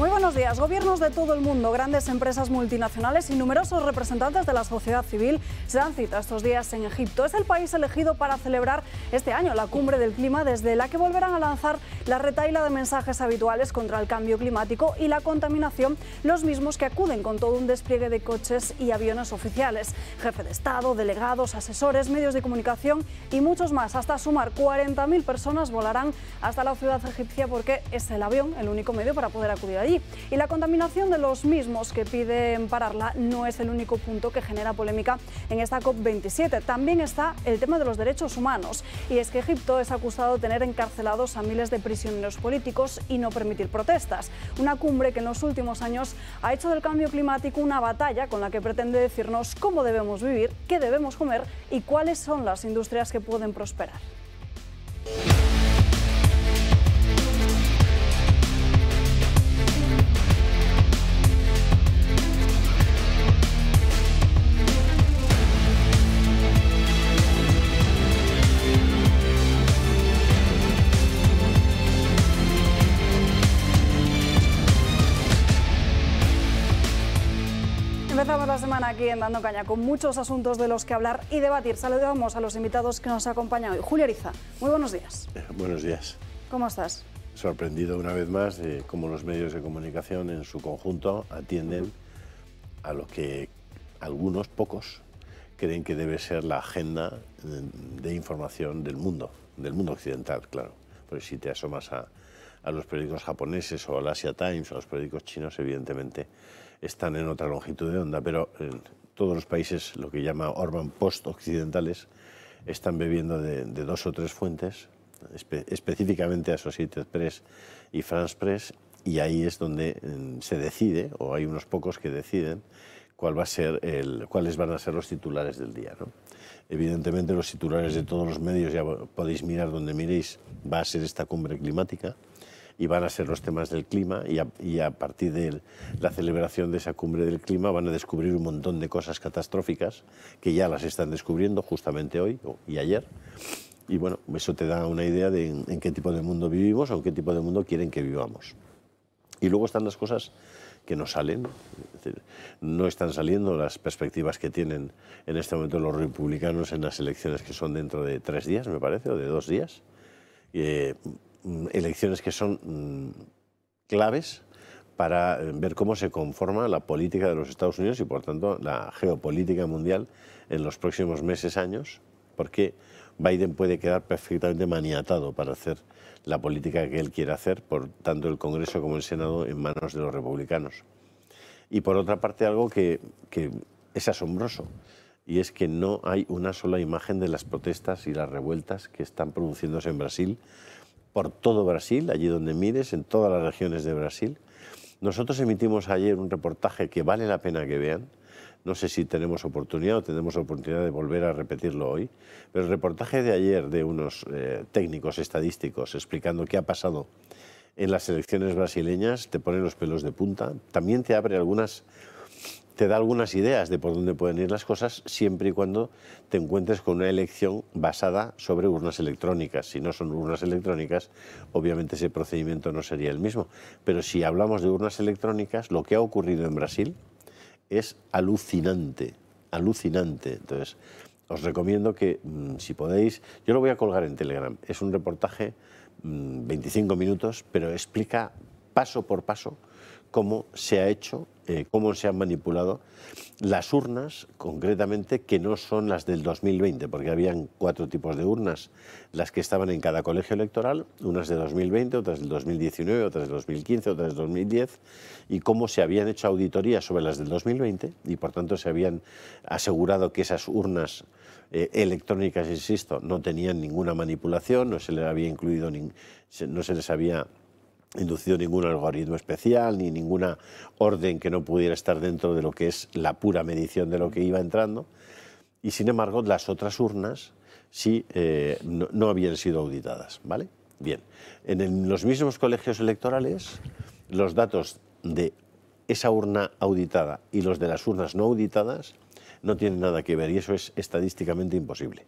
Muy buenos días. Gobiernos de todo el mundo, grandes empresas multinacionales y numerosos representantes de la sociedad civil se dan cita estos días en Egipto. Es el país elegido para celebrar este año la cumbre del clima, desde la que volverán a lanzar la retaila de mensajes habituales contra el cambio climático y la contaminación, los mismos que acuden con todo un despliegue de coches y aviones oficiales, jefe de Estado, delegados, asesores, medios de comunicación y muchos más. Hasta sumar 40.000 personas volarán hasta la ciudad egipcia porque es el avión el único medio para poder acudir allí. Y la contaminación de los mismos que piden pararla no es el único punto que genera polémica en esta COP27. También está el tema de los derechos humanos. Y es que Egipto es acusado de tener encarcelados a miles de prisioneros políticos y no permitir protestas. Una cumbre que en los últimos años ha hecho del cambio climático una batalla con la que pretende decirnos cómo debemos vivir, qué debemos comer y cuáles son las industrias que pueden prosperar. caña con muchos asuntos de los que hablar y debatir. Saludamos a los invitados que nos acompañan hoy. Julia Ariza, muy buenos días. Eh, buenos días. ¿Cómo estás? Sorprendido una vez más de cómo los medios de comunicación en su conjunto atienden a lo que algunos, pocos, creen que debe ser la agenda eh, de información del mundo, del mundo occidental, claro. Porque si te asomas a, a los periódicos japoneses o al Asia Times o a los periódicos chinos, evidentemente están en otra longitud de onda, pero eh, todos los países, lo que llama Orban post-occidentales, están bebiendo de, dos o tres fuentes, específicamente específicamente Associated Press y France Press, y ahí es donde mm, se decide, o hay unos pocos que deciden, cuáles van a ser los titulares del día. Evidentemente los titulares de todos los medios, ya podéis mirar donde miréis, va a ser esta cumbre climática, y van a ser los temas del clima y a, partir de la celebración de esa cumbre del clima van a descubrir un montón de cosas catastróficas que ya las están descubriendo justamente hoy y ayer. Y bueno, eso te da una idea de en, qué tipo de mundo vivimos o en qué tipo de mundo quieren que vivamos. Y luego están las cosas que no salen. no están saliendo las perspectivas que tienen en este momento los republicanos en las elecciones que son dentro de tres días, me parece, o de dos días. Eh, Mm, elecciones que son mm, claves para eh, ver cómo se conforma la política de los Estados Unidos y, por tanto, la geopolítica mundial en los próximos meses, años, porque Biden puede quedar perfectamente maniatado para hacer la política que él quiere hacer, por tanto el Congreso como el Senado en manos de los republicanos. Y por otra parte, algo que, que es asombroso, y es que no hay una sola imagen de las protestas y las revueltas que están produciéndose en Brasil por todo Brasil, allí donde mires, en todas las regiones de Brasil. Nosotros emitimos ayer un reportaje que vale la pena que vean. No sé si tenemos oportunidad o tenemos oportunidad de volver a repetirlo hoy, pero el reportaje de ayer de unos eh, técnicos estadísticos explicando qué ha pasado en las elecciones brasileñas te pone los pelos de punta. También te abre algunas te da algunas ideas de por dónde pueden ir las cosas siempre y cuando te encuentres con una elección basada sobre urnas electrónicas. Si no son urnas electrónicas, obviamente ese procedimiento no sería el mismo. Pero si hablamos de urnas electrónicas, lo que ha ocurrido en Brasil es alucinante, alucinante. Entonces, os recomiendo que, mm, si podéis, yo lo voy a colgar en Telegram. Es un reportaje, 25 mm, minutos, pero explica paso por paso cómo se ha hecho, eh, cómo se han manipulado las urnas, concretamente, que no son las del 2020, porque habían cuatro tipos de urnas, las que estaban en cada colegio electoral, unas de 2020, otras del 2019, otras del 2015, otras del 2010, y cómo se habían hecho auditorías sobre las del 2020 y, por tanto, se habían asegurado que esas urnas eh, electrónicas, insisto, no tenían ninguna manipulación, no se les había incluido, ni no se les había inducido ningún algoritmo especial ni ninguna orden que no pudiera estar dentro de lo que es la pura medición de lo que iba entrando. Y sin embargo, las otras urnas sí eh, no, habían sido auditadas. ¿vale? Bien, en los mismos colegios electorales, los datos de esa urna auditada y los de las urnas no auditadas no tienen nada que ver y eso es estadísticamente imposible.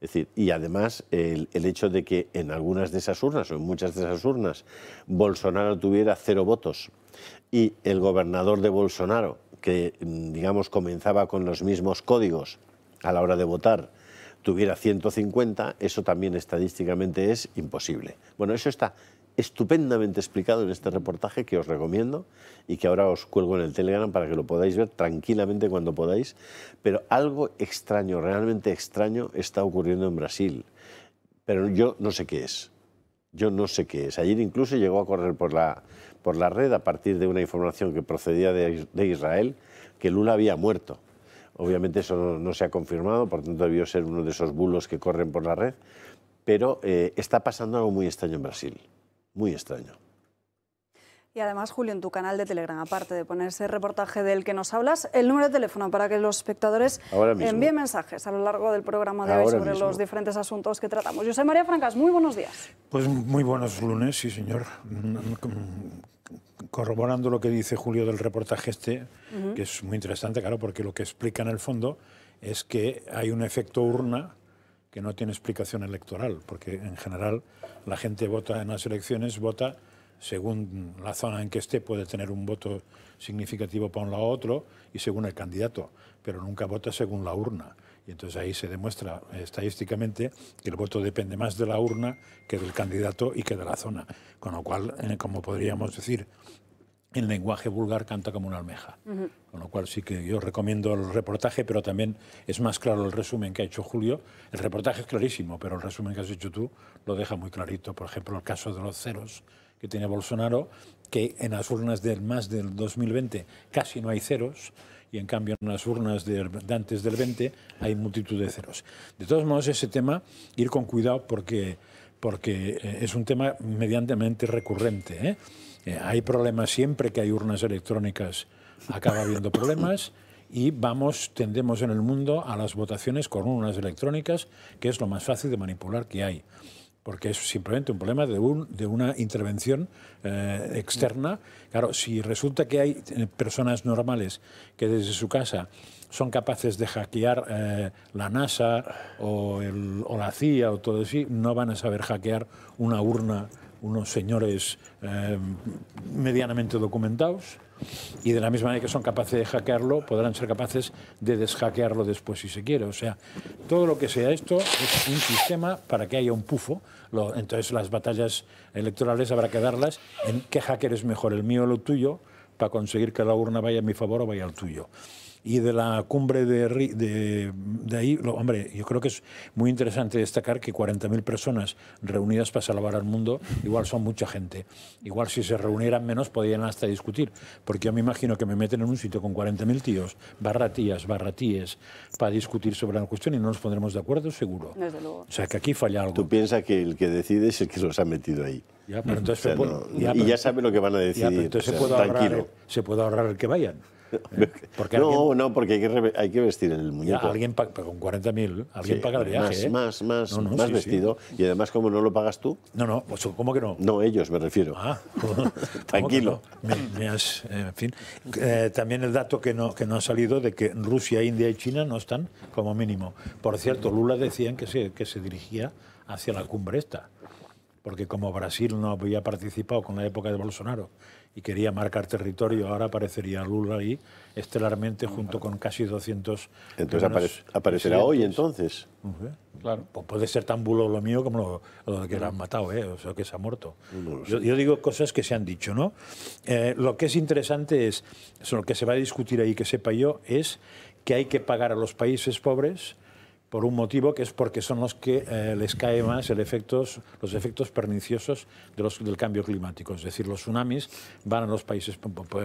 Es decir, y además el, hecho de que en algunas de esas urnas o en muchas de esas urnas Bolsonaro tuviera cero votos y el gobernador de Bolsonaro, que mm, digamos comenzaba con los mismos códigos a la hora de votar, tuviera 150, eso también estadísticamente es imposible. Bueno, eso está estupendamente explicado en este reportaje que os recomiendo y que ahora os cuelgo en el Telegram para que lo podáis ver tranquilamente cuando podáis. Pero algo extraño, realmente extraño, está ocurriendo en Brasil. Pero yo no sé qué es. Yo no sé qué es. Ayer incluso llegó a correr por la, por la red a partir de una información que procedía de, Israel que Lula había muerto. Obviamente eso no, se ha confirmado, por tanto debió ser uno de esos bulos que corren por la red, pero eh, está pasando algo muy extraño en Brasil muy extraño. Y además, Julio, en tu canal de Telegram, aparte de poner ese reportaje del que nos hablas, el número de teléfono para que los espectadores envíen mensajes a lo largo del programa de hoy sobre los diferentes asuntos que tratamos. José María Francas, muy buenos días. Pues muy buenos lunes, sí, señor. Corroborando lo que dice Julio del reportaje este, que es muy interesante, claro, porque lo que explica en el fondo es que hay un efecto urna que no tiene explicación electoral, porque en general la gente vota en las elecciones, vota según la zona en que esté, puede tener un voto significativo para un lado o otro y según el candidato, pero nunca vota según la urna. Y entonces ahí se demuestra eh, estadísticamente que el voto depende más de la urna que del candidato y que de la zona. Con lo cual, eh, como podríamos decir el lenguaje vulgar canta como una almeja. Con lo cual sí que yo recomiendo el reportaje, pero también es más claro el resumen que ha hecho Julio. El reportaje es clarísimo, pero el resumen que has hecho tú lo deja muy clarito. Por ejemplo, el caso de los ceros que tiene Bolsonaro, que en las urnas del más del 2020 casi no hay ceros, y en cambio en las urnas de, antes del 20 hay multitud de ceros. De todos modos, ese tema, ir con cuidado porque porque eh, es un tema medianamente recurrente. ¿eh? Eh, hay problemas siempre que hay urnas electrónicas, acaba habiendo problemas y vamos, tendemos en el mundo a las votaciones con urnas electrónicas, que es lo más fácil de manipular que hay, porque es simplemente un problema de, una intervención externa. Claro, si resulta que hay personas normales que desde su casa son capaces de hackear eh, la NASA o, la CIA o todo eso, no van a saber hackear una urna unos señores eh, medianamente documentados y de la misma manera que son capaces de hackearlo, podrán ser capaces de deshackearlo después si se quiere. O sea, todo lo que sea esto es un sistema para que haya un pufo. entonces las batallas electorales habrá que darlas en qué hacker es mejor, el mío o el tuyo, para conseguir que la urna vaya a mi favor o vaya al tuyo y de la cumbre de, de, ahí, hombre, yo creo que es muy interesante destacar que 40.000 personas reunidas para salvar al mundo, igual son mucha gente. Igual si se reunieran menos podrían hasta discutir, porque yo me imagino que me meten en un sitio con 40.000 tíos, barratías, barratíes, para discutir sobre la cuestión y no nos pondremos de acuerdo, seguro. Desde luego. O sea, que aquí falla algo. Tú piensas que el que decide es el que los ha metido ahí. Ya, pero entonces y ya sabe lo que van a decir. entonces se, puede ahorrar, el que vayan. ¿Eh? no, no, porque hay que, vestir el muñeco. alguien con 40.000, alguien paga el viaje. ¿eh? Más, más, más, vestido. Y además, ¿cómo no lo pagas tú. No, no, pues, ¿cómo que no? No, ellos, me refiero. Ah, pues, tranquilo. Eh, en fin. también el dato que no, ha salido de que Rusia, India y China no están como mínimo. Por cierto, Lula decían que se dirigía hacia la cumbre esta porque como Brasil no había participado con la época de Bolsonaro y quería marcar territorio. Ahora aparecería Lula ahí estelarmente junto con casi 200... Entonces aparecerá hoy entonces. Claro. Pues puede ser tan bulo lo mío como lo, que le han matado, ¿eh? o sea, que se ha muerto. yo, digo cosas que se han dicho, ¿no? Eh, lo que es interesante es, lo que se va a discutir ahí, que sepa yo, es que hay que pagar a los países pobres por un motivo que es porque son los que eh, les cae más el los efectos perniciosos de los, del cambio climático. Es decir, los tsunamis van a los países,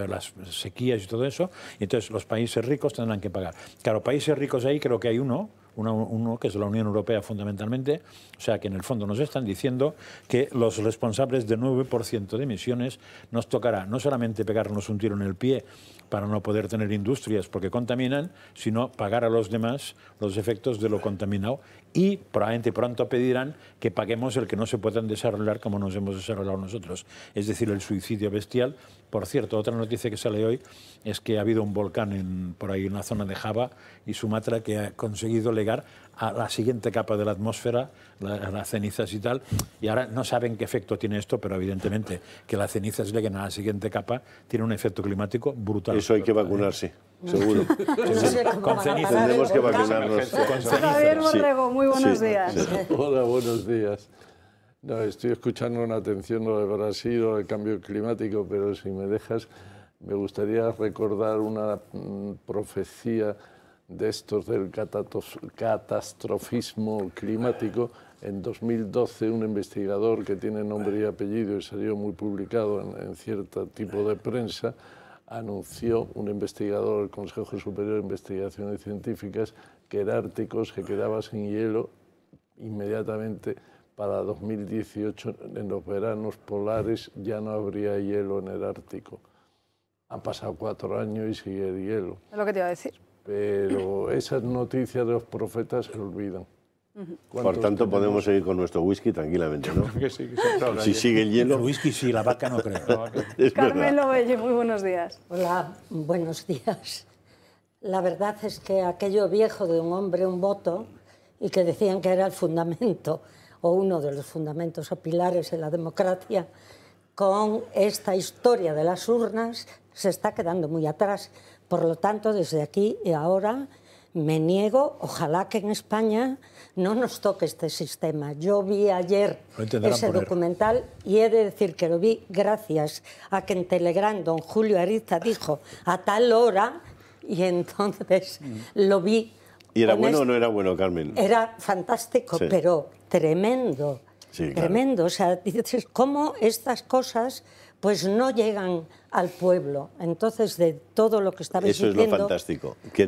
las sequías y todo eso, y entonces los países ricos tendrán que pagar. Claro, países ricos ahí creo que hay uno, uno, uno, que es la Unión Europea fundamentalmente, o sea que en el fondo nos están diciendo que los responsables del 9% de emisiones nos tocará no solamente pegarnos un tiro en el pie, para no poder tener industrias porque contaminan, sino pagar a los demás los efectos de lo contaminado y probablemente pronto pedirán que paguemos el que no se puedan desarrollar como nos hemos desarrollado nosotros, es decir, el suicidio bestial. Por cierto, otra noticia que sale hoy es que ha habido un volcán en, por ahí en la zona de Java y Sumatra que ha conseguido legar a la siguiente capa de la atmósfera, la, las cenizas y tal, y ahora no saben qué efecto tiene esto, pero evidentemente que las cenizas lleguen a la siguiente capa tiene un efecto climático brutal. Eso hay que vacunarse. Seguro. Con cenizas. Tenemos que ¿eh? vacunarnos. Javier Borrego, muy buenos días. Hola, buenos días. No, estoy escuchando con atención lo de Brasil, el cambio climático, pero si me dejas, me gustaría recordar una mm, profecía de estos del catastrofismo climático. En 2012 un investigador que tiene nombre y apellido y salió muy publicado en, cierto tipo de prensa, anunció un investigador del Consejo Superior de Investigaciones Científicas que el Ártico se quedaba sin hielo inmediatamente para 2018 en los veranos polares ya no habría hielo en el Ártico. Han pasado cuatro años y sigue el hielo. Es lo que te iba a decir pero esas noticias de los profetas se olvidan. Por tanto, podemos seguir con nuestro whisky tranquilamente, ¿no? si sigue el hielo. El whisky sí, la vaca no creo. Carmen muy buenos días. Hola, buenos días. La verdad es que aquello viejo de un hombre, un voto, y que decían que era el fundamento, o uno de los fundamentos o pilares de la democracia, con esta historia de las urnas se está quedando muy atrás, por lo tanto, desde aquí y ahora me niego, ojalá que en España no nos toque este sistema. Yo vi ayer ese documental y he de decir que lo vi gracias a que en Telegram don Julio Ariza dijo a tal hora y entonces mm. lo vi. ¿Y era bueno o este no era bueno, Carmen? Era fantástico, pero tremendo. Tremendo. O sea, dices, ¿cómo estas cosas pues no llegan al pueblo. Entonces, de todo lo que está diciendo... Eso es lo fantástico, que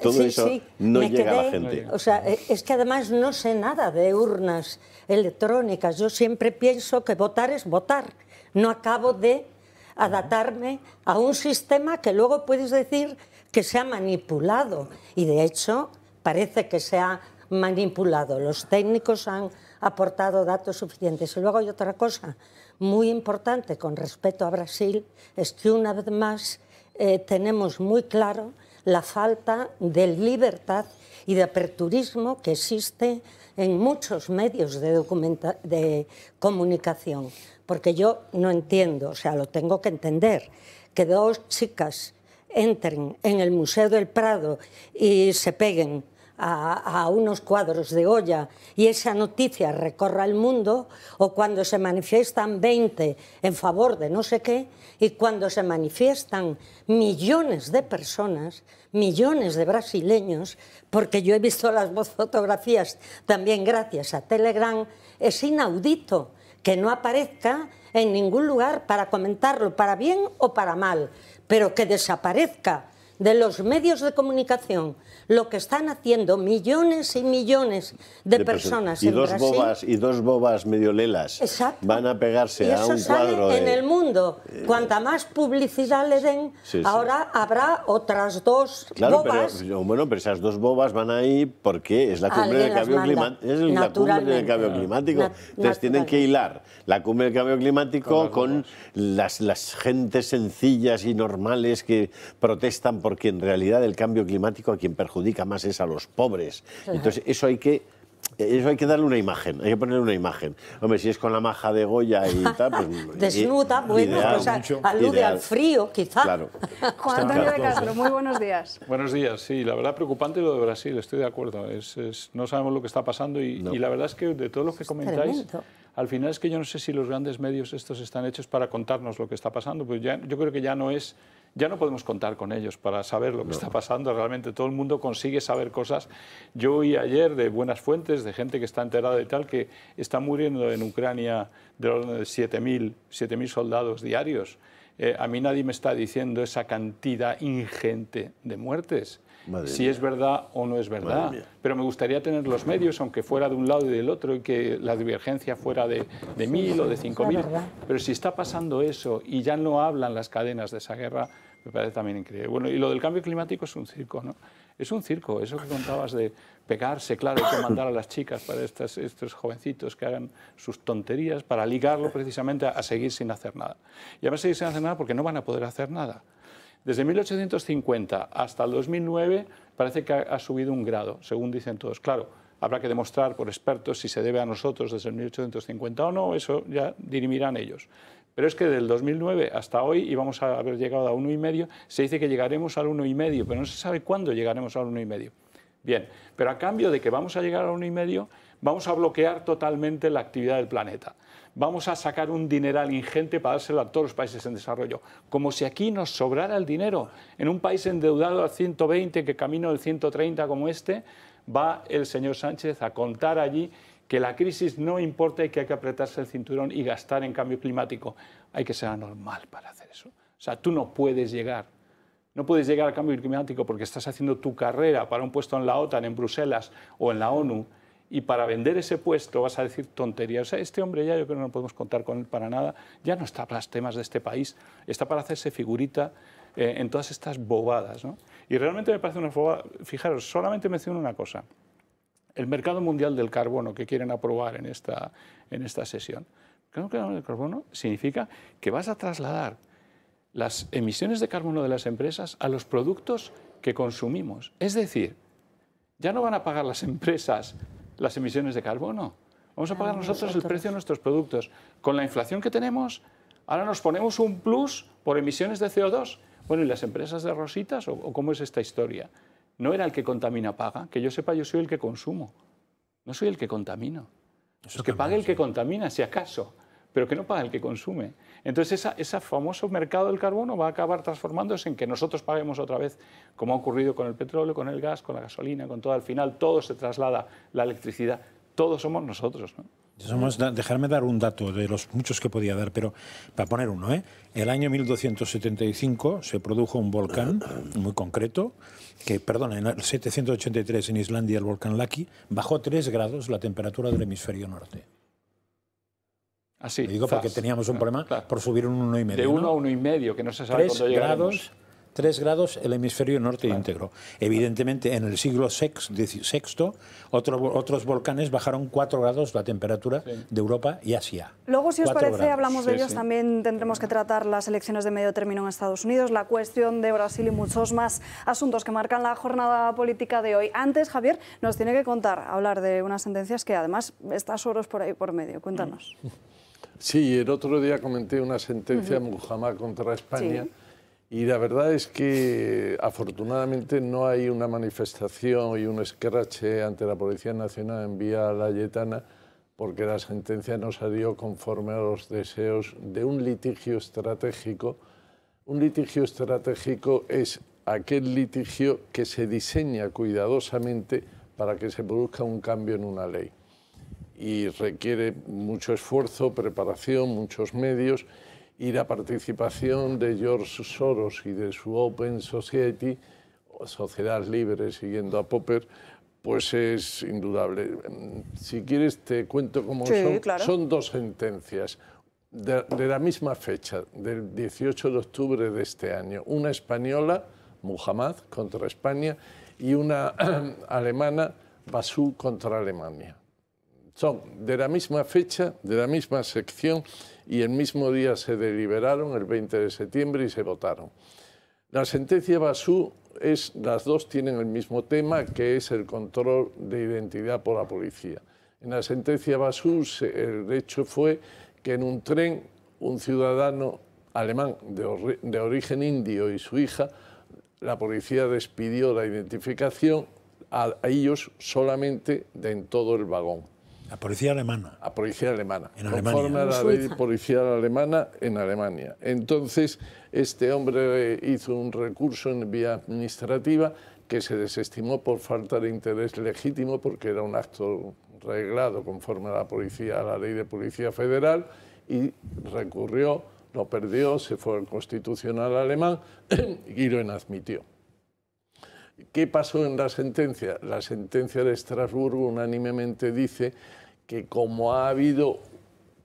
todo eso no llega a la gente. O sea, e, es que además no sé nada de urnas electrónicas. Yo siempre pienso que votar es votar. No acabo de adaptarme a un sistema que luego puedes decir que se ha manipulado. Y de hecho, parece que se ha manipulado. Los técnicos han aportado datos suficientes. Y luego hay otra cosa muy importante con respecto a Brasil es que una vez más eh, tenemos muy claro la falta de libertad y de aperturismo que existe en muchos medios de comunicación. Porque yo no entiendo, o sea, lo tengo que entender, que dos chicas entren en el Museo del Prado y se peguen a, unos cuadros de olla y esa noticia recorra el mundo, o cuando se manifiestan 20 en favor de no sé qué, y cuando se manifiestan millones de personas, millones de brasileños, porque yo he visto las fotografías también gracias a Telegram, es inaudito que no aparezca en ningún lugar para comentarlo, para bien o para mal, pero que desaparezca de los medios de comunicación lo que están haciendo millones y millones de, personas, Y dos bobas y dos bobas medio lelas van a pegarse a eso un sale cuadro en el mundo. Eh, Cuanta más publicidad le den, ahora habrá otras dos bobas. bueno, pero esas dos bobas van ahí porque es la ah, cumbre del cambio climático, es la cumbre del cambio climático. Entonces tienen que hilar la cumbre del cambio climático con, las, las gentes sencillas y normales que protestan por porque en realidad el cambio climático a quien perjudica más es a los pobres. Entonces, eso hay que eso hay que darle una imagen, hay que ponerle una imagen. Hombre, si es con la maja de Goya y tal, pues... Desnuda, bueno, alude pues, al frío, quizá. Claro. Juan Antonio de Castro, muy buenos días. Buenos días, sí, la verdad preocupante lo de Brasil, estoy de acuerdo. Es, no sabemos lo que está pasando y, la verdad es que de todo lo que comentáis... Al final es que yo no sé si los grandes medios estos están hechos para contarnos lo que está pasando, pues ya, yo creo que ya no es ya no podemos contar con ellos para saber lo que está pasando. Realmente todo el mundo consigue saber cosas. Yo oí ayer de buenas fuentes, de gente que está enterada y tal, que está muriendo en Ucrania de los 7.000 soldados diarios. Eh, a mí nadie me está diciendo esa cantidad ingente de muertes si es verdad o no es verdad. Pero me gustaría tener los medios, aunque fuera de un lado y del otro, y que la divergencia fuera de, mil o de cinco mil. Pero si está pasando eso y ya no hablan las cadenas de esa guerra, me parece también increíble. Bueno, y lo del cambio climático es un circo, ¿no? Es un circo, eso que contabas de pegarse, claro, y mandar a las chicas para estos jovencitos que hagan sus tonterías, para ligarlo precisamente a, a seguir sin hacer nada. Y además seguir sin hacer nada porque no van a poder hacer nada. Desde 1850 hasta el 2009 parece que ha, subido un grado, según dicen todos. Claro, habrá que demostrar por expertos si se debe a nosotros desde 1850 o no, eso ya dirimirán ellos. Pero es que del 2009 hasta hoy y vamos a haber llegado a 1,5, se dice que llegaremos al 1,5, pero no se sabe cuándo llegaremos al 1,5. Bien, pero a cambio de que vamos a llegar al 1,5, vamos a bloquear totalmente la actividad del planeta vamos a sacar un dineral ingente para dárselo a todos los países en desarrollo. Como si aquí nos sobrara el dinero. En un país endeudado a 120, que camino del 130 como este, va el señor Sánchez a contar allí que la crisis no importa y que hay que apretarse el cinturón y gastar en cambio climático. Hay que ser anormal para hacer eso. O sea, tú no puedes llegar no puedes llegar al cambio climático porque estás haciendo tu carrera para un puesto en la OTAN, en Bruselas o en la ONU y para vender ese puesto vas a decir tonterías. O sea, este hombre ya yo creo que no podemos contar con él para nada, ya no está para los temas de este país, está para hacerse figurita eh, en todas estas bobadas. ¿no? Y realmente me parece una bobada. Fijaros, solamente menciono una cosa. El mercado mundial del carbono que quieren aprobar en esta, en esta sesión. El mercado mundial del carbono significa que vas a trasladar las emisiones de carbono de las empresas a los productos que consumimos. Es decir, ya no van a pagar las empresas las emisiones de carbono. Vamos a pagar nosotros, el precio de nuestros productos. Con la inflación que tenemos, ahora nos ponemos un plus por emisiones de CO2. Bueno, ¿y las empresas de rositas o, cómo es esta historia? No era el que contamina paga, que yo sepa yo soy el que consumo, no soy el que contamino. Eso que pague el que contamina, si acaso pero que no paga el que consume. Entonces, ese famoso mercado del carbono va a acabar transformándose en que nosotros paguemos otra vez, como ha ocurrido con el petróleo, con el gas, con la gasolina, con todo. Al final, todo se traslada, la electricidad, todos somos nosotros. ¿no? dejarme dar un dato de los muchos que podía dar, pero para poner uno, ¿eh? el año 1275 se produjo un volcán muy concreto, que, perdón, en el 783 en Islandia el volcán Laki bajó 3 grados la temperatura del hemisferio norte. Así, ah, digo porque teníamos un ah, problema por subir un 1,5. De 1 a 1,5, que no se sabe cuándo grados, 3 grados el hemisferio norte íntegro. Evidentemente, en el siglo VI, otros volcanes bajaron 4 grados la temperatura de Europa y Asia. Luego, si os parece, hablamos de ellos. También tendremos que tratar las elecciones de medio término en Estados Unidos, la cuestión de Brasil y muchos más asuntos que marcan la jornada política de hoy. Antes, Javier nos tiene que contar, hablar de unas sentencias que además está Soros por ahí por medio. Cuéntanos. Mm. Sí, el otro día comenté una sentencia en contra España y la verdad es que afortunadamente no hay una manifestación y un escrache ante la Policía Nacional en vía layetana porque la sentencia no salió conforme a los deseos de un litigio estratégico. Un litigio estratégico es aquel litigio que se diseña cuidadosamente para que se produzca un cambio en una ley y requiere mucho esfuerzo, preparación, muchos medios y la participación de George Soros y de su Open Society, Sociedad Libre siguiendo a Popper, pues es indudable. Si quieres te cuento cómo son. Son dos sentencias de, de, la misma fecha, del 18 de octubre de este año. Una española, Muhammad, contra España, y una alemana, Basú, contra Alemania son de la misma fecha, de la misma sección y el mismo día se deliberaron, el 20 de septiembre, y se votaron. La sentencia Basú es, las dos tienen el mismo tema, que es el control de identidad por la policía. En la sentencia Basú el hecho fue que en un tren un ciudadano alemán de, de origen indio y su hija, la policía despidió la identificación a ellos solamente de en todo el vagón. La policía alemana. La policía alemana. Conforme a la ley policial alemana en Alemania. Entonces, este hombre hizo un recurso en vía administrativa que se desestimó por falta de interés legítimo porque era un acto reglado conforme a la policía, a la ley de policía federal y recurrió, lo perdió, se fue al constitucional alemán y lo inadmitió. ¿Qué pasó en la sentencia? La sentencia de Estrasburgo unánimemente dice que como ha habido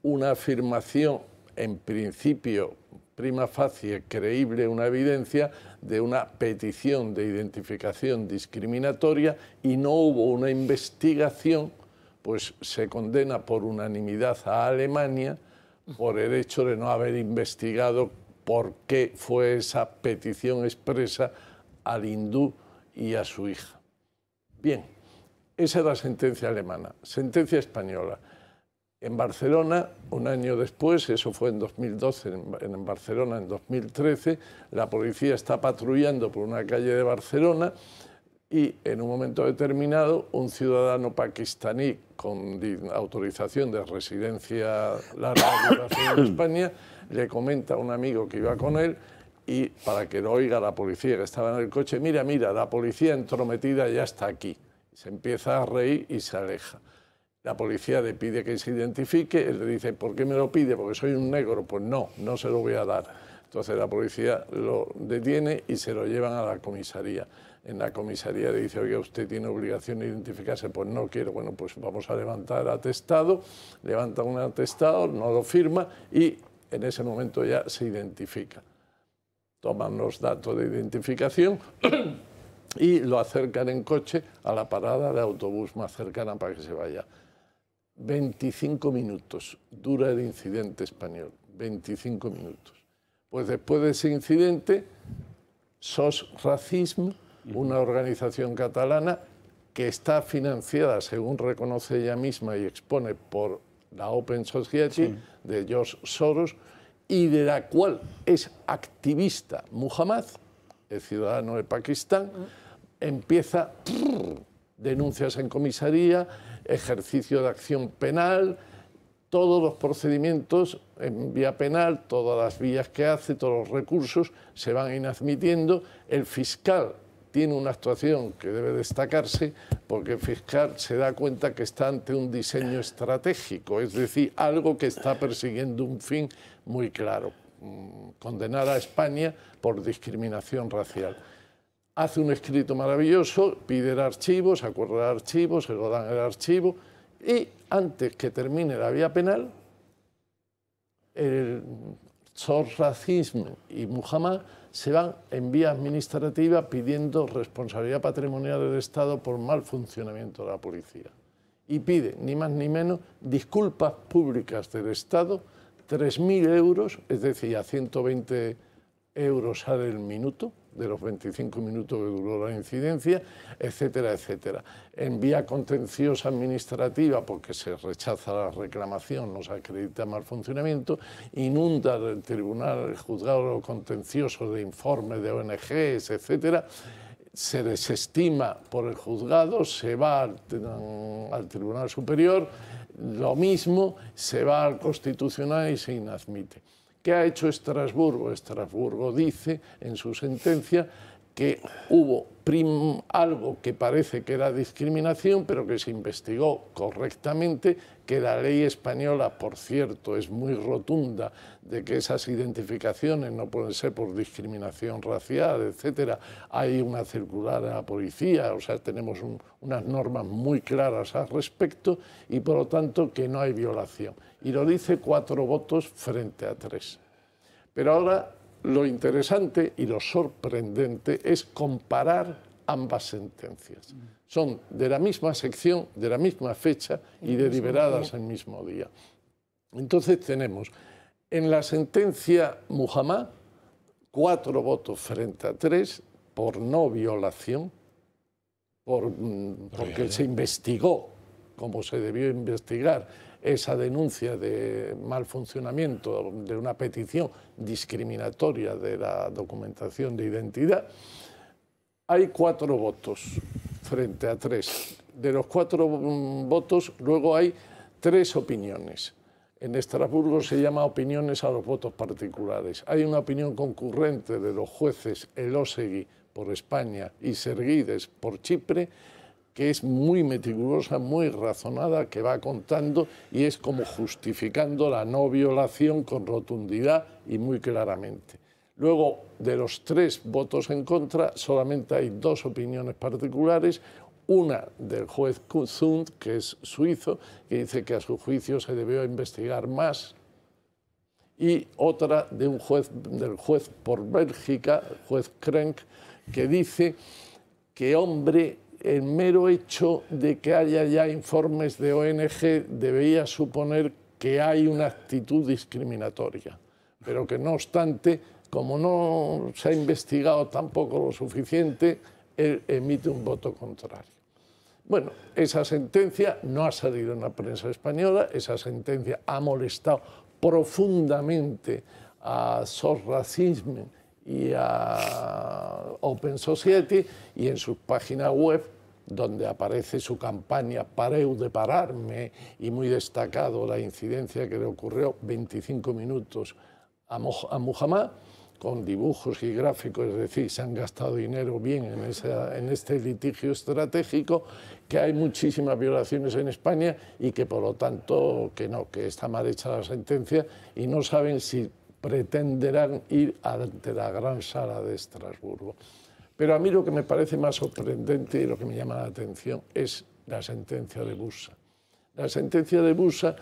una afirmación en principio prima facie creíble una evidencia de una petición de identificación discriminatoria y no hubo una investigación, pues se condena por unanimidad a Alemania por el hecho de no haber investigado por qué fue esa petición expresa al hindú y a su hija. Bien. Esa la sentencia alemana, sentencia española. En Barcelona, un año después, eso fue en 2012, en, Barcelona en 2013, la policía está patrullando por una calle de Barcelona y en un momento determinado un ciudadano pakistaní con autorización de residencia larga en España le comenta a un amigo que iba con él y para que lo oiga la policía que estaba en el coche, mira, mira, la policía entrometida ya está aquí. Se empieza a reír y se aleja. La policía le pide que se identifique, él le dice, ¿por qué me lo pide? Porque soy un negro. Pues no, no se lo voy a dar. Entonces la policía lo detiene y se lo llevan a la comisaría. En la comisaría le dice, oye, usted tiene obligación de identificarse, pues no quiero. Bueno, pues vamos a levantar atestado, levanta un atestado, no lo firma y en ese momento ya se identifica. Toman los datos de identificación. y lo acercan en coche a la parada de autobús más cercana para que se vaya. 25 minutos dura el incidente español, 25 minutos. Pues después de ese incidente, SOS Racism, una organización catalana que está financiada, según reconoce ella misma y expone, por la Open Society de George Soros y de la cual es activista Muhammad, el ciudadano de Pakistán. Ah empieza denuncias en comisaría, ejercicio de acción penal, todos los procedimientos en vía penal, todas las vías que hace, todos los recursos se van inadmitiendo. El fiscal tiene una actuación que debe destacarse porque el fiscal se da cuenta que está ante un diseño estratégico, es decir, algo que está persiguiendo un fin muy claro, mm, condenar a España por discriminación racial hace un escrito maravilloso, pide el archivos, se acuerda de archivos, se lo dan el archivo y antes que termine la vía penal, el racismo y Muhammad se van en vía administrativa pidiendo responsabilidad patrimonial del Estado por mal funcionamiento de la policía. Y pide, ni más ni menos, disculpas públicas del Estado, 3.000 euros, es decir, a 120 euros al minuto, de los 25 minutos que duró la incidencia, etcétera, etcétera. En vía contenciosa administrativa, porque se rechaza la reclamación, no se acredita mal funcionamiento, inunda el tribunal, el juzgado contencioso de informes de ONGs, etcétera, se desestima por el juzgado, se va al, al, Tribunal Superior, lo mismo, se va al Constitucional y se inadmite. ¿Qué ha hecho Estrasburgo? Estrasburgo dice en su sentencia que hubo algo que parece que era discriminación, pero que se investigó correctamente, que la ley española, por cierto, es muy rotunda de que esas identificaciones no pueden ser por discriminación racial, etc. Hay una circular a la policía, o sea, tenemos unas normas muy claras al respecto y, por lo tanto, que no hay violación y lo dice cuatro votos frente a tres. Pero ahora lo interesante y lo sorprendente es comparar ambas sentencias. Son de la misma sección, de la misma fecha y deliberadas el mismo día. Entonces tenemos en la sentencia Muhammad cuatro votos frente a tres por no violación, mm, porque se investigó como se debió investigar esa denuncia de mal funcionamiento, de una petición discriminatoria de la documentación de identidad, hay cuatro votos frente a tres. De los cuatro mm, votos luego hay tres opiniones. En Estrasburgo se llama opiniones a los votos particulares. Hay una opinión concurrente de los jueces Elosegui por España y Serguides por Chipre que es muy meticulosa, muy razonada, que va contando y es como justificando la no violación con rotundidad y muy claramente. Luego, de los tres votos en contra, solamente hay dos opiniones particulares. Una del juez Kuzund, que es suizo, que dice que a su juicio se debió investigar más. Y otra de un juez, del juez por Bélgica, el juez Krenk, que dice que, hombre, el mero hecho de que haya ya informes de ONG debía suponer que hay una actitud discriminatoria, pero que no obstante, como no se ha investigado tampoco lo suficiente, él emite un voto contrario. Bueno, esa sentencia no ha salido en la prensa española, esa sentencia ha molestado profundamente a SOS y a Open Society y en su página web donde aparece su campaña Pareu de pararme y muy destacado la incidencia que le ocurrió 25 minutos a, Muhammad, con dibujos y gráficos, es decir, se han gastado dinero bien en, en este litigio estratégico, que hay muchísimas violaciones en España y que por lo tanto que no, que está mal hecha la sentencia y no saben si pretenderán ir ante la gran sala de Estrasburgo. Pero a mí lo que me parece más sorprendente y lo que me llama la atención es la sentencia de Busa. La sentencia de Busa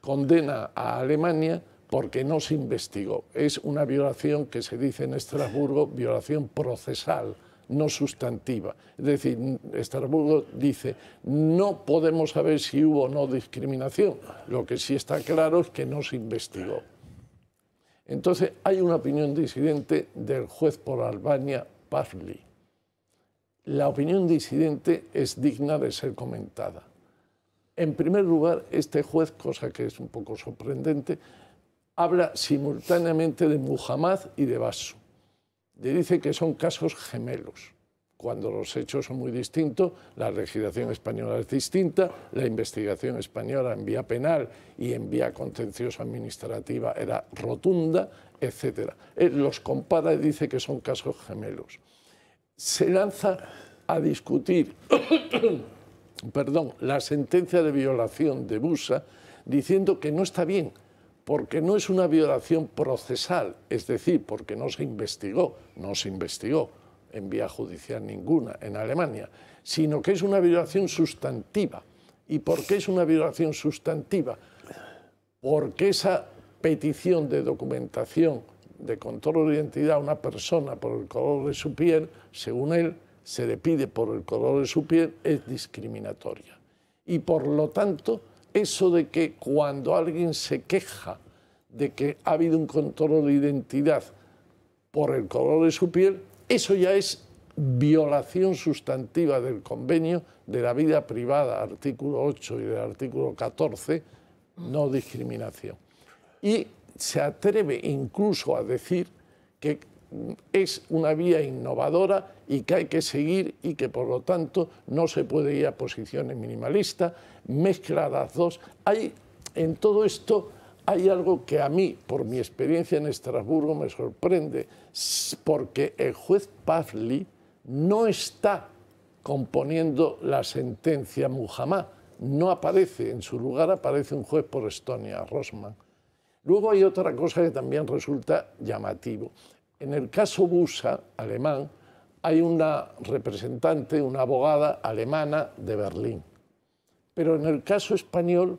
condena a Alemania porque no se investigó. Es una violación que se dice en Estrasburgo, violación procesal, no sustantiva. Es decir, Estrasburgo dice, no podemos saber si hubo o no discriminación. Lo que sí está claro es que no se investigó. Entonces, hay una opinión disidente del juez por Albania, la opinión disidente es digna de ser comentada. En primer lugar, este juez, cosa que es un poco sorprendente, habla simultáneamente de Muhammad y de Basso. Le dice que son casos gemelos cuando los hechos son muy distintos, la legislación española es distinta, la investigación española en vía penal y en vía contencioso administrativa era rotunda, etc. Eh, los compara y dice que son casos gemelos. Se lanza a discutir perdón, la sentencia de violación de Busa diciendo que no está bien, porque no es una violación procesal, es decir, porque no se investigó, no se investigó, en vía judicial ninguna en Alemania, sino que es una violación sustantiva. ¿Y por qué es una violación sustantiva? Porque esa petición de documentación de control de identidad a una persona por el color de su piel, según él, se le pide por el color de su piel, es discriminatoria. Y por lo tanto, eso de que cuando alguien se queja de que ha habido un control de identidad por el color de su piel, eso ya es violación sustantiva del convenio de la vida privada, artículo 8 y del artículo 14, no discriminación. Y se atreve incluso a decir que es una vía innovadora y que hay que seguir y que por lo tanto no se puede ir a posiciones minimalistas, mezcladas dos. Hay en todo esto hay algo que a mí, por mi experiencia en Estrasburgo, me sorprende, porque el juez Pafli no está componiendo la sentencia Muhammad, no aparece, en su lugar aparece un juez por Estonia, Rosman. Luego hay otra cosa que también resulta llamativo. En el caso Busa, alemán, hay una representante, una abogada alemana de Berlín. Pero en el caso español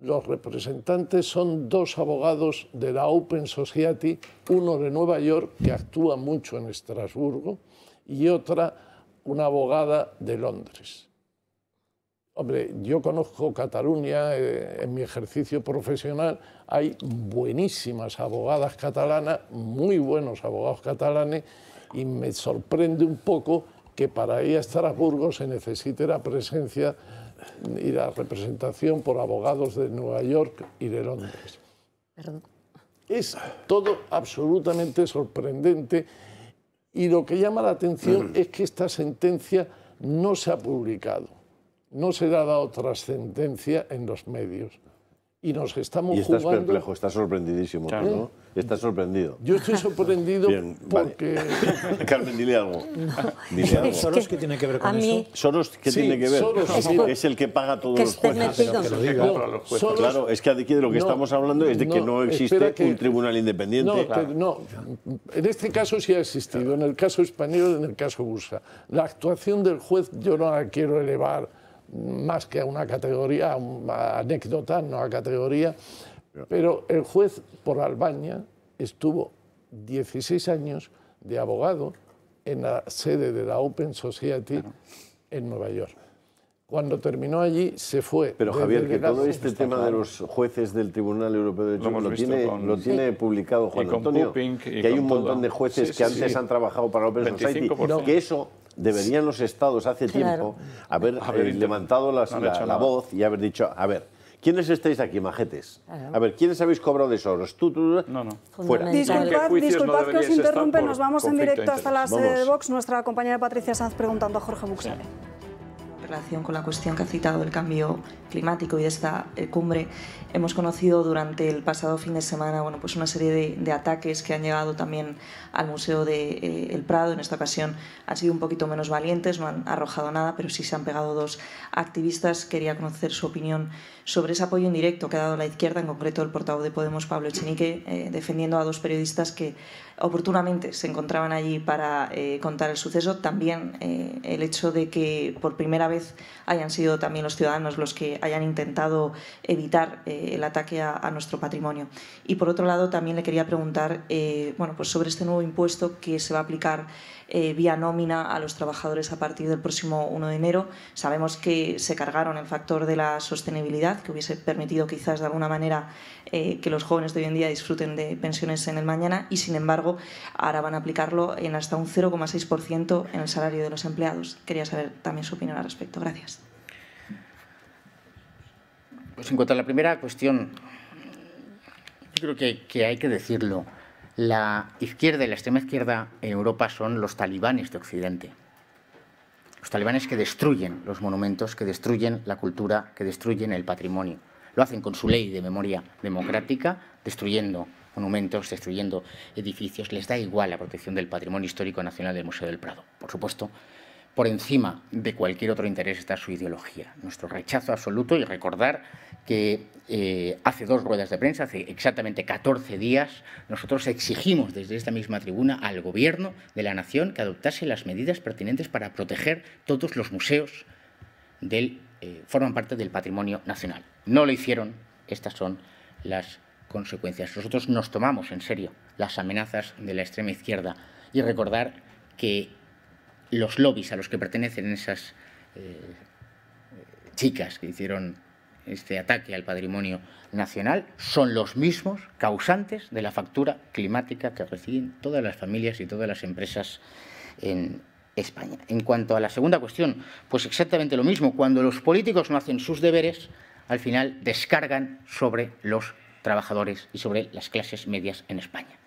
los representantes son dos abogados de la Open Society, uno de Nueva York, que actúa mucho en Estrasburgo, y otra, una abogada de Londres. Hombre, yo conozco Cataluña, eh, en mi ejercicio profesional hay buenísimas abogadas catalanas, muy buenos abogados catalanes, y me sorprende un poco que para ir a Estrasburgo se necesite la presencia y la representación por abogados de Nueva York y de Londres. Perdón. Es todo absolutamente sorprendente y lo que llama la atención mm. es que esta sentencia no se ha publicado, no se ha dado trascendencia en los medios y nos estamos y estás perplejo, estás sorprendidísimo, ¿no? Está sorprendido. Yo estoy sorprendido porque... Carmen, dile algo. ¿Soros qué tiene que ver con mí... eso? ¿Soros qué tiene que ver? es el que paga todos los jueces. que lo claro, es que aquí de lo que estamos hablando es de que no existe un tribunal independiente. No, no, en este caso sí ha existido, en el caso español, en el caso Bursa. La actuación del juez yo no la quiero elevar más que a una categoría, a anécdota, no a categoría. Pero el juez por Albania estuvo 16 años de abogado en la sede de la Open Society en Nueva York. Cuando terminó allí, se fue. Pero Javier, que todo este tema de los jueces del Tribunal Europeo de Derechos lo, lo tiene, publicado Juan Antonio, que hay un montón de jueces que antes han trabajado para Open Society, que eso deberían los estados hace tiempo haber, eh, levantado la voz y haber dicho, a ver, ¿Quiénes estáis aquí, majetes? A ver, ¿quiénes habéis cobrado de esos? tú, No, no. Fuera. Disculpad, disculpad que os interrumpe. Nos vamos en directo hasta la eh, sede de Vox. Nuestra compañera Patricia Sanz preguntando a Jorge Buxale. En relación con la cuestión que ha citado del cambio climático y de esta eh, cumbre, hemos conocido durante el pasado fin de semana bueno, pues una serie de, ataques que han llegado también al Museo de eh, Prado. En esta ocasión han sido un poquito menos valientes, no han arrojado nada, pero sí se han pegado dos activistas. Quería conocer su opinión sobre ese apoyo indirecto que ha dado la izquierda, en concreto el portavoz de Podemos, Pablo Echenique, eh, defendiendo a dos periodistas que oportunamente se encontraban allí para eh, contar el suceso. También eh, el hecho de que por primera vez hayan sido también los ciudadanos los que hayan intentado evitar el ataque a, nuestro patrimonio. Y por otro lado, también le quería preguntar bueno, pues sobre este nuevo impuesto que se va a aplicar eh, vía nómina a los trabajadores a partir del próximo 1 de enero. Sabemos que se cargaron el factor de la sostenibilidad, que hubiese permitido quizás de alguna manera eh, que los jóvenes de hoy en día disfruten de pensiones en el mañana y, sin embargo, ahora van a aplicarlo en hasta un 0,6% en el salario de los empleados. Quería saber también su opinión al respecto. Gracias. Pues en cuanto a la primera cuestión, yo creo que hay que decirlo. La izquierda y la extrema izquierda en Europa son los talibanes de Occidente. Los talibanes que destruyen los monumentos, que destruyen la cultura, que destruyen el patrimonio. Lo hacen con su ley de memoria democrática, destruyendo monumentos, destruyendo edificios. Les da igual la protección del patrimonio histórico nacional del Museo del Prado. Por supuesto, por encima de cualquier otro interés está su ideología, nuestro rechazo absoluto y recordar que eh, hace dos ruedas de prensa, hace exactamente 14 días, nosotros exigimos desde esta misma tribuna al Gobierno de la Nación que adoptase las medidas pertinentes para proteger todos los museos del, eh, forman parte del patrimonio nacional. No lo hicieron, estas son las consecuencias. Nosotros nos tomamos en serio las amenazas de la extrema izquierda y recordar que los lobbies a los que pertenecen esas eh, chicas que hicieron este ataque al patrimonio nacional son los mismos causantes de la factura climática que reciben todas las familias y todas las empresas en España. En cuanto a la segunda cuestión, pues exactamente lo mismo. Cuando los políticos no hacen sus deberes, al final descargan sobre los trabajadores y sobre las clases medias en España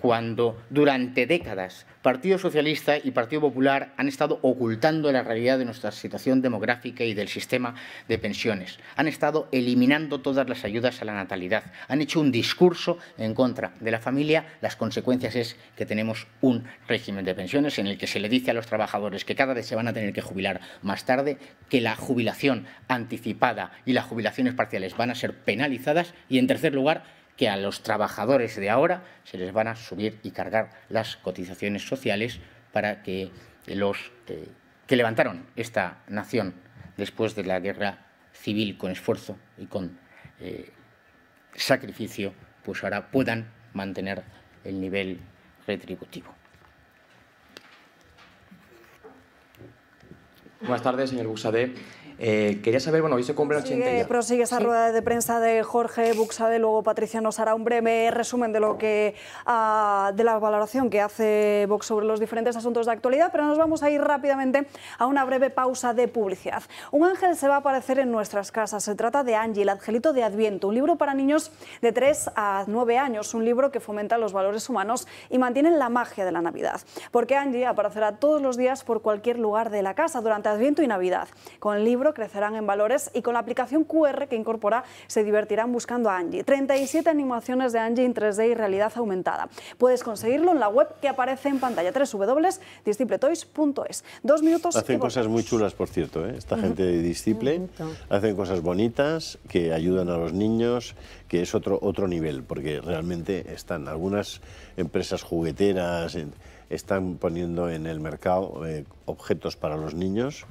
cuando durante décadas Partido Socialista y Partido Popular han estado ocultando la realidad de nuestra situación demográfica y del sistema de pensiones. Han estado eliminando todas las ayudas a la natalidad. Han hecho un discurso en contra de la familia. Las consecuencias es que tenemos un régimen de pensiones en el que se le dice a los trabajadores que cada vez se van a tener que jubilar más tarde, que la jubilación anticipada y las jubilaciones parciales van a ser penalizadas y, en tercer lugar, que a los trabajadores de ahora se les van a subir y cargar las cotizaciones sociales para que los eh, que levantaron esta nación después de la guerra civil con esfuerzo y con eh, sacrificio, pues ahora puedan mantener el nivel retributivo. Buenas tardes, señor eh, quería saber, bueno, hoy se cumple el 80 Prosigue esa rueda de prensa de Jorge Buxade, luego Patricia nos hará un breve resumen de lo que ah, de la valoración que hace Vox sobre los diferentes asuntos de actualidad, pero nos vamos a ir rápidamente a una breve pausa de publicidad. Un ángel se va a aparecer en nuestras casas. Se trata de Angie, el angelito de Adviento, un libro para niños de 3 a 9 años, un libro que fomenta los valores humanos y mantiene la magia de la Navidad, porque Angie aparecerá todos los días por cualquier lugar de la casa durante Adviento y Navidad, con el libro crecerán en valores y con la aplicación QR que incorpora se divertirán buscando a Angie. 37 animaciones de Angie en 3D y realidad aumentada. Puedes conseguirlo en la web que aparece en pantalla www.discipletoys.es. Dos minutos. Hacen cosas muy chulas, por cierto. ¿eh? Esta gente de Discipline hacen cosas bonitas que ayudan a los niños, que es otro, otro nivel, porque realmente están algunas empresas jugueteras, están poniendo en el mercado eh, objetos para los niños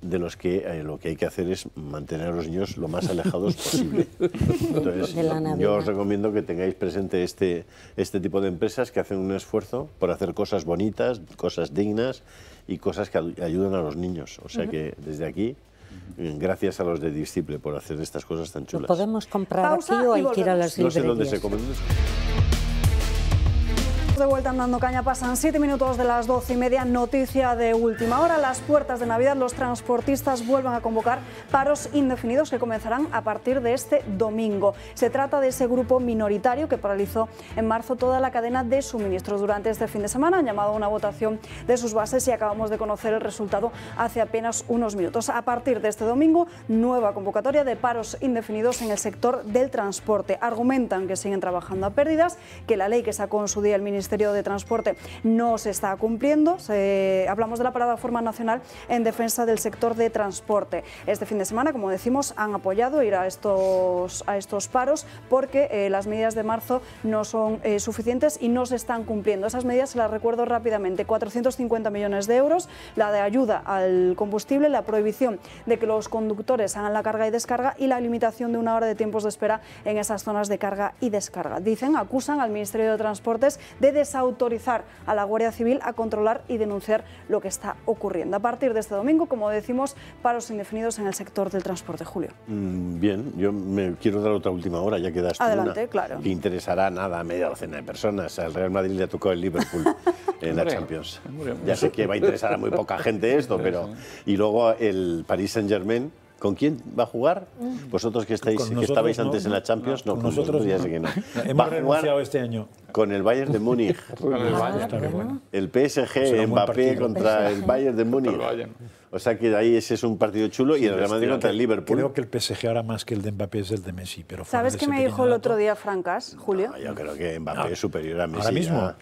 de los que eh, lo que hay que hacer es mantener a los niños lo más alejados posible. yo os recomiendo que tengáis presente este, este tipo de empresas que hacen un esfuerzo por hacer cosas bonitas, cosas dignas y cosas que ayudan a los niños. O sea que desde aquí, eh, gracias a los de Disciple por hacer estas cosas tan chulas. podemos comprar aquí o hay que ir a las librerías? se de vuelta andando caña, pasan siete minutos de las doce y media. Noticia de última hora: las puertas de Navidad, los transportistas vuelvan a convocar paros indefinidos que comenzarán a partir de este domingo. Se trata de ese grupo minoritario que paralizó en marzo toda la cadena de suministros durante este fin de semana. Han llamado a una votación de sus bases y acabamos de conocer el resultado hace apenas unos minutos. A partir de este domingo, nueva convocatoria de paros indefinidos en el sector del transporte. Argumentan que siguen trabajando a pérdidas, que la ley que sacó en su día el ministro... Ministerio de Transporte no se está cumpliendo. hablamos de la parada forma nacional en defensa del sector de transporte. Este fin de semana, como decimos, han apoyado ir a estos, a estos paros porque eh, las medidas de marzo no son eh, suficientes y no se están cumpliendo. Esas medidas, se las recuerdo rápidamente, 450 millones de euros, la de ayuda al combustible, la prohibición de que los conductores hagan la carga y descarga y la limitación de una hora de tiempos de espera en esas zonas de carga y descarga. Dicen, acusan al Ministerio de Transportes de desautorizar a la Guardia Civil a controlar y denunciar lo que está ocurriendo. A partir de este domingo, como decimos, paros indefinidos en el sector del transporte, Julio. Mm, bien, yo me quiero dar otra última hora, ya quedas Adelante, claro. interesará nada a media docena de personas. Al Real Madrid le tocó el Liverpool en la Champions. Ya sé que va a interesar a muy poca gente esto, pero... Y luego el Paris Saint-Germain ¿Con quién va a jugar? Mm. Vosotros que, estáis, que estabais antes en la Champions, no, nosotros ya sé que no. Hemos renunciado este año. Con el Bayern de Múnich. el PSG, Mbappé contra el Bayern de Múnich. O sea que ahí ese es un partido chulo y el Real Madrid contra el Liverpool. Creo que el PSG ahora más que el de Mbappé es el de Messi. Pero ¿Sabes qué me dijo el otro día Francas, Julio? yo creo que Mbappé es superior a Messi. Ahora mismo.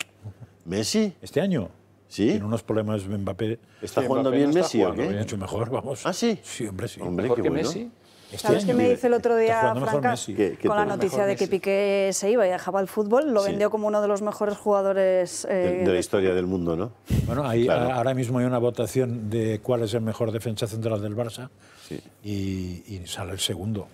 ¿Messi? Este año. ¿Sí? Tiene unos problemas Mbappé. ¿Está jugando bien Messi o qué? hecho mejor, vamos. ¿Ah, sí? Sí, hombre, sí. Hombre, que Messi? Este ¿Sabes qué me dice el otro día, Franca? con la noticia de que Piqué se iba y dejaba el fútbol, lo vendió como uno de los mejores jugadores... Eh, de, la historia del mundo, ¿no? Bueno, ahí ahora mismo hay una votación de cuál es el mejor defensa central del Barça y sale el segundo.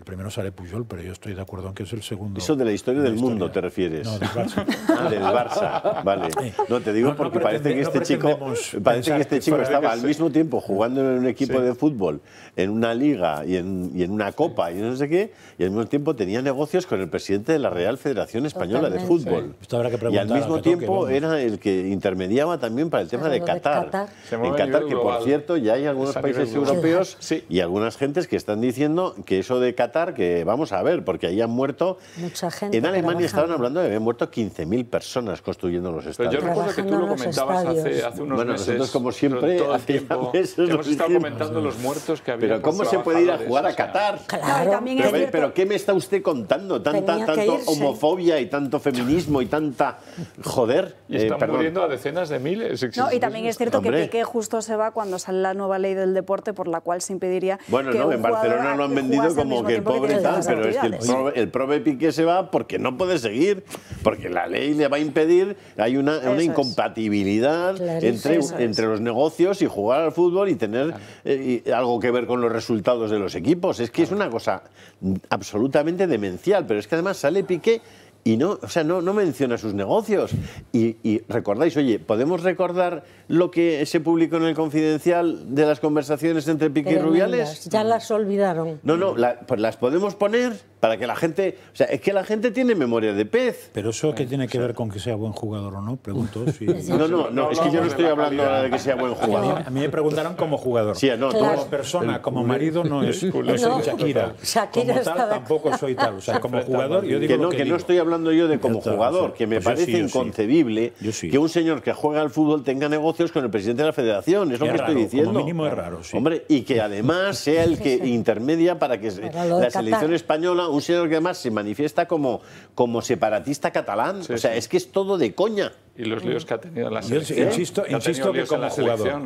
El primero sale Puyol, pero yo estoy de acuerdo en que es el segundo. Eso de la historia del mundo te refieres. No, del Barça. Ah, vale. No, te digo porque parece, que este chico, parece que este chico estaba al mismo tiempo jugando en un equipo de fútbol, en una liga y en, y en una copa y no sé qué, y al mismo tiempo tenía negocios con el presidente de la Real Federación Española de Fútbol. y al mismo tiempo era el que intermediaba también para el tema de Qatar. En Qatar, que por cierto ya hay algunos países europeos y algunas gentes que están diciendo que eso de Qatar que vamos a ver, porque ahí han muerto... Mucha gente. En Alemania estaban hablando de que habían muerto 15.000 personas construyendo los estadios. Pero yo recuerdo que tú lo comentabas hace, hace, unos bueno, Nosotros, como siempre, hemos estado comentando los muertos que había. Pero ¿cómo se puede ir a jugar a Qatar? Claro, también pero, cierto. pero ¿qué me está usted contando? Tanta, tanto homofobia y tanto feminismo y tanta... Joder. Y eh, están muriendo a decenas de miles. No, y también es cierto que Piqué justo se va cuando sale la nueva ley del deporte por la cual se impediría... Bueno, no, en Barcelona lo han vendido como que el pobre pero es que el, pro, Piqué se va porque no puede seguir, porque la ley le va a impedir, hay una, incompatibilidad entre, entre los negocios y jugar al fútbol y tener eh, algo que ver con los resultados de los equipos. Es que es una cosa absolutamente demencial, pero es que además sale Piqué y no, o sea, no, no menciona sus negocios. Y, recordáis, oye, ¿podemos recordar lo que se publicó en el Confidencial de las conversaciones entre Piqué y Rubiales? Ya las olvidaron. No, no, pues las podemos poner. Para que la gente. O sea, es que la gente tiene memoria de pez. Pero eso que tiene que ver con que sea buen jugador o no, pregunto. Si... No, no, no, es que yo no estoy hablando ahora de que sea buen jugador. A mí me preguntaron como jugador. Sí, no, como persona, como marido no es, no soy Shakira. como tal, tampoco soy tal. O sea, como jugador, Que no, que, no estoy hablando yo de como jugador, que me pues parece inconcebible que un señor que juega al fútbol tenga negocios con el presidente de la federación. Es lo que estoy diciendo. Como mínimo es raro, sí. Hombre, y que además sea el que intermedia para que la selección española un señor que además se manifiesta como, como separatista catalán. o sea, es que es todo de coña. Y los líos que ha tenido la selección. insisto, que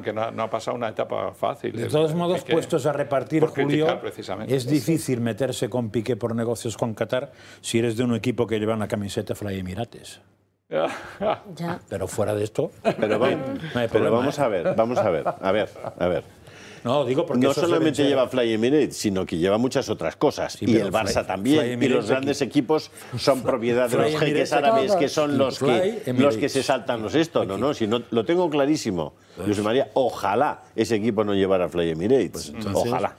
Que no, ha pasado una etapa fácil. De todos eh, modos, puestos a repartir, Julio, es difícil meterse con Piqué por negocios con Qatar si eres de un equipo que lleva una camiseta Fly Emirates. Pero fuera de esto. pero vamos ¿eh? a ver, vamos a ver, a ver, a ver. No, digo porque. No solamente lleva Fly Emirates, sino que lleva muchas otras cosas. y el Barça también. y los grandes equipos son propiedad de los jeques árabes, que son los que, los que se saltan los esto. No, no, si lo tengo clarísimo. Pues José María, ojalá ese equipo no llevara Fly Emirates. Pues ojalá.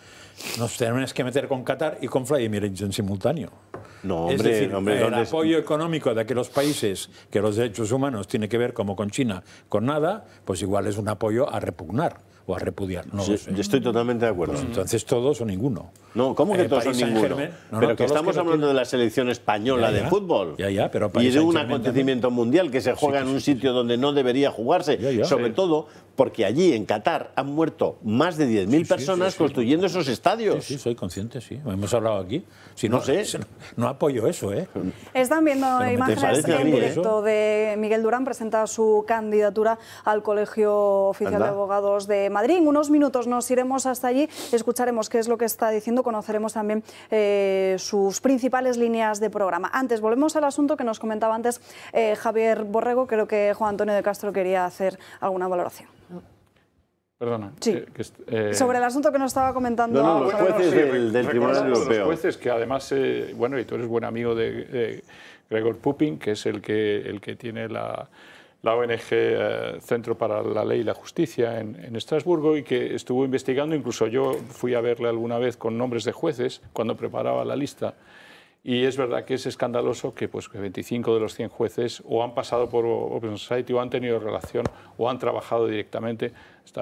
Nos tenemos que meter con Qatar y con Fly Emirates en simultáneo. No, hombre, el apoyo económico de aquellos países que los derechos humanos tiene que ver como con China, con nada, pues igual es un apoyo a repugnar o a repudiar. No estoy totalmente de acuerdo. Pues entonces todos o ninguno. No, ¿cómo que eh, todos o ninguno? pero que estamos hablando de la selección española de fútbol. Ya, pero y de un acontecimiento mundial que se juega en un sitio donde no debería jugarse, sobre todo porque allí en Qatar han muerto más de 10.000 personas construyendo esos estadios. Sí, sí, soy consciente, sí. Hemos hablado aquí. Si no, sé. No, apoyo eso, ¿eh? Están viendo imágenes en directo de Miguel Durán presenta su candidatura al Colegio Oficial de Abogados de Madrid. En unos minutos nos iremos hasta allí, escucharemos qué es lo que está diciendo, conoceremos también eh, sus principales líneas de programa. Antes, volvemos al asunto que nos comentaba antes eh, Javier Borrego. Creo que Juan Antonio de Castro quería hacer alguna valoración. Perdona. Eh, eh, sobre el asunto que nos estaba comentando. No, los jueces del, Tribunal Europeo. Los jueces que además, eh, bueno, y tú eres buen amigo de, Gregor Pupin, que es el que, el que tiene la, ONG Centro para la Ley y la Justicia en, en, Estrasburgo y que estuvo investigando, incluso yo fui a verle alguna vez con nombres de jueces cuando preparaba la lista y es verdad que es escandaloso que, pues, 25 de los 100 jueces o han pasado por Open Society o han tenido relación o han trabajado directamente.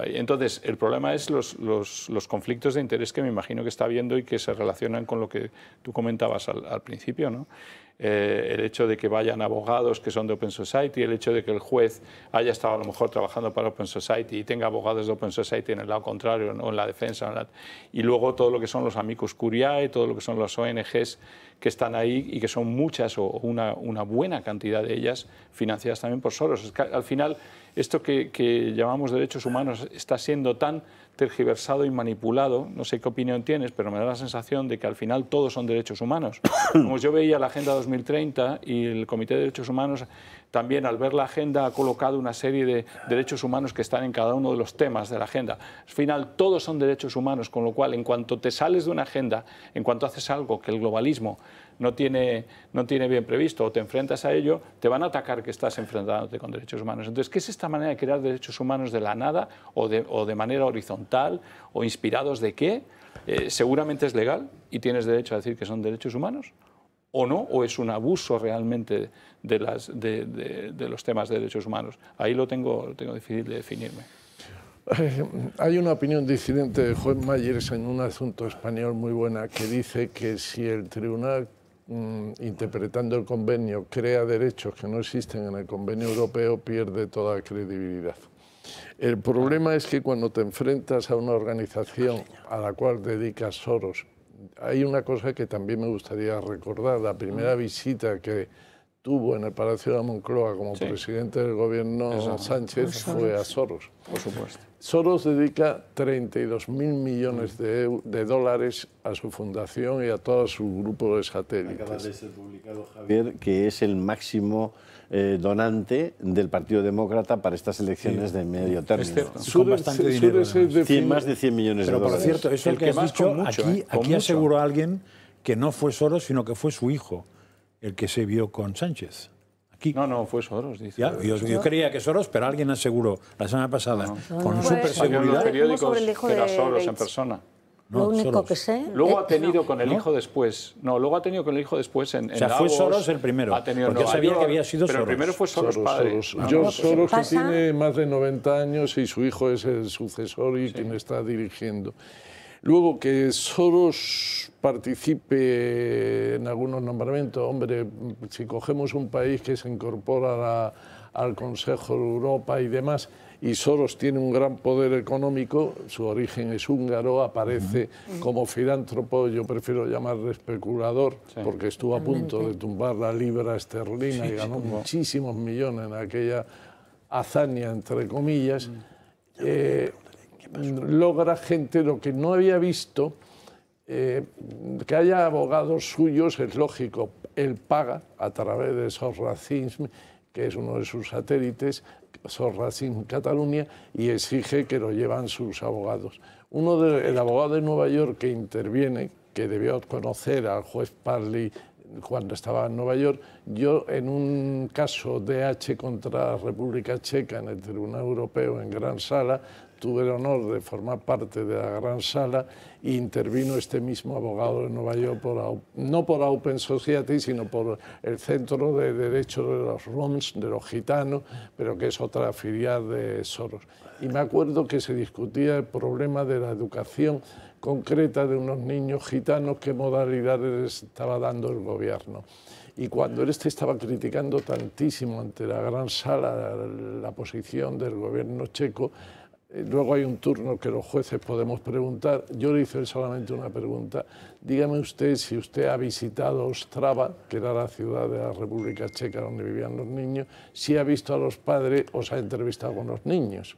Entonces, el problema es los, los, conflictos de interés que me imagino que está habiendo y que se relacionan con lo que tú comentabas al, al principio. ¿no? Eh, el hecho de que vayan abogados que son de Open Society, el hecho de que el juez haya estado a lo mejor trabajando para Open Society y tenga abogados de Open Society en el lado contrario o en la defensa. Y luego todo lo que son los amicus curiae, todo lo que son las ONGs que están ahí y que son muchas o una, buena cantidad de ellas financiadas también por Soros. al final, esto que llamamos derechos humanos está siendo tan tergiversado y manipulado. No sé qué opinión tienes, pero me da la sensación de que al final todos son derechos humanos. Como yo veía la Agenda 2030 y el Comité de Derechos Humanos también al ver la agenda ha colocado una serie de derechos humanos que están en cada uno de los temas de la agenda. Al final todos son derechos humanos, con lo cual en cuanto te sales de una agenda, en cuanto haces algo que el globalismo no tiene, no tiene bien previsto o te enfrentas a ello, te van a atacar que estás enfrentándote con derechos humanos. Entonces, ¿qué es esta manera de crear derechos humanos de la nada o de, o de manera horizontal o inspirados de qué? Eh, seguramente es legal y tienes derecho a decir que son derechos humanos o no, o es un abuso realmente de, las, de, los temas de derechos humanos. Ahí lo tengo, tengo difícil de definirme. Eh, hay una opinión disidente de Juan Mayers en un asunto español muy buena que dice que si el tribunal Mm, interpretando el convenio, crea derechos que no existen en el convenio europeo, pierde toda credibilidad. El problema es que cuando te enfrentas a una organización a la cual dedicas Soros, hay una cosa que también me gustaría recordar, la primera visita que tuvo en el Palacio de la Moncloa como presidente del gobierno Sánchez fue a Soros. Por supuesto. Soros dedica 32 mil millones de, dólares a su fundación y a todo su grupo de satélites. Acaba de ser publicado, Javier, que es el máximo eh, donante del Partido Demócrata para estas elecciones de medio término. Es con bastante dinero. más de 100 millones de dólares. Pero por cierto, eso el que, has dicho, aquí, ¿eh? aquí aseguró alguien que no fue Soros, sino que fue su hijo el que se vio con Sánchez. No, no, fue Soros, dice. yo, creía que Soros, pero alguien aseguró la semana pasada, con no, seguridad. periódicos que era Soros en persona. lo único que sé. Luego ha tenido con el hijo después. No, luego ha tenido con el hijo después en. en o sea, fue Soros el primero. Ha tenido, porque sabía que había sido Soros. Pero el primero fue Soros, Soros padre. Ah, yo, Soros, que tiene más de 90 años y su hijo es el sucesor y quien está dirigiendo. Luego, que Soros participe en algunos nombramientos. Hombre, si cogemos un país que se incorpora al Consejo de Europa y demás, y Soros tiene un gran poder económico, su origen es húngaro, aparece como filántropo, yo prefiero llamar especulador, porque estuvo a punto de tumbar la libra esterlina y ganó muchísimos millones en aquella hazaña, entre comillas. Mm. Eh, pues, logra gente lo que no había visto, eh, que haya abogados suyos es lógico. Él paga a través de Sorracism que es uno de sus satélites, Sorracism Cataluña, y exige que lo llevan sus abogados. Uno de, el abogado de Nueva York que interviene, que debió conocer al juez Parley cuando estaba en Nueva York, yo en un caso DH contra República Checa en el Tribunal Europeo en Gran Sala tuve el honor de formar parte de la gran sala e intervino este mismo abogado de Nueva York, no por la Open Society, sino por el Centro de Derechos de los Roms, de los gitanos, pero que es otra filial de Soros. Y me acuerdo que se discutía el problema de la educación concreta de unos niños gitanos, qué modalidades estaba dando el gobierno. Y cuando él este estaba criticando tantísimo ante la gran sala la posición del gobierno checo, eh, luego hay un turno que los jueces podemos preguntar. Yo le hice solamente una pregunta. Dígame usted si usted ha visitado Ostrava, que era la ciudad de la República Checa donde vivían los niños, si ha visto a los padres o se ha entrevistado con los niños.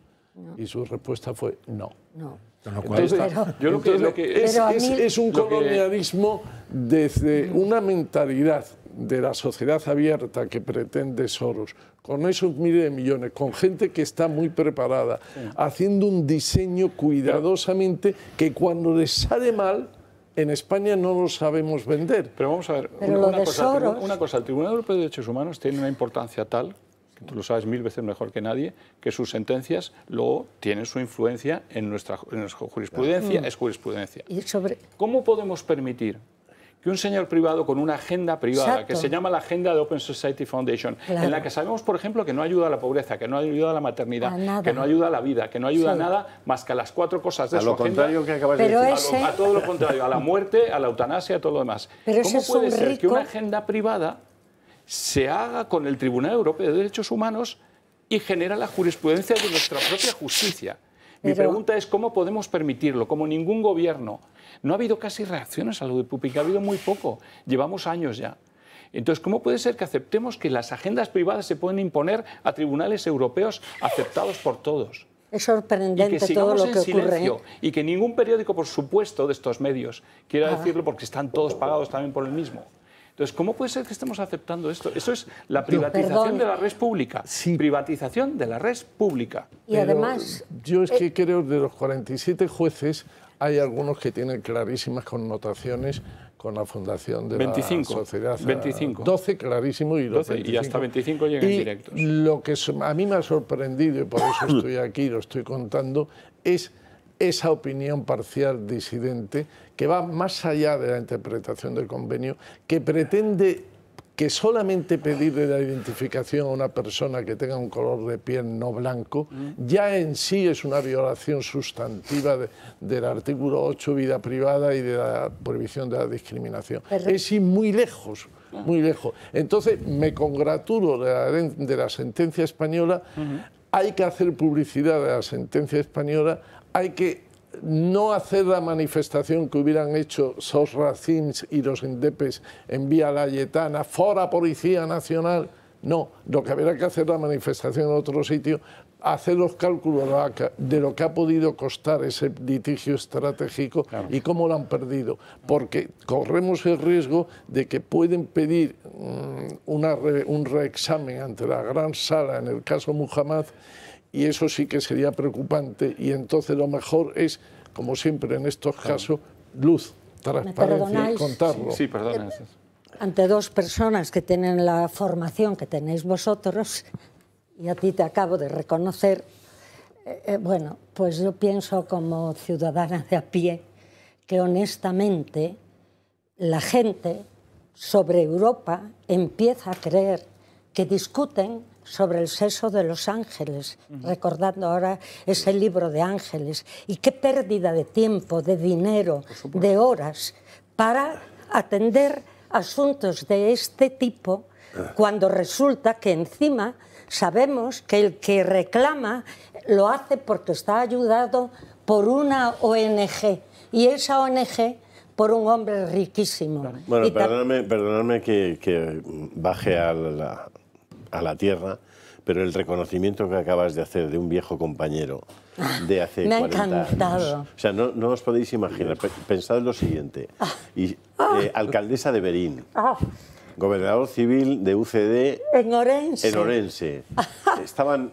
Y su respuesta fue no. No. Entonces, yo que, es, un colonialismo desde una mentalidad de la sociedad abierta que pretende Soros, con esos miles de millones, con gente que está muy preparada, haciendo un diseño cuidadosamente que cuando les sale mal, en España no lo sabemos vender. Pero vamos a ver, una, una, cosa, una, cosa, el Tribunal Europeo de Derechos Humanos tiene una importancia tal, que tú lo sabes mil veces mejor que nadie, que sus sentencias luego tienen su influencia en nuestra, jurisprudencia, es jurisprudencia. ¿Y sobre... ¿Cómo podemos permitir que un señor privado con una agenda privada, que se llama la agenda de Open Society Foundation, en la que sabemos, por ejemplo, que no ayuda a la pobreza, que no ayuda a la maternidad, que no ayuda a la vida, que no ayuda a nada más que a las cuatro cosas de su lo agenda, contrario que de decir. A, todo lo contrario, a la muerte, a la eutanasia, a todo lo demás. ¿Cómo puede ser que una agenda privada se haga con el Tribunal Europeo de Derechos Humanos y genera la jurisprudencia de nuestra propia justicia? Mi pregunta es cómo podemos permitirlo, como ningún gobierno. No ha habido casi reacciones a lo Pupi, que ha habido muy poco. Llevamos años ya. Entonces, ¿cómo puede ser que aceptemos que las agendas privadas se pueden imponer a tribunales europeos aceptados por todos? Es sorprendente que todo lo que Y que ningún periódico, por supuesto, de estos medios quiera decirlo porque están todos pagados también por el mismo. Entonces, ¿cómo puede ser que estemos aceptando esto? Eso es la privatización de la red pública. Privatización de la red pública. Y además... Yo es que eh, creo que de los 47 jueces hay algunos que tienen clarísimas connotaciones con la fundación de la sociedad. 25. 12 clarísimos y 12, 25. Y hasta 25 llegan y directos. Lo que a mí me ha sorprendido, y por eso estoy aquí y lo estoy contando, es esa opinión parcial disidente que va más allá de la interpretación del convenio, que pretende que solamente pedirle la identificación a una persona que tenga un color de piel no blanco mm. ya en sí es una violación sustantiva del artículo 8, vida privada y de la prohibición de la discriminación. Es ir muy lejos, muy lejos. Entonces me congratulo de la, sentencia española. Hay que hacer publicidad de la sentencia española hay que no hacer la manifestación que hubieran hecho SOS Racins y los Indepes en Vía Layetana, fora Policía Nacional. No, lo que habría que hacer la manifestación en otro sitio, hacer los cálculos de lo que ha podido costar ese litigio estratégico y cómo lo han perdido. Porque corremos el riesgo de que pueden pedir mm, una un reexamen ante la gran sala en el caso Muhammad y eso sí que sería preocupante y entonces lo mejor es, como siempre en estos casos, luz, transparencia, contarlo. Eh, sí, sí Ante dos personas que tienen la formación que tenéis vosotros, y a ti te acabo de reconocer, eh, eh, bueno, pues yo pienso como ciudadana de a pie que honestamente la gente sobre Europa empieza a creer que discuten sobre el sexo de los ángeles, recordando ahora ese libro de ángeles. Y qué pérdida de tiempo, de dinero, de horas para atender asuntos de este tipo ah. cuando resulta que encima sabemos que el que reclama lo hace porque está ayudado por una ONG y esa ONG por un hombre riquísimo. Bueno, perdóname, que, que baje a la, a la tierra, pero el reconocimiento que acabas de hacer de un viejo compañero de hace Me ha encantado. O sea, no, os podéis imaginar. Pensad en lo siguiente. Ah. Eh, ah. alcaldesa de Berín. Ah. Gobernador civil de UCD. En Orense. En Orense. Estaban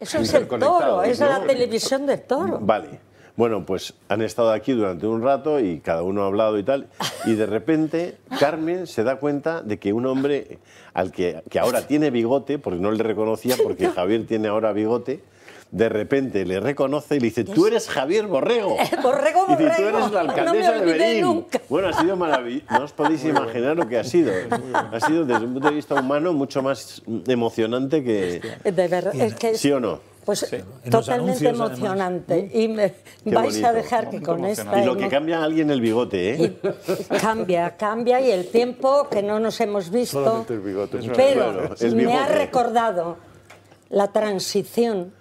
Eso es el toro, esa es la televisión del toro. Vale. Bueno, pues han estado aquí durante un rato y cada uno ha hablado y tal, y de repente Carmen se da cuenta de que un hombre al que, que ahora tiene bigote, porque no le reconocía, porque Javier tiene ahora bigote, de repente le reconoce y le dice, tú eres Javier Borrego. Borrego, Borrego. Y tú eres la alcaldesa de Berín. Bueno, ha sido maravilloso. No os podéis imaginar lo que ha sido. Ha sido, desde un punto de vista humano, mucho más emocionante que... De verdad, que... ¿Sí o no? Pues totalmente emocionante. Mm. Y me vais a dejar que con esta. Y lo que cambia a alguien el bigote, ¿eh? cambia, cambia y el tiempo que no nos hemos visto. Pero me ha recordado la transición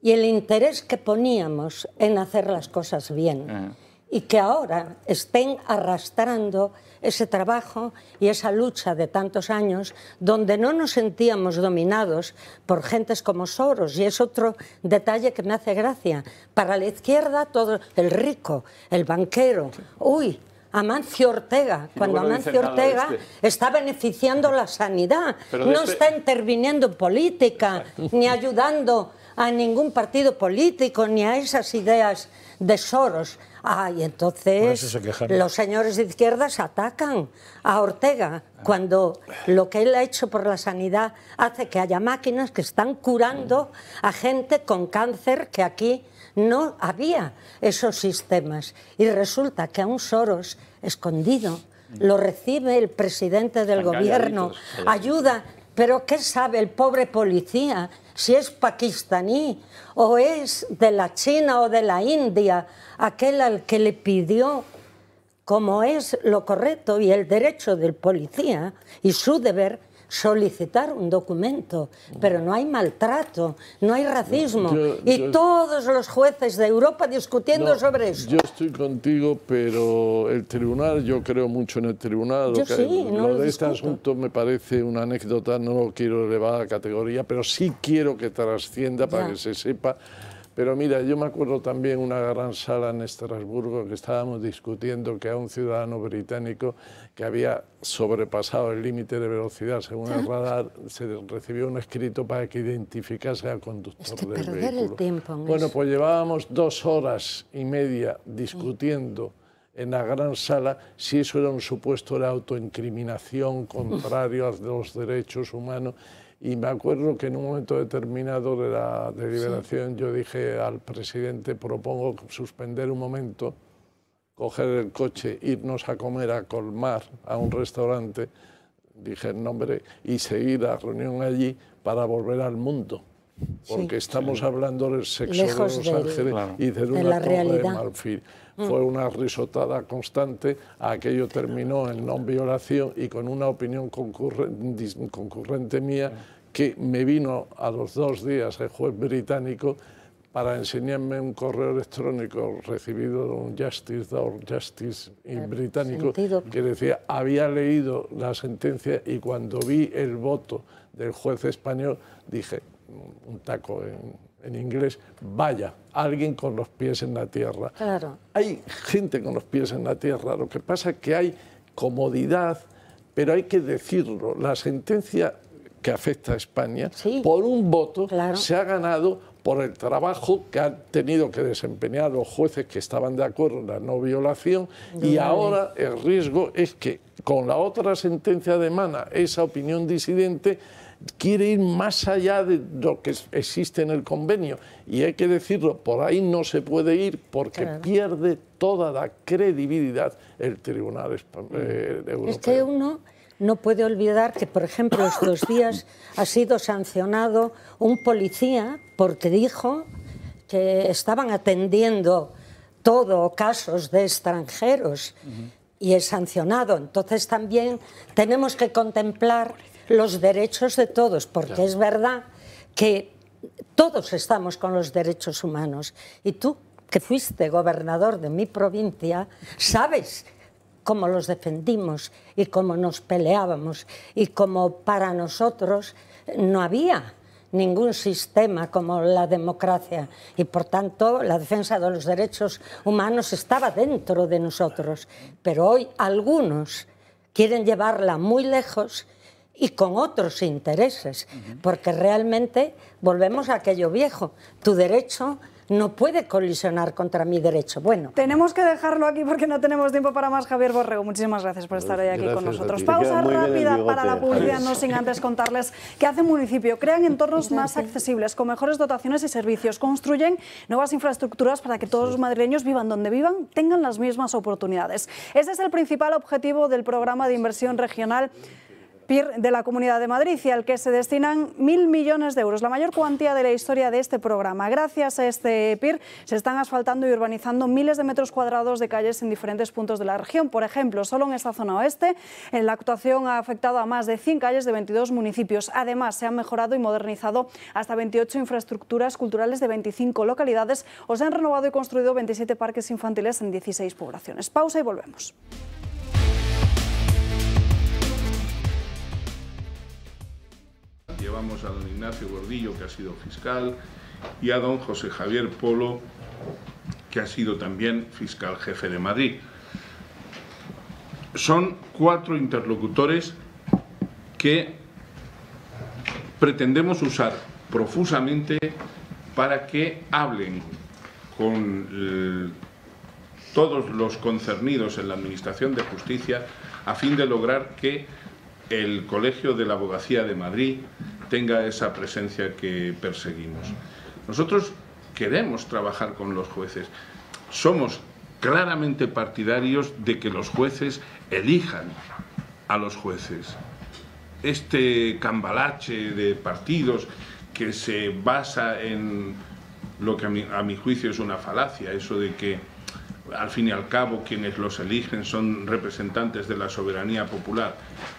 y el interés que poníamos en hacer las cosas bien. Y que ahora estén arrastrando ese trabajo y esa lucha de tantos años donde no nos sentíamos dominados por gentes como Soros. Y es otro detalle que me hace gracia. Para la izquierda, todo el rico, el banquero, uy, Amancio Ortega, cuando Amancio Ortega este". está beneficiando la sanidad, no este está interviniendo en política, ni ayudando a ningún partido político, ni a esas ideas de Soros. Ah, y entonces los señores de izquierdas atacan a Ortega cuando lo que él ha hecho por la sanidad hace que haya máquinas que están curando a gente con cáncer que aquí no había esos sistemas. Y resulta que a un Soros escondido lo recibe el presidente del gobierno, ayuda, pero ¿qué sabe el pobre policía? si es pakistaní o es de la China o de la India, aquel al que le pidió como es lo correcto y el derecho del policía y su deber solicitar un documento, pero no hay maltrato, no hay racismo. y todos los jueces de Europa discutiendo sobre eso. Yo estoy contigo, pero el tribunal, yo creo mucho en el tribunal. lo, de este asunto me parece una anécdota, no quiero elevar a categoría, pero sí quiero que trascienda para que se sepa pero mira, yo me acuerdo también una gran sala en este Estrasburgo que estábamos discutiendo que a un ciudadano británico que había sobrepasado el límite de velocidad según el radar, se recibió un escrito para que identificase al conductor del perder El tiempo, bueno, pues llevábamos dos horas y media discutiendo en la gran sala si eso era un supuesto de autoincriminación contrario a los derechos humanos y me acuerdo que en un momento determinado de la deliberación yo dije al presidente, propongo suspender un momento, coger el coche, irnos a comer a Colmar, a un restaurante, dije el nombre, y seguir la reunión allí para volver al mundo. Porque estamos hablando del sexo de Los Ángeles y de una de la realidad. de Marfil. Mm. Fue una risotada constante, aquello terminó en no violación y con una opinión concurrente, mía mm. que me vino a los dos días el juez británico para enseñarme un correo electrónico recibido de un Justice, Justice británico, que decía, había leído la sentencia y cuando vi el voto del juez español, dije, un taco en, en inglés, vaya, alguien con los pies en la tierra. Claro. Hay gente con los pies en la tierra, lo que pasa es que hay comodidad, pero hay que decirlo, la sentencia que afecta a España, por un voto se ha ganado por el trabajo que han tenido que desempeñar los jueces que estaban de acuerdo en la no violación y ahora el riesgo es que con la otra sentencia de Mana, esa opinión disidente, quiere ir más allá de lo que existe en el convenio. Y hay que decirlo, por ahí no se puede ir porque pierde toda la credibilidad el Tribunal Europeo. Mm. Eh, es que uno no puede olvidar que, por ejemplo, estos días ha sido sancionado un policía porque dijo que estaban atendiendo todo casos de extranjeros. y es sancionado. Entonces también tenemos que contemplar los derechos de todos, porque es verdad que todos estamos con los derechos humanos. Y tú, que fuiste gobernador de mi provincia, sabes cómo los defendimos y cómo nos peleábamos y cómo para nosotros no había ningún sistema como la democracia y por tanto la defensa de los derechos humanos estaba dentro de nosotros. Pero hoy algunos quieren llevarla muy lejos y con otros intereses, porque realmente volvemos a aquello viejo. Tu derecho no puede colisionar contra mi derecho. Bueno. Tenemos que dejarlo aquí porque no tenemos tiempo para más. Javier Borrego, muchísimas gracias por estar hoy aquí con nosotros. Pausa rápida para la publicidad, no sin antes contarles que hace municipio. Crean entornos más accesibles, con mejores dotaciones y servicios. Construyen nuevas infraestructuras para que todos los madrileños vivan donde vivan, tengan las mismas oportunidades. Ese es el principal objetivo del programa de inversión regional PIR de la Comunidad de Madrid y al que se destinan mil millones de euros, la mayor cuantía de la historia de este programa. Gracias a este PIR se están asfaltando y urbanizando miles de metros cuadrados de calles en diferentes puntos de la región. Por ejemplo, solo en esta zona oeste, en la actuación ha afectado a más de 100 calles de 22 municipios. Además, se han mejorado y modernizado hasta 28 infraestructuras culturales de 25 localidades o se han renovado y construido 27 parques infantiles en 16 poblaciones. Pausa y volvemos. Vamos a don Ignacio Gordillo, que ha sido fiscal, y a don José Javier Polo, que ha sido también fiscal jefe de Madrid. Son cuatro interlocutores que pretendemos usar profusamente para que hablen con eh, todos los concernidos en la Administración de Justicia a fin de lograr que el Colegio de la Abogacía de Madrid tenga esa presencia que perseguimos. Nosotros queremos trabajar con los jueces. Somos claramente partidarios de que los jueces elijan a los jueces. Este cambalache de partidos que se basa en lo que a mi, juicio es una falacia, eso de que al fin y al cabo quienes los eligen son representantes de la soberanía popular.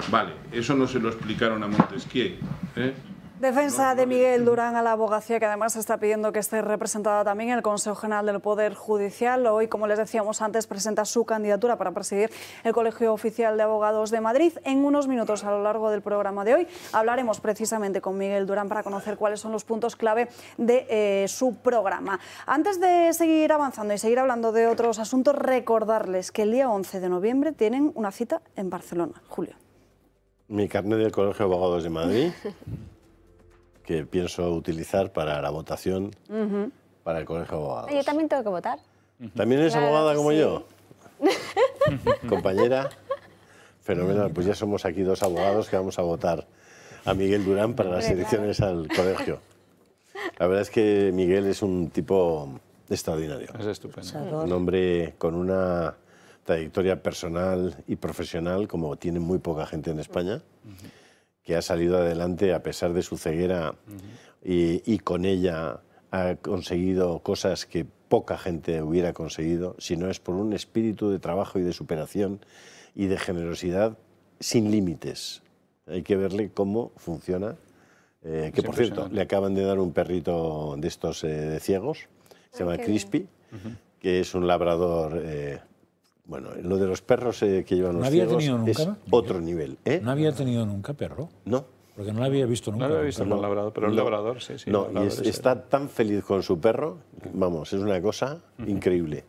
Vale, eso no se lo explicaron a Montesquieu. ¿eh? Defensa de Miguel Durán a la abogacía, que además está pidiendo que esté representada también en el Consejo General del Poder Judicial. Hoy, como les decíamos antes, presenta su candidatura para presidir el Colegio Oficial de Abogados de Madrid. En unos minutos a lo largo del programa de hoy hablaremos precisamente con Miguel Durán para conocer cuáles son los puntos clave de eh, su programa. Antes de seguir avanzando y seguir hablando de otros asuntos, recordarles que el día 11 de noviembre tienen una cita en Barcelona. Julio. Mi carnet del Colegio de Abogados de Madrid. que pienso utilizar para la votación para el Colegio de Abogados. Yo también tengo que votar. ¿También eres abogada como yo? Compañera, fenomenal. Pues ya somos aquí dos abogados que vamos a votar a Miguel Durán para las elecciones al colegio. La verdad es que Miguel es un tipo extraordinario. Es estupendo. Un hombre con una trayectoria personal y profesional como tiene muy poca gente en España que ha salido adelante a pesar de su ceguera y, con ella ha conseguido cosas que poca gente hubiera conseguido si no es por un espíritu de trabajo y de superación y de generosidad sin límites. Hay que verle cómo funciona. Eh, que por cierto, le acaban de dar un perrito de estos eh, de ciegos, se llama Crispy, que es un labrador eh, bueno, lo de los perros eh, que llevan los es otro nivel. ¿eh? ¿No había tenido nunca perro? No. Porque no lo había visto nunca. No lo había visto con pero el labrador, sí, sí. No, y está tan feliz con su perro, vamos, es una cosa increíble.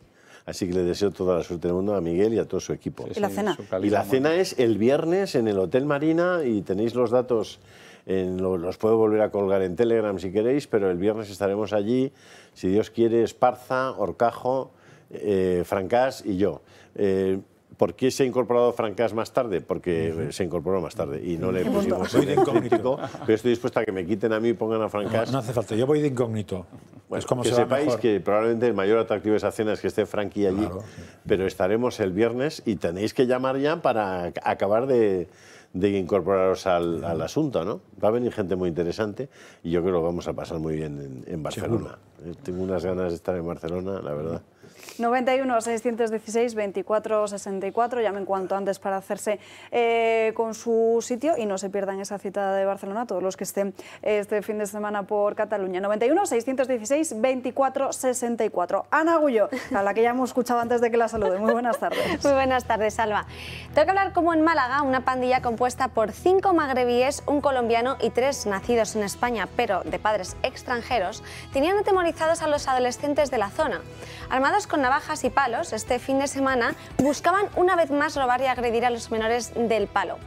Así que le deseo toda la suerte del mundo a Miguel y a todo su equipo. ¿Y la cena? Y la cena es el viernes en el Hotel Marina y tenéis los datos, los puedo volver a colgar en Telegram si queréis, pero el viernes estaremos allí, si Dios quiere, Esparza, Orcajo, eh, Francas y yo. Eh, ¿Por qué se ha incorporado Francas más tarde? Porque se incorporó más tarde y no le pusimos voy de incógnito. Pero estoy dispuesta a que me quiten a mí y pongan a Francas. No, hace falta, yo voy de incógnito. que sepáis que probablemente el mayor atractivo de esa cena es que esté Frankie allí, pero estaremos el viernes y tenéis que llamar ya para acabar de, incorporaros al, asunto, ¿no? Va a venir gente muy interesante y yo creo que lo vamos a pasar muy bien en, Barcelona. Eh, tengo unas ganas de estar en Barcelona, la verdad. 91 616 24 64. Llamen cuanto antes para hacerse eh, con su sitio y no se pierdan esa cita de Barcelona, todos los que estén eh, este fin de semana por Cataluña. 91 616 24 64. Ana Gullo, a la que ya hemos escuchado antes de que la salude. Muy buenas tardes. Muy buenas tardes, Alba. Tengo que hablar como en Málaga, una pandilla compuesta por cinco magrebíes, un colombiano y tres nacidos en España, pero de padres extranjeros, tenían atemorizados a los adolescentes de la zona. Armados con navajas y palos este fin de semana buscaban una vez más robar y agredir a los menores del palo.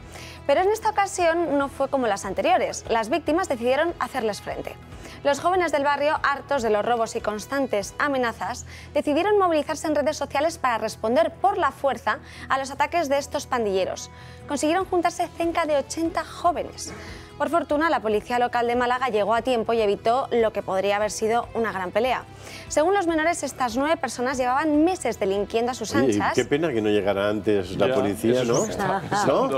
Pero en esta ocasión no fue como las anteriores. Las víctimas decidieron hacerles frente. Los jóvenes del barrio, hartos de los robos y constantes amenazas, decidieron movilizarse en redes sociales para responder por la fuerza a los ataques de estos pandilleros. Consiguieron juntarse cerca de 80 jóvenes. Por fortuna, la policía local de Málaga llegó a tiempo y evitó lo que podría haber sido una gran pelea. Según los menores, estas nueve personas llevaban meses delinquiendo a sus anchas. qué pena que no llegara antes la policía, ¿no?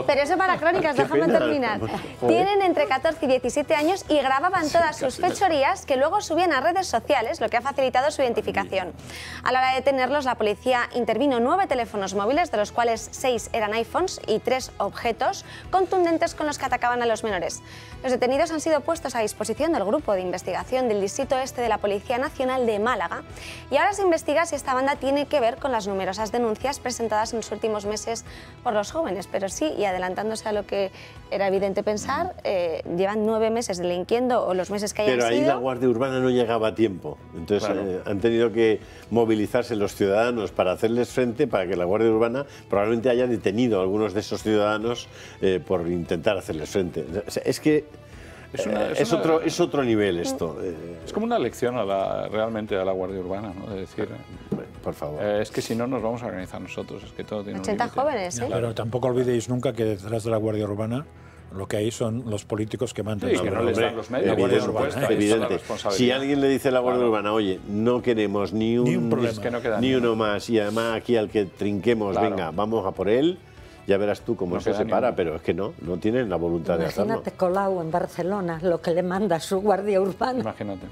Pero eso para crónicas, déjame terminar. Tienen entre 14 y 17 años y grababan todas sus fechorías que luego subían a redes sociales, lo que ha facilitado su identificación. A la hora de detenerlos, la policía intervino nueve teléfonos móviles, de los cuales seis eran iPhones y tres objetos contundentes con los que atacaban a los menores. Los detenidos han sido puestos a disposición del Grupo de Investigación del Distrito Este de la Policía Nacional de Málaga y ahora se investiga si esta banda tiene que ver con las numerosas denuncias presentadas en los últimos meses por los jóvenes. Pero sí, y adelantándose a lo que era evidente pensar, eh, llevan nueve meses delinquiendo o los meses que hayan Pero ahí la Guardia Urbana no llegaba a tiempo. Entonces eh, han tenido que movilizarse los ciudadanos para hacerles frente, para que la Guardia Urbana probablemente haya detenido a algunos de esos ciudadanos eh, por intentar hacerles frente es que es, eh, otro, es otro nivel esto. Eh. Es como una lección a la, realmente a la Guardia Urbana, ¿no? De decir, por favor. Eh, es que si no nos vamos a organizar nosotros, es que todo tiene 80 jóvenes, ¿eh? Claro, tampoco olvidéis nunca que detrás de la Guardia Urbana lo que hay son los políticos que mandan. Sí, que no les dan los medios. Evidente, Si alguien le dice a la Guardia Urbana, oye, no queremos ni un, ni uno más, y además aquí al que trinquemos, venga, vamos a por él, ya verás tú cómo eso se para, pero es que no, no tienen la voluntad de hacerlo. Imagínate Colau en Barcelona, lo que le manda su guardia urbana. Imagínate.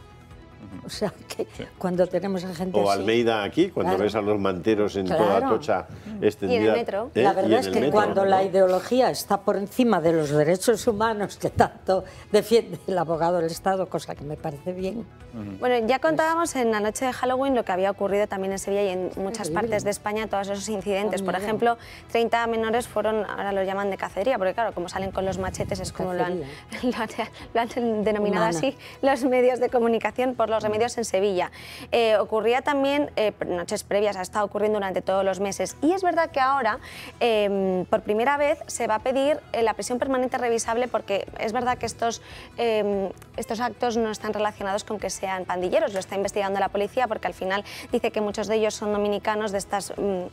O sea que cuando tenemos a gente O Almeida aquí, cuando ves a los manteros en toda Tocha mm. extendida. Y el metro. ¿eh? La verdad es que cuando la ideología está por encima de los derechos humanos que tanto defiende el abogado del Estado, cosa que me parece bien. Bueno, ya pues contábamos en la noche de Halloween lo que había ocurrido también en Sevilla y en muchas partes de España, todos esos incidentes. Por ejemplo, 30 menores fueron, ahora lo llaman de cacería, porque claro, como salen con los machetes es como lo han, denominado así los medios de comunicación por los medios en Sevilla. Eh, ocurría también eh, noches previas, ha estado ocurriendo durante todos los meses. Y es verdad que ahora, em, por primera vez, se va a pedir eh, la prisión permanente revisable porque es verdad que estos, em, estos actos no están relacionados con que sean pandilleros, lo está investigando la policía porque al final dice que muchos de ellos son dominicanos de estas, mm,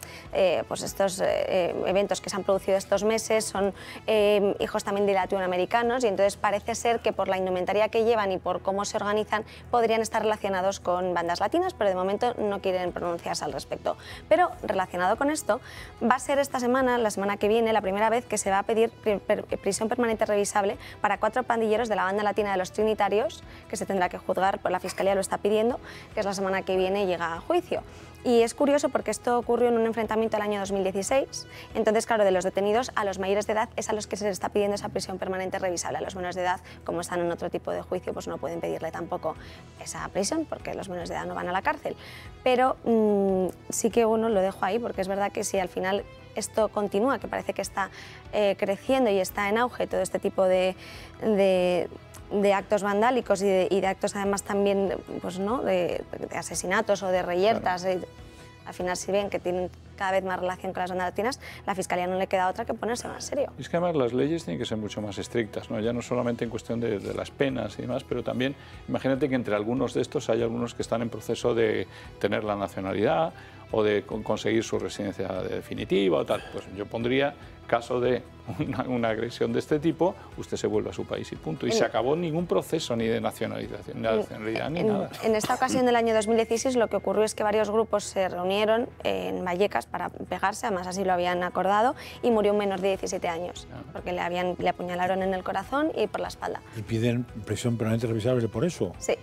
pues estos eventos que se han producido estos meses, son em, hijos también de latinoamericanos y entonces parece ser que por la indumentaria que llevan y por cómo se organizan podrían estar relacionados con bandas latinas, pero de momento no quieren pronunciarse al respecto. Pero relacionado con esto, va a ser esta semana, la semana que viene, la primera vez que se va a pedir prisión permanente revisable para cuatro pandilleros de la banda latina de los Trinitarios, que se tendrá que juzgar, por pues la Fiscalía lo está pidiendo, que es la semana que viene llega a juicio. Y es curioso porque esto ocurrió en un enfrentamiento el año 2016. Entonces, claro, de los detenidos a los mayores de edad es a los que se les está pidiendo esa prisión permanente revisable. A los menores de edad, como están en otro tipo de juicio, pues no pueden pedirle tampoco esa prisión porque los menores de edad no van a la cárcel. Pero mm, sí que uno lo dejo ahí porque es verdad que si al final esto continúa, que parece que está eh, creciendo y está en auge todo este tipo de de actos vandálicos y de, actos además también pues, ¿no? de, asesinatos o de reyertas. Al final, si bien que tienen cada vez más relación con las bandas latinas, la Fiscalía no le queda otra que ponerse más serio. es que además las leyes tienen que ser mucho más estrictas, ¿no? ya no solamente en cuestión de, las penas y demás, pero también imagínate que entre algunos de estos hay algunos que están en proceso de tener la nacionalidad o de conseguir su residencia definitiva o tal. Pues yo pondría caso de una, agresión de este tipo, usted se vuelve a su país y punto. Y se acabó ningún proceso ni de nacionalización, ni, nacionalidad, ni nada. En esta ocasión del año 2016 lo que ocurrió es que varios grupos se reunieron en Vallecas para pegarse, además así lo habían acordado, y murió un menor de 17 años, ah. porque le, habían, le apuñalaron en el corazón y por la espalda. ¿Y piden prisión permanente revisable por eso? Sí.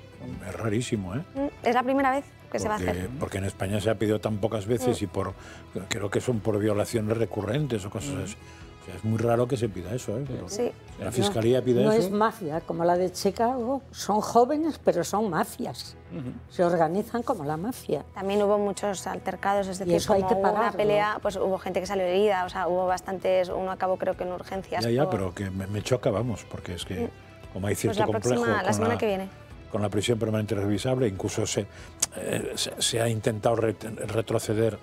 Es rarísimo, ¿eh? Mm, es la primera vez porque, se Porque en España se ha pedido tan pocas veces mm. y por creo que son por violaciones recurrentes o cosas mm. así. es muy raro que se pida eso. ¿eh? sí. La fiscalía pide eso. No es mafia, como la de Chicago. Oh, son jóvenes, pero son mafias. Se organizan como la mafia. También hubo muchos altercados, es decir, como hay que una pelea, pues hubo gente que salió herida, o sea, hubo bastantes, uno acabó creo que en urgencias. Ya, ya, pero que me, choca, vamos, porque es que mm. como hay pues cierto la complejo... Próxima, la semana que viene con la prisión permanente revisable, incluso se, eh, ha intentado retroceder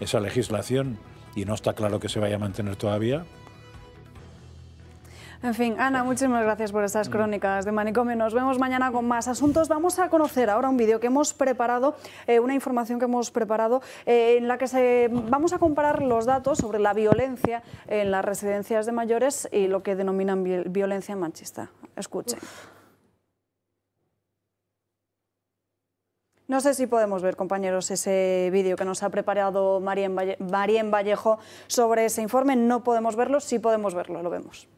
esa legislación y no está claro que se vaya a mantener todavía. En fin, Ana, muchísimas gracias por estas crónicas de Manicomio. Nos vemos mañana con más asuntos. Vamos a conocer ahora un vídeo que hemos preparado, eh, una información que hemos preparado, eh, en la que se, vamos a comparar los datos sobre la violencia en las residencias de mayores y lo que denominan violencia machista. Escuchen. No sé si podemos ver, compañeros, ese vídeo que nos ha preparado María en Vallejo sobre ese informe. No podemos verlo, sí podemos verlo, lo vemos.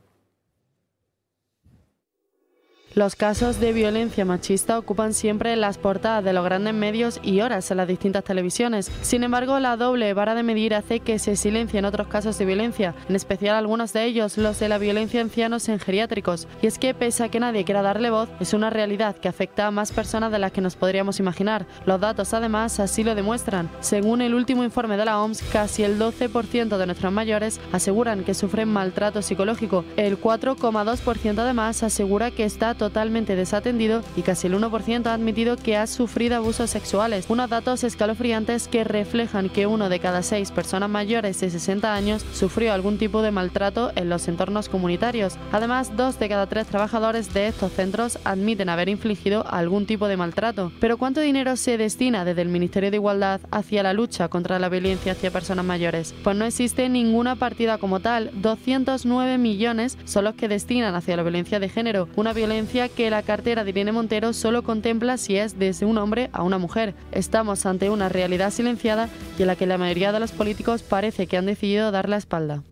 Los casos de violencia machista ocupan siempre las portadas de los grandes medios y horas en las distintas televisiones. Sin embargo, la doble vara de medir hace que se silencien otros casos de violencia, en especial algunos de ellos, los de la violencia ancianos en geriátricos. Y es que, pese a que nadie quiera darle voz, es una realidad que afecta a más personas de las que nos podríamos imaginar. Los datos, además, así lo demuestran. Según el último informe de la OMS, casi el 12% de nuestros mayores aseguran que sufren maltrato psicológico. El 4,2% además asegura que está totalmente desatendido y casi el 1% ha admitido que ha sufrido abusos sexuales, unos datos escalofriantes que reflejan que uno de cada seis personas mayores de 60 años sufrió algún tipo de maltrato en los entornos comunitarios. Además, dos de cada tres trabajadores de estos centros admiten haber infligido algún tipo de maltrato. Pero ¿cuánto dinero se destina desde el Ministerio de Igualdad hacia la lucha contra la violencia hacia personas mayores? Pues no existe ninguna partida como tal. 209 millones son los que destinan hacia la violencia de género, una violencia que la cartera de Irene Montero solo contempla si es desde un hombre a una mujer. Estamos ante una realidad silenciada y en la que la mayoría de los políticos parece que han decidido dar la espalda.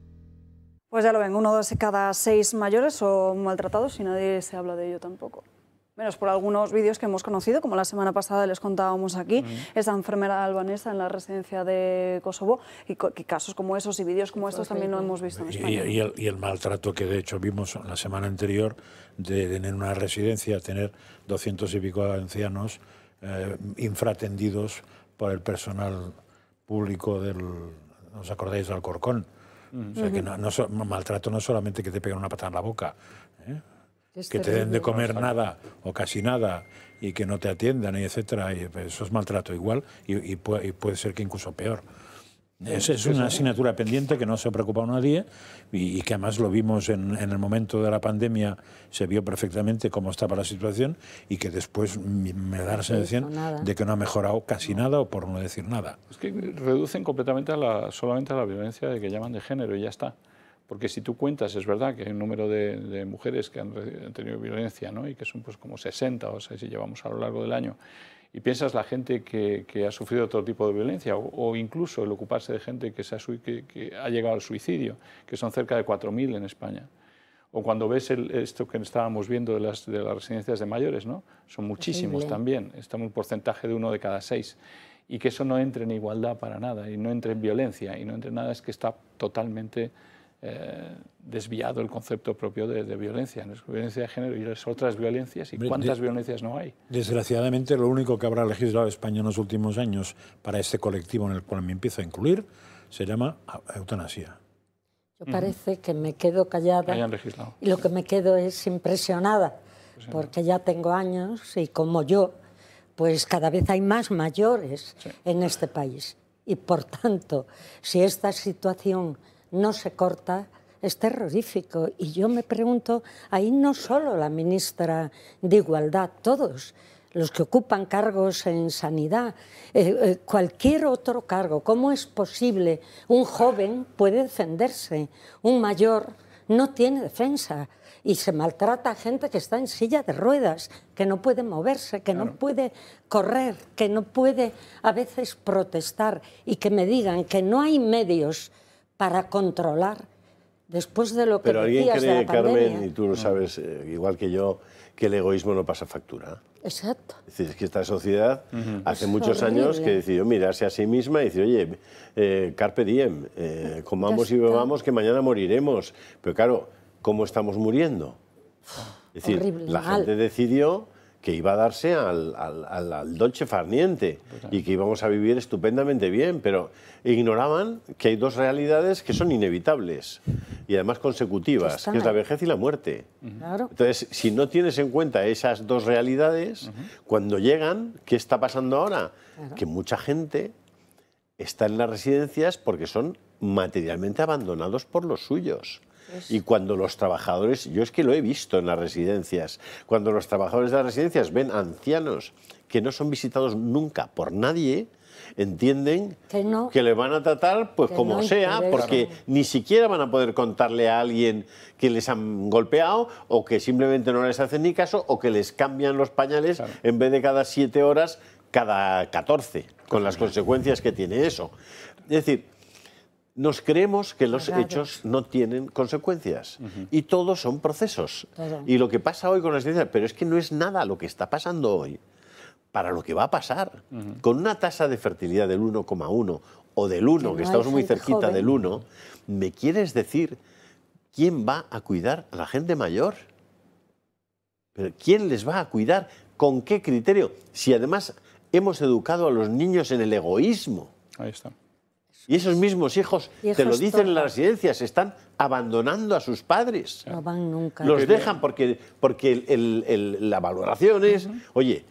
Pues ya lo ven, uno de cada seis mayores son maltratados y nadie se habla de ello tampoco por algunos vídeos que hemos conocido, como la semana pasada les contábamos aquí, esa enfermera albanesa en la residencia de Kosovo, y, casos como esos y vídeos como estos también lo hemos visto en España. Y, y, el, maltrato que de hecho vimos la semana anterior de tener una residencia, tener 200 y pico ancianos eh, infratendidos por el personal público del, ¿os acordáis del Corcón. O sea, que no, no, maltrato no solamente que te peguen una patada en la boca, ¿eh? que te den de comer nada o casi nada y que no te atiendan, y etcétera, y pues, eso es maltrato igual y, puede, ser que incluso peor. Es, es, una asignatura pendiente que no se ha preocupado nadie y, que además lo vimos en, el momento de la pandemia, se vio perfectamente cómo estaba la situación y que después me da la sensación de que no ha mejorado casi nada o por no decir nada. Es que reducen completamente solamente a la violencia de que llaman de género y ya está. Porque si tú cuentas, es verdad que hay un número de, mujeres que han, tenido violencia, y que son pues, como 60 o sea, si llevamos a lo largo del año, y piensas la gente que, que ha sufrido otro tipo de violencia, o, incluso el ocuparse de gente que, se ha, que, ha llegado al suicidio, que son cerca de 4.000 en España o cuando ves esto que estábamos viendo de las, de las, residencias de mayores, ¿no? Son muchísimos también, estamos en un porcentaje de uno de cada seis. Y que eso no entre en igualdad para nada, y no entre en violencia, y no entre en nada, es que está totalmente eh, desviado el concepto propio de, violencia. ¿no? Es violencia de género y otras violencias. ¿Y cuántas violencias no hay? Desgraciadamente, lo único que habrá legislado España en los últimos años para este colectivo en el cual me empiezo a incluir se llama eutanasia. Yo parece que me quedo callada. hayan legislado. Y lo que me quedo es impresionada, porque ya tengo años y como yo, pues cada vez hay más mayores en este país. Y por tanto, si esta situación no se corta es terrorífico. Y yo me pregunto, ahí no solo la ministra de Igualdad, todos los que ocupan cargos en sanidad, eh, eh, cualquier otro cargo, ¿cómo es posible? Un joven puede defenderse, un mayor no tiene defensa y se maltrata a gente que está en silla de ruedas, que no puede moverse, que no puede correr, que no puede a veces protestar y que me digan que no hay medios para controlar después de lo que Pero alguien cree, Carmen, y tú lo mm. sabes eh, igual que yo, que el egoísmo no pasa factura. Exacto. Es que esta sociedad hace muchos años que decidió mirarse a sí misma y decir, oye, eh, carpe diem, eh, comamos y bebamos que mañana moriremos. Pero claro, ¿cómo estamos muriendo? Es decir, la gente decidió que iba a darse al, dolce farniente pues y que íbamos a vivir estupendamente bien, pero ignoraban que hay dos realidades que son inevitables y además consecutivas, que es la vejez y la muerte. Entonces, si no tienes en cuenta esas dos realidades, cuando llegan, ¿qué está pasando ahora? Que mucha gente está en las residencias porque son materialmente abandonados por los suyos. Y cuando los trabajadores, yo es que lo he visto en las residencias, cuando los trabajadores de las residencias ven ancianos que no son visitados nunca por nadie, entienden que, les le van a tratar pues como sea, porque ni siquiera van a poder contarle a alguien que les han golpeado o que simplemente no les hacen ni caso o que les cambian los pañales en vez de cada siete horas, cada catorce, con las consecuencias que tiene eso. Es decir, nos creemos que los hechos no tienen consecuencias y todos son procesos. Y lo que pasa hoy con las ciencias, pero es que no es nada lo que está pasando hoy para lo que va a pasar. Con una tasa de fertilidad del 1,1 o del 1, que, estamos muy cerquita del 1, ¿me quieres decir quién va a cuidar a la gente mayor? ¿Quién les va a cuidar? ¿Con qué criterio? Si además hemos educado a los niños en el egoísmo. Ahí está. Y esos mismos hijos, te lo dicen en las residencias, están abandonando a sus padres. No van nunca. Los dejan porque, porque la valoración es, oye,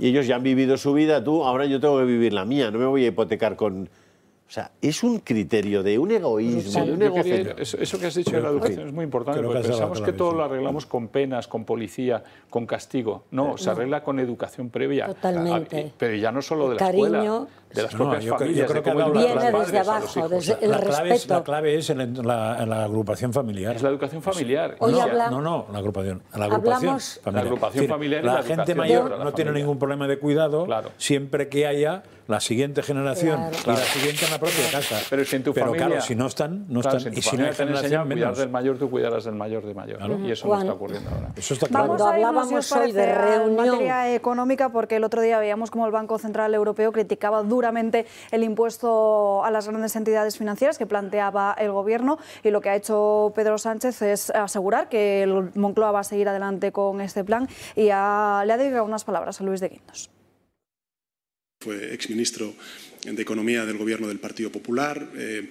ellos ya han vivido su vida, tú, ahora yo tengo que vivir la mía, no me voy a hipotecar con... O sea, es un criterio de un egoísmo, Eso, que has dicho de la educación es muy importante, pensamos que todo lo arreglamos con penas, con policía, con castigo. No, se arregla con educación previa. Totalmente. Ah, pero ya no solo de la Cariño, de las no, propias yo, familias. creo que de viene desde abajo, desde el la clave Es, la clave es en la, agrupación familiar. Es la educación familiar. no, no, la agrupación. La agrupación familiar. La, gente mayor no tiene ningún problema de cuidado siempre que haya la siguiente generación y la siguiente en la propia casa. Pero si claro, si no están, no están. Si y si no hay generación menos. cuidar del mayor, tú cuidarás del mayor de mayor. Y eso no está ocurriendo ahora. Eso está claro. Cuando hablábamos hoy de reunión... materia económica, porque el otro día veíamos como el Banco Central Europeo criticaba duramente el impuesto a las grandes entidades financieras que planteaba el Gobierno y lo que ha hecho Pedro Sánchez es asegurar que el Moncloa va a seguir adelante con este plan y le ha dedicado unas palabras a Luis de Guindos. Fue exministro de Economía del Gobierno del Partido Popular. Eh,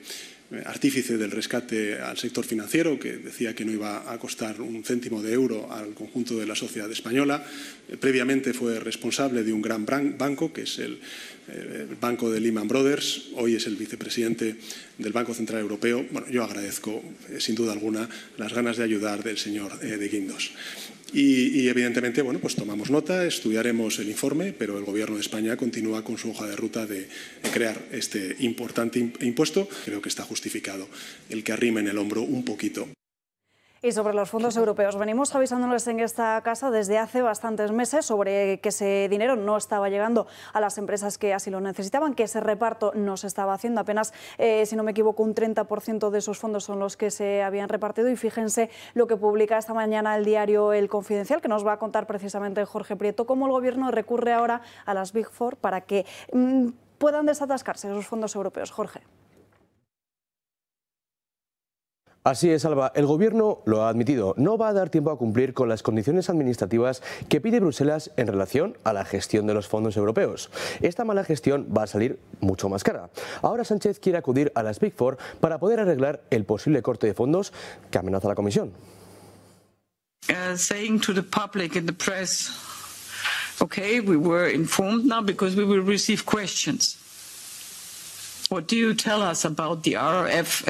artífice del rescate al sector financiero, que decía que no iba a costar un céntimo de euro al conjunto de la sociedad española. Eh, previamente fue responsable de un gran banco, que es eh, el, banco de Lehman Brothers. Hoy es el vicepresidente del Banco Central Europeo. Bueno, yo agradezco, eh, sin duda alguna, las ganas de ayudar del señor de Guindos. Y, evidentemente, bueno, pues tomamos nota, estudiaremos el informe, pero el Gobierno de España continúa con su hoja de ruta de, crear este importante impuesto. Creo que está justificado el que arrime en el hombro un poquito. Y sobre los fondos europeos, venimos avisándoles en esta casa desde hace bastantes meses sobre que ese dinero no estaba llegando a las empresas que así lo necesitaban, que ese reparto no se estaba haciendo. Apenas, eh, si no me equivoco, un 30% de esos fondos son los que se habían repartido. Y fíjense lo que publica esta mañana el diario El Confidencial, que nos va a contar precisamente Jorge Prieto cómo el Gobierno recurre ahora a las Big Four para que mm, puedan desatascarse esos fondos europeos. Jorge. Así es, Alba. El Gobierno lo ha admitido. No va a dar tiempo a cumplir con las condiciones administrativas que pide Bruselas en relación a la gestión de los fondos europeos. Esta mala gestión va a salir mucho más cara. Ahora Sánchez quiere acudir a las Big Four para poder arreglar el posible corte de fondos que amenaza la Comisión. Uh, okay, we were informed now because we will receive questions. What do you tell us about the RRF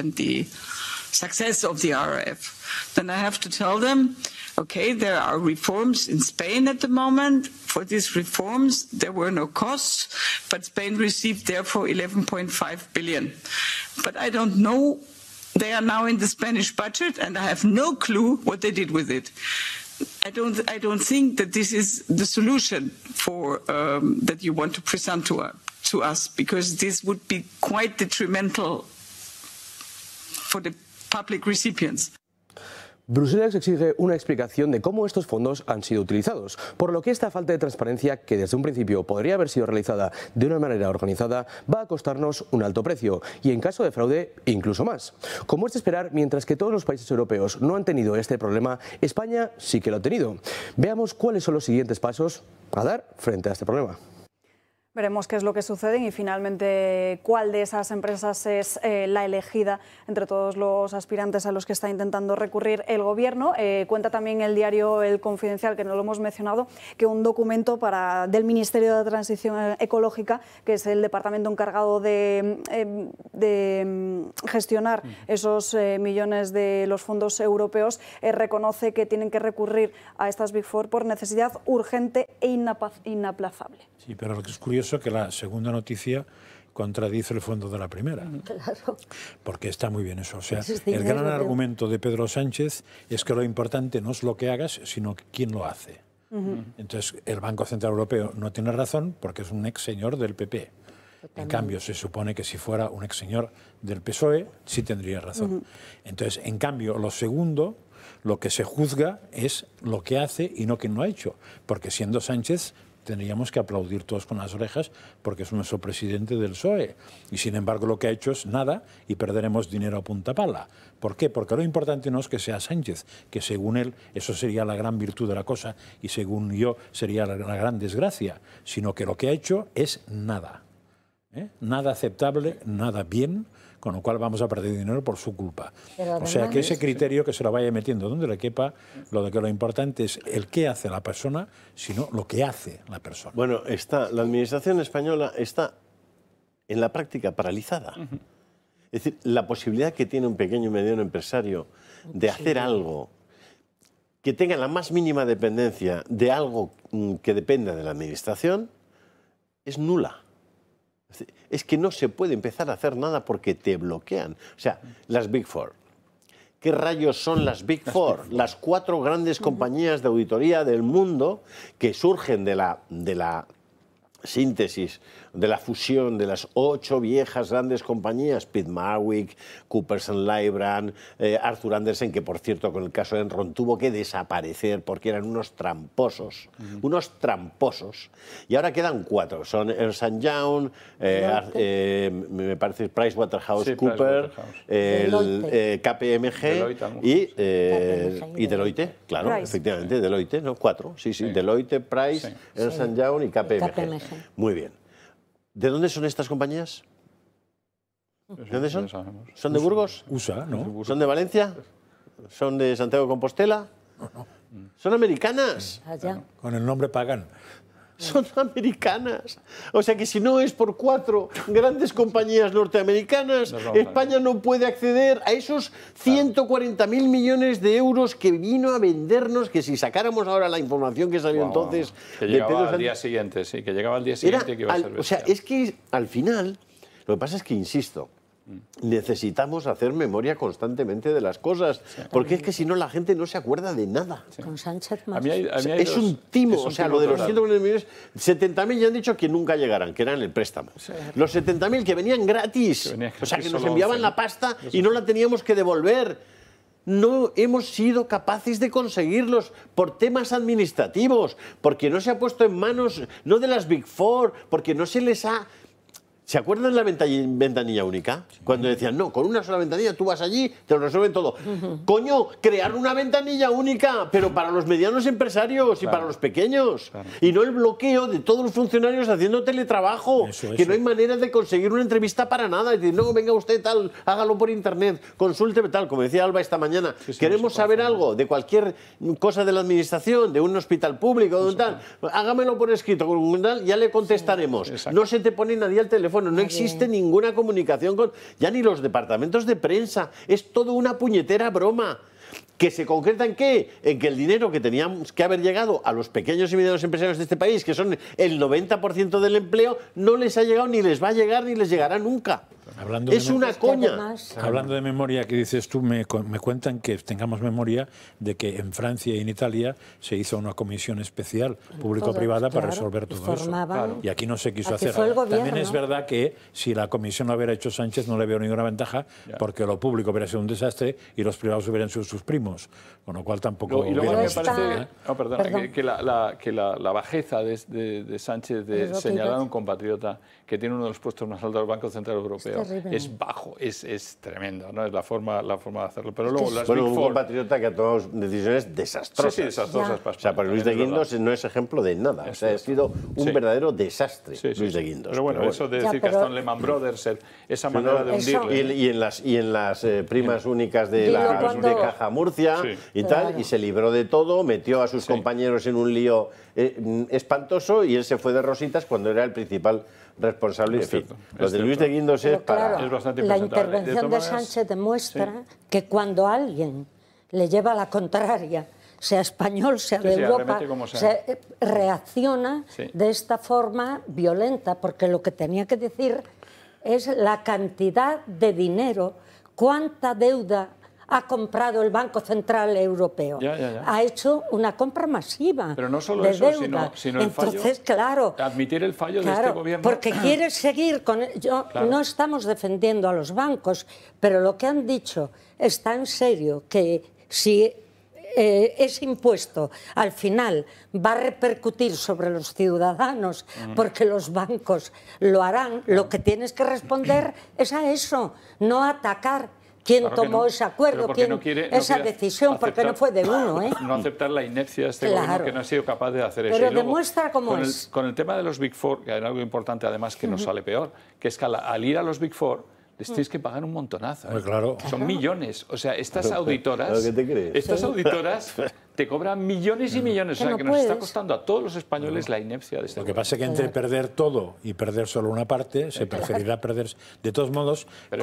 success of the RAF. Then I have to tell them, okay, there are reforms in Spain at the moment. For these reforms, there were no costs, but Spain received therefore 11.5 billion. But I don't know. They are now in the Spanish budget, and I have no clue what they did with it. I don't, I don't think that this is the solution for um, that you want to present to, uh, to us because this would be quite detrimental for the recipients. Bruselas exige una explicación de cómo estos fondos han sido utilizados, por lo que esta falta de transparencia, que desde un principio podría haber sido realizada de una manera organizada, va a costarnos un alto precio y en caso de fraude incluso más. Como es de esperar, mientras que todos los países europeos no han tenido este problema, España sí que lo ha tenido. Veamos cuáles son los siguientes pasos a dar frente a este problema. Veremos qué es lo que sucede y finalmente cuál de esas empresas es eh, la elegida entre todos los aspirantes a los que está intentando recurrir el Gobierno. Eh, cuenta también el diario El Confidencial, que no lo hemos mencionado, que un documento para, del Ministerio de Transición Ecológica, que es el departamento encargado de, em, de em, gestionar esos eh, millones de los fondos europeos, reconoce que tienen que recurrir a estas Big Four por necesidad urgente e inaplazable. Sí, pero que es eso que la segunda noticia contradice el fondo de la primera. Mm. Claro. Porque está muy bien eso. O sea, el gran argumento de Pedro Sánchez es que lo importante no es lo que hagas, sino quién lo hace. Entonces, el Banco Central Europeo no tiene razón porque es un ex señor del PP. En cambio, se supone que si fuera un ex señor del PSOE, sí tendría razón. Entonces, en cambio, lo segundo, lo que se juzga es lo que hace y no quién lo ha hecho. Porque siendo Sánchez, tendríamos que aplaudir todos con las orejas porque es nuestro presidente del PSOE. Y sin embargo lo que ha hecho es nada y perderemos dinero a punta pala. ¿Por qué? Porque lo importante no es que sea Sánchez, que según él eso sería la gran virtud de la cosa y según yo sería la, gran desgracia, sino que lo que ha hecho es nada. ¿eh? Nada aceptable, nada bien con lo cual vamos a perder dinero por su culpa. o sea que ese criterio que se lo vaya metiendo donde le quepa, lo de que lo importante es el qué hace la persona, sino lo que hace la persona. Bueno, está, la administración española está en la práctica paralizada. Es decir, la posibilidad que tiene un pequeño y mediano empresario de hacer algo que tenga la más mínima dependencia de algo mm, que dependa de la administración es nula. Es que no se puede empezar a hacer nada porque te bloquean. O sea, las Big Four. ¿Qué rayos son las Big Four? Las cuatro grandes compañías de auditoría del mundo que surgen de la, de la síntesis de la fusión de las ocho viejas grandes compañías, Pitt Marwick, Coopers eh, Arthur Andersen, que por cierto con el caso de Enron tuvo que desaparecer porque eran unos tramposos, unos tramposos. Y ahora quedan cuatro, son Ernst Young, eh, eh, me parece PricewaterhouseCoopers, Price KPMG y, KPMG. y, Deloitte, claro, efectivamente, Deloitte, ¿no? Cuatro, sí, sí, Deloitte, Price, Ernst Young y KPMG. Muy bien. ¿De dónde son estas compañías? ¿De dónde son? ¿Son de Burgos? USA, ¿no? ¿Son de Valencia? ¿Son de Santiago de Compostela? No, no. Son americanas. con el nombre pagan. son americanas. O sea que si no es por cuatro grandes compañías norteamericanas, España no puede acceder a esos 140.000 millones de euros que vino a vendernos, que si sacáramos ahora la información que salió entonces... al día siguiente, sí, que llegaba al día siguiente que a ser O sea, es que al final, lo que pasa es que, insisto, Necesitamos hacer memoria constantemente de las cosas, porque es que si no la gente no se acuerda de nada. Con Sánchez es un timo, o sea, lo de los 140 millones, 70.000 ya han dicho que nunca llegarán, que eran el préstamo. Los 70.000 que venían gratis, o sea, que nos enviaban la pasta y no la teníamos que devolver no hemos sido capaces de conseguirlos por temas administrativos, porque no se ha puesto en manos, no de las Big Four, porque no se les ha ¿Se acuerdan la ventanilla única? Cuando decían, no, con una sola ventanilla tú vas allí, te lo resuelven todo. Coño, crear una ventanilla única, pero para los medianos empresarios y para los pequeños. Y no el bloqueo de todos los funcionarios haciendo teletrabajo, que no hay manera de conseguir una entrevista para nada. decir, no, venga usted tal, hágalo por internet, consulte, tal, como decía Alba esta mañana. Queremos saber algo de cualquier cosa de la administración, de un hospital público, de tal. Hágamelo por escrito, ya le contestaremos. no se te pone nadie al teléfono no existe ninguna comunicación con ya ni los departamentos de prensa, es todo una puñetera broma. ¿Que se concreta en qué? En que el dinero que teníamos que haber llegado a los pequeños y medianos empresarios de este país, que son el 90% del empleo, no les ha llegado, ni les va a llegar, ni les llegará nunca es una coña. Hablando de memoria que dices tú, me, cuentan que tengamos memoria de que en Francia y en Italia se hizo una comisión especial público-privada para resolver todo eso. Y aquí no se quiso hacer. algo. También es verdad que si la comisión lo hubiera hecho Sánchez no le veo ninguna ventaja porque lo público hubiera sido un desastre y los privados hubieran sido sus primos. Con lo cual tampoco... No, que, la, bajeza de Sánchez de señalar a un compatriota que tiene uno de los puestos más altos del Banco Central Europeo. Es, bajo, es, tremendo, ¿no? Es la forma, la forma de hacerlo. Pero luego las un compatriota que ha tomado decisiones desastrosas. Sí, desastrosas. o sea, Luis de Guindos no es ejemplo de nada. O sea, ha sido un verdadero desastre Luis de Guindos. Pero bueno, eso de decir que hasta en Lehman Brothers, esa manera de hundirlo. Y, en las, y en las eh, primas únicas de, la, Caja Murcia y tal, y se libró de todo, metió a sus compañeros en un lío eh, espantoso y él se fue de rositas cuando era el principal responsable. de Luis de Guindos es, para... La intervención de, Sánchez demuestra que cuando alguien le lleva la contraria, sea español, sea de Europa, Se eh, reacciona de esta forma violenta, porque lo que tenía que decir es la cantidad de dinero, cuánta deuda ha comprado el Banco Central Europeo. Ha hecho una compra masiva. Pero no solo eso, Sino, el Entonces, fallo, claro. Admitir el fallo de este gobierno. Porque quiere seguir con. Yo, No estamos defendiendo a los bancos, pero lo que han dicho está en serio, que si eh, ese impuesto al final va a repercutir sobre los ciudadanos porque los bancos lo harán, lo que tienes que responder es a eso, no atacar quién tomó ese acuerdo, quién, esa decisión, porque no fue de uno. ¿eh? No aceptar la inercia de este claro. gobierno que no ha sido capaz de hacer eso. Pero demuestra cómo con es. El, con el tema de los Big Four, que hay algo importante además que nos sale peor, que es que al ir a los Big Four pues tienes que pagar un montonazo. ¿eh? claro. Son millones. O sea, estas auditoras. te Estas auditoras te cobran millones y millones. O sea, que nos está costando a todos los españoles la inepcia de este Lo que pasa es que entre perder todo y perder solo una parte, se preferirá perder. De todos modos, eh,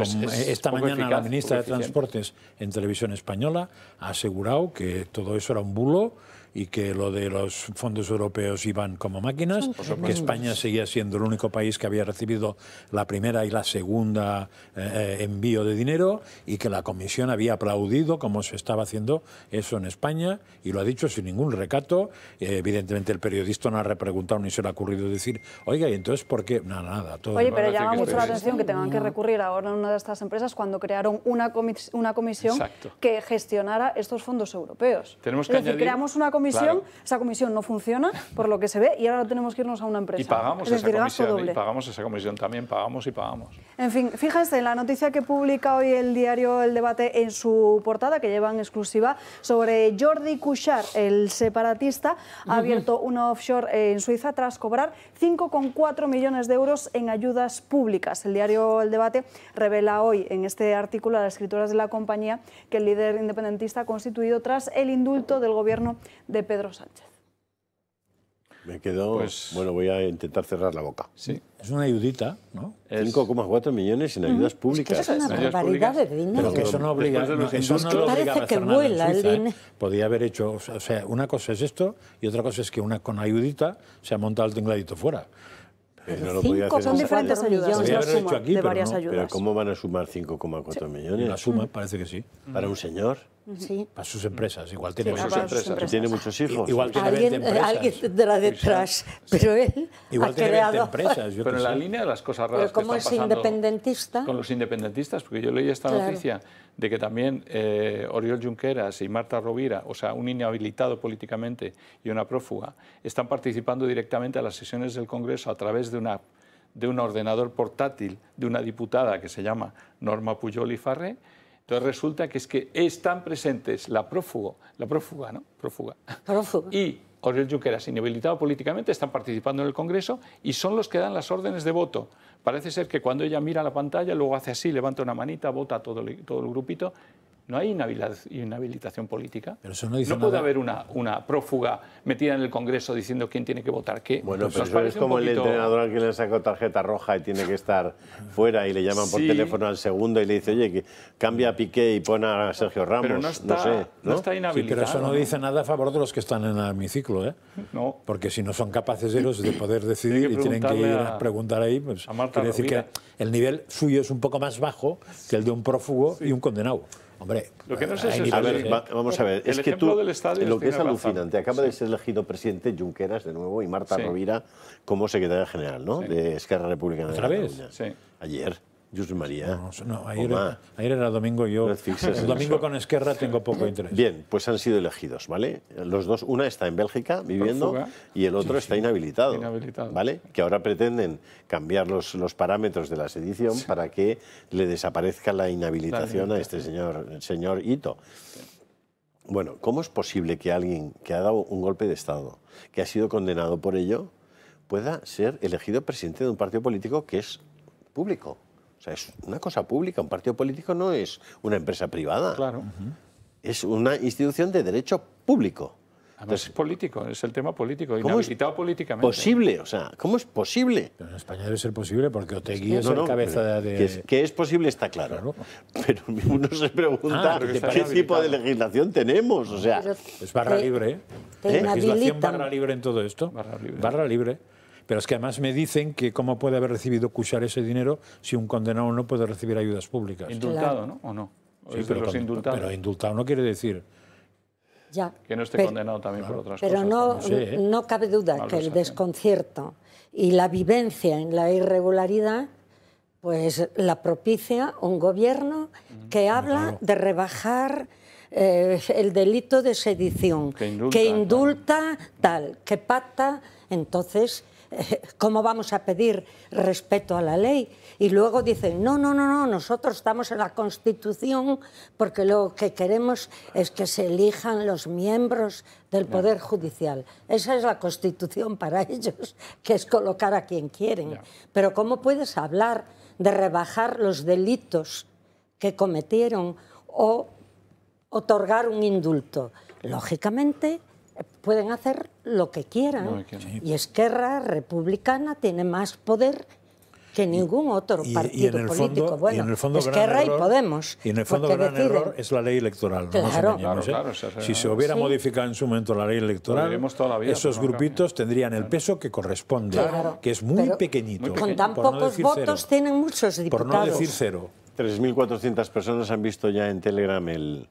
esta mañana la ministra de Transportes en televisión española ha asegurado que todo eso era un bulo y que lo de los fondos europeos iban como máquinas, que España seguía siendo el único país que había recibido la primera y la segunda eh, eh, envío de dinero y que la Comisión había aplaudido como se estaba haciendo eso en España y lo ha dicho sin ningún recato. Eh, evidentemente el periodista no ha repreguntado ni se le ha ocurrido decir, oiga, ¿y entonces por qué? Nada, nada. Todo Oye, pero llama mucho la atención que tengan que recurrir ahora a una de estas empresas cuando crearon una, una comisión que gestionara estos fondos europeos. Tenemos que creamos comisión, esa comisión no funciona, por lo que se ve, y ahora tenemos que irnos a una empresa. Y pagamos, esa, comisión, pagamos esa comisión también, pagamos y pagamos. En fin, fíjense, en la noticia que publica hoy el diario El Debate en su portada, que lleva en exclusiva, sobre Jordi Cuchar, el separatista, ha abierto una offshore en Suiza tras cobrar 5,4 millones de euros en ayudas públicas. El diario El Debate revela hoy en este artículo a las escrituras de la compañía que el líder independentista ha constituido tras el indulto del gobierno de Pedro Sánchez. Me quedo. Pues- bueno, voy a intentar cerrar la boca. Sí. Es una ayudita, ¿no? 5,4 millones en ayudas públicas. Es, es una barbaridad de dinero. Pero que eso no obliga. eso no parece que vuela el ¿eh? dinero. haber hecho. O sea, una cosa es esto y otra cosa es que una con ayudita se ha montado el tingladito fuera. Pero son diferentes ayudas. Podría haberlo hecho aquí, de varias ayudas pero ¿cómo van a sumar 5,4 millones? La suma, mm. parece que sí. ¿Para un señor? Para sus empresas, igual tiene empresas. Tiene muchos hijos. alguien, empresas. tendrá detrás, pero él ha creado... empresas. pero en la línea de las cosas raras que están es independentista... Con los independentistas, porque yo leí esta noticia de que también eh, Oriol Junqueras y Marta Rovira, o sea, un inhabilitado políticamente y una prófuga, están participando directamente a las sesiones del Congreso a través de una de un ordenador portátil de una diputada que se llama Norma Puyol y Farré, entonces resulta que es que están presentes la prófugo, la prófuga, ¿no? Prófuga. Y Oriol Junqueras, inhabilitado políticamente, están participando en el Congreso y son los que dan las órdenes de voto. Parece ser que cuando ella mira la pantalla, luego hace así, levanta una manita, vota todo todo el grupito no hay inhabilitación política. no, puede haber una, prófuga metida en el Congreso diciendo quién tiene que votar qué. Bueno, pero es como el entrenador al que le sacó tarjeta roja y tiene que estar fuera y le llaman por teléfono al segundo y le dice, oye, que cambia a Piqué y pone a Sergio Ramos. no está, sé, ¿no? está inhabilitado. pero eso no dice nada a favor de los que están en el hemiciclo, ¿eh? No. Porque si no son capaces ellos de poder decidir y tienen que ir a, preguntar ahí, pues, quiere decir que el nivel suyo es un poco más bajo que el de un prófugo y un condenado. Hombre, lo que no sé es, ¿eh? vamos a ver, es que tú, lo que es alucinante, acaba de ser elegido presidente Junqueras de nuevo y Marta Rovira como secretaria general, ¿no? De Esquerra Republicana. ¿Otra de Ayer. María. No, ayer, era domingo yo. el domingo con Esquerra tengo poco interés. Bien, pues han sido elegidos, ¿vale? Los dos, una está en Bélgica viviendo y el otro está Inhabilitado, inhabilitado, ¿vale? Que ahora pretenden cambiar los, parámetros de la sedición para que le desaparezca la inhabilitación, a este señor, señor Ito. Bueno, ¿cómo es posible que alguien que ha dado un golpe de Estado, que ha sido condenado por ello, pueda ser elegido presidente de un partido político que es público? O sea, es una cosa pública, un partido político no es una empresa privada. Claro. Es una institución de derecho público. es político, es el tema político, inhabilitado políticamente. Posible, o sea, ¿cómo es posible? en España debe ser posible porque Otegui es, guías cabeza de... Que es, que es, posible está claro, pero uno se pregunta ah, qué tipo de legislación tenemos, o sea... ¿eh? es barra libre, ¿eh? Legislación barra libre en todo esto, barra libre. Barra libre. Pero es que además me dicen que cómo puede haber recibido Cuchar ese dinero si un condenado no puede recibir ayudas públicas. Indultado, ¿no? ¿O no? o no sí, pero, los pero indultado no quiere decir... que no esté condenado también por otras cosas. Pero no, ¿eh? no cabe duda que el desconcierto y la vivencia en la irregularidad pues la propicia un gobierno que habla de rebajar eh, el delito de sedición, que indulta, tal, que pacta. Entonces, ¿cómo vamos a pedir respeto a la ley? Y luego dicen, no, no, no, no, nosotros estamos en la Constitución porque lo que queremos es que se elijan los miembros del Poder Judicial. Esa es la Constitución para ellos, que es colocar a quien quieren. Pero ¿cómo puedes hablar de rebajar los delitos que cometieron o otorgar un indulto? Lógicamente pueden hacer lo que quieran. Y Esquerra Republicana tiene más poder que ningún otro partido político. bueno, Esquerra y Podemos. Y en el fondo gran error es la ley electoral. Claro. claro, ¿eh? si se hubiera modificado en su momento la ley electoral, esos grupitos tendrían el peso que corresponde, que es muy pequeñito. Con tan pocos votos tienen muchos diputados. Por no decir cero. 3.400 personas han visto ya en Telegram el,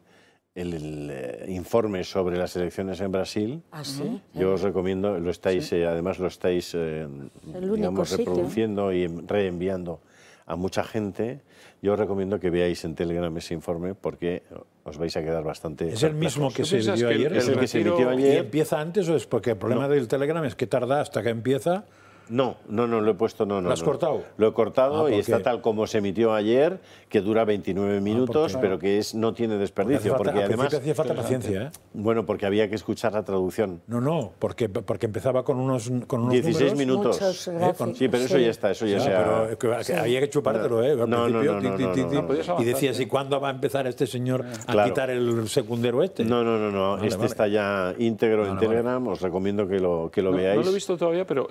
el, eh, informe sobre las elecciones en Brasil. ¿Ah, sí? Yo os recomiendo, lo estáis, eh, además lo estáis, eh, reproduciendo y reenviando a mucha gente. Yo os recomiendo que veáis en Telegram ese informe porque os vais a quedar bastante... ¿Es el mismo que se emitió ayer? ¿Es el, que se emitió ayer? empieza antes o es Porque el problema del Telegram es que tarda hasta que empieza... No, no, no lo he puesto, no, no. ¿Lo has cortado? Lo he cortado ah, y está tal como se emitió ayer, que dura 29 ah, minutos, pero que es no tiene desperdicio. Porque, además. hacía falta paciencia, ¿eh? Bueno, porque había que escuchar la traducción. No, no, porque, porque empezaba con unos. Con 16 minutos. ¿Eh? sí, pero eso ya está, eso ya ah, se Había que chupártelo, ¿eh? No, no, Y decías, ¿y cuándo va a empezar este señor a quitar el secundero este? No, no, no, no. este está ya íntegro en Telegram, os recomiendo que lo, que lo veáis. No lo he visto todavía, pero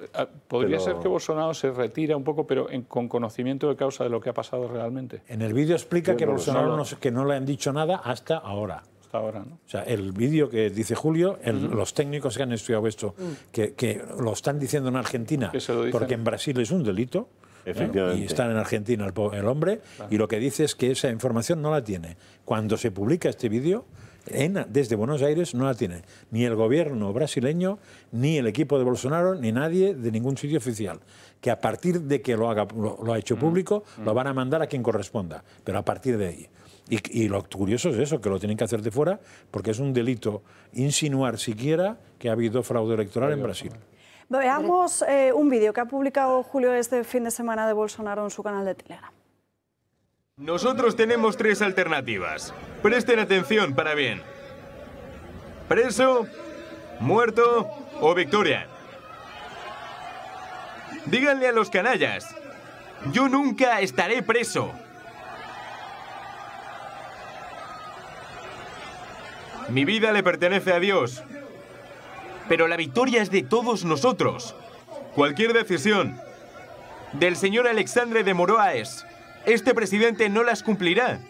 Podría ser que Bolsonaro se retira un poco, pero con conocimiento de causa de lo que ha pasado realmente. En el vídeo explica que Bolsonaro no, que no le han dicho nada hasta ahora. Hasta ahora, ¿no? O sea, el vídeo que dice Julio, los técnicos que han estudiado esto, mm. que, lo están diciendo en Argentina, porque en Brasil es un delito. ¿eh? y están en Argentina el, hombre, y lo que dice es que esa información no la tiene. Cuando se publica este vídeo, desde Buenos Aires no la tiene ni el gobierno brasileño, ni el equipo de Bolsonaro, ni nadie de ningún sitio oficial. Que a partir de que lo, haga, lo, ha hecho mm, público, mm. lo van a mandar a quien corresponda, pero a partir de ahí. Y, lo curioso es eso, que lo tienen que hacer de fuera, porque es un delito insinuar siquiera que ha habido fraude electoral en Brasil. Veamos eh, un vídeo que ha publicado Julio este fin de semana de Bolsonaro en su canal de Telegram. Nosotros tenemos tres alternativas. Presten atención para bien. Preso, muerto o victoria. Díganle a los canallas, yo nunca estaré preso. Mi vida le pertenece a Dios, pero la victoria es de todos nosotros. Cualquier decisión del señor Alexandre de es... Este presidente no las cumplirá.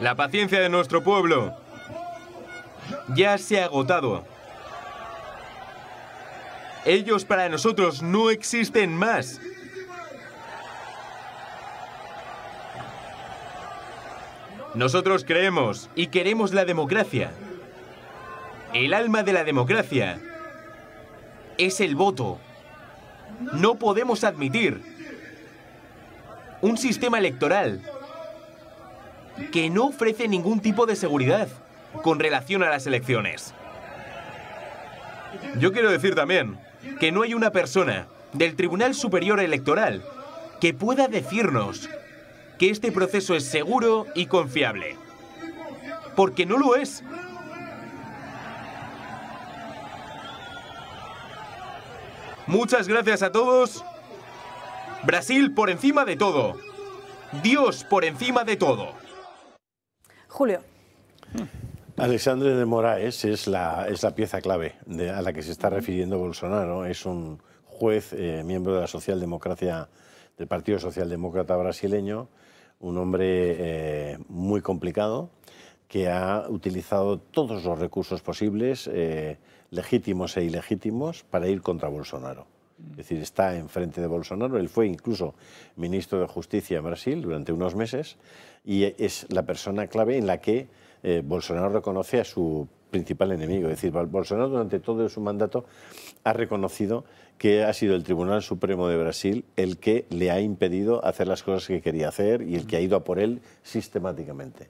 La paciencia de nuestro pueblo ya se ha agotado. Ellos para nosotros no existen más. Nosotros creemos y queremos la democracia. El alma de la democracia es el voto. No podemos admitir un sistema electoral que no ofrece ningún tipo de seguridad con relación a las elecciones. Yo quiero decir también que no hay una persona del Tribunal Superior Electoral que pueda decirnos que este proceso es seguro y confiable. Porque no lo es. Muchas gracias a todos. Brasil por encima de todo. Dios por encima de todo. Julio. Hmm. Alexandre de Moraes es la, pieza clave a la que se está refiriendo Bolsonaro. Es un juez, eh, miembro de la socialdemocracia, del Partido Socialdemócrata brasileño, un hombre eh, muy complicado que ha utilizado todos los recursos posibles, eh, legítimos e ilegítimos, para ir contra Bolsonaro. Es decir, está enfrente de Bolsonaro. Él fue incluso ministro de Justicia en Brasil durante unos meses y es la persona clave en la que eh, Bolsonaro reconoce a su principal enemigo. Es decir, Bolsonaro durante todo su mandato ha reconocido que ha sido el Tribunal Supremo de Brasil el que le ha impedido hacer las cosas que quería hacer y el que ha ido a por él sistemáticamente.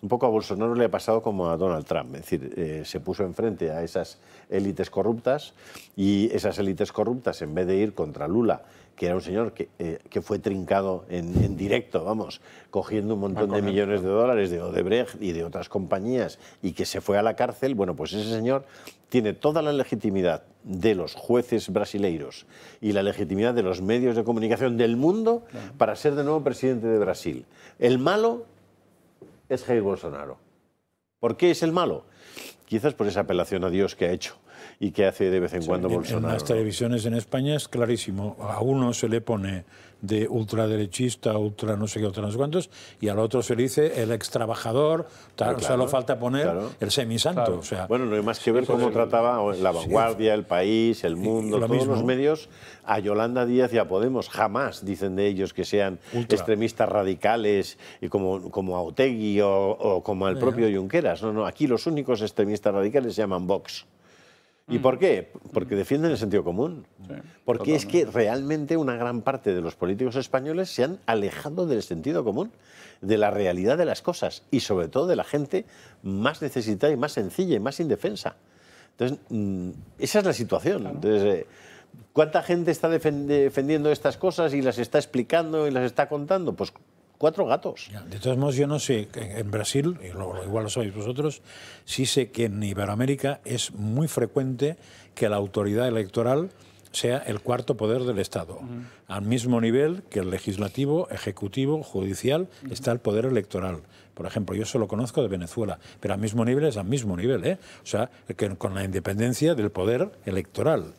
Un poco a Bolsonaro le ha pasado como a Donald Trump, es decir, eh, se puso enfrente a esas élites corruptas y esas élites corruptas, en vez de ir contra Lula que era un señor que, eh, fue trincado en, directo, vamos, cogiendo un montón de millones de dólares de Odebrecht y de otras compañías y que se fue a la cárcel, bueno, pues ese señor tiene toda la legitimidad de los jueces brasileiros y la legitimidad de los medios de comunicación del mundo para ser de nuevo presidente de Brasil. El malo es Jair Bolsonaro. ¿Por qué es el malo? Quizás por esa apelación a Dios que ha hecho y que hace de vez en cuando en, Bolsonaro. En las televisiones en España es clarísimo. A uno se le pone de ultraderechista, ultra no sé qué, ultra no y al otro se le dice el extrabajador, tal, o sea, falta poner el semisanto. O sea, bueno, no hay más que ver cómo trataba la vanguardia, el país, el mundo, todos los medios, a Yolanda Díaz y a Podemos. Jamás dicen de ellos que sean extremistas radicales y como, como a Otegui o, o como al propio Junqueras. No, no, aquí los únicos extremistas radicales se llaman Vox. ¿Y mm. por qué? Porque defienden el sentido común. Porque es que realmente una gran parte de los políticos españoles se han alejado del sentido común, de la realidad de las cosas y sobre todo de la gente más necesitada y más sencilla y más indefensa. Entonces, mm, esa es la situación. Entonces, eh, ¿cuánta gente está defendiendo estas cosas y las está explicando y las está contando? Pues cuatro gatos. De todos modos, yo no sé, en Brasil, y lo, igual lo sabéis vosotros, sí sé que en Iberoamérica es muy frecuente que la autoridad electoral sea el cuarto poder del Estado. Al mismo nivel que el legislativo, ejecutivo, judicial, está el poder electoral. Por ejemplo, yo solo conozco de Venezuela, pero al mismo nivel es al mismo nivel, ¿eh? O sea, que con la independencia del poder electoral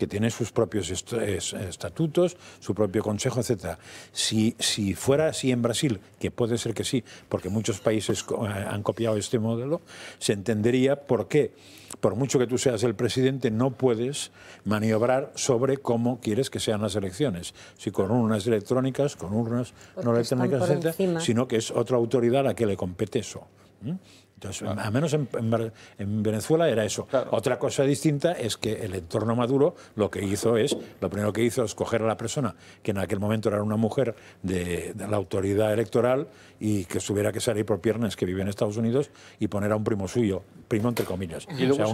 que tiene sus propios estatutos, su propio consejo, etc. Si, si fuera así en Brasil, que puede ser que sí, porque muchos países eh, han copiado este modelo, se entendería por qué, por mucho que tú seas el presidente, no puedes maniobrar sobre cómo quieres que sean las elecciones. Si con urnas electrónicas, con urnas no electrónicas, etc., sino que es otra autoridad a la que le compete eso. Entonces, al menos en, Venezuela era eso. Otra cosa distinta es que el entorno Maduro lo que hizo es, lo primero que hizo es coger a la persona, que en aquel momento era una mujer de, de la autoridad electoral y que tuviera que salir por piernas que vive en Estados Unidos y poner a un primo suyo primo entre comillas. Y luego se,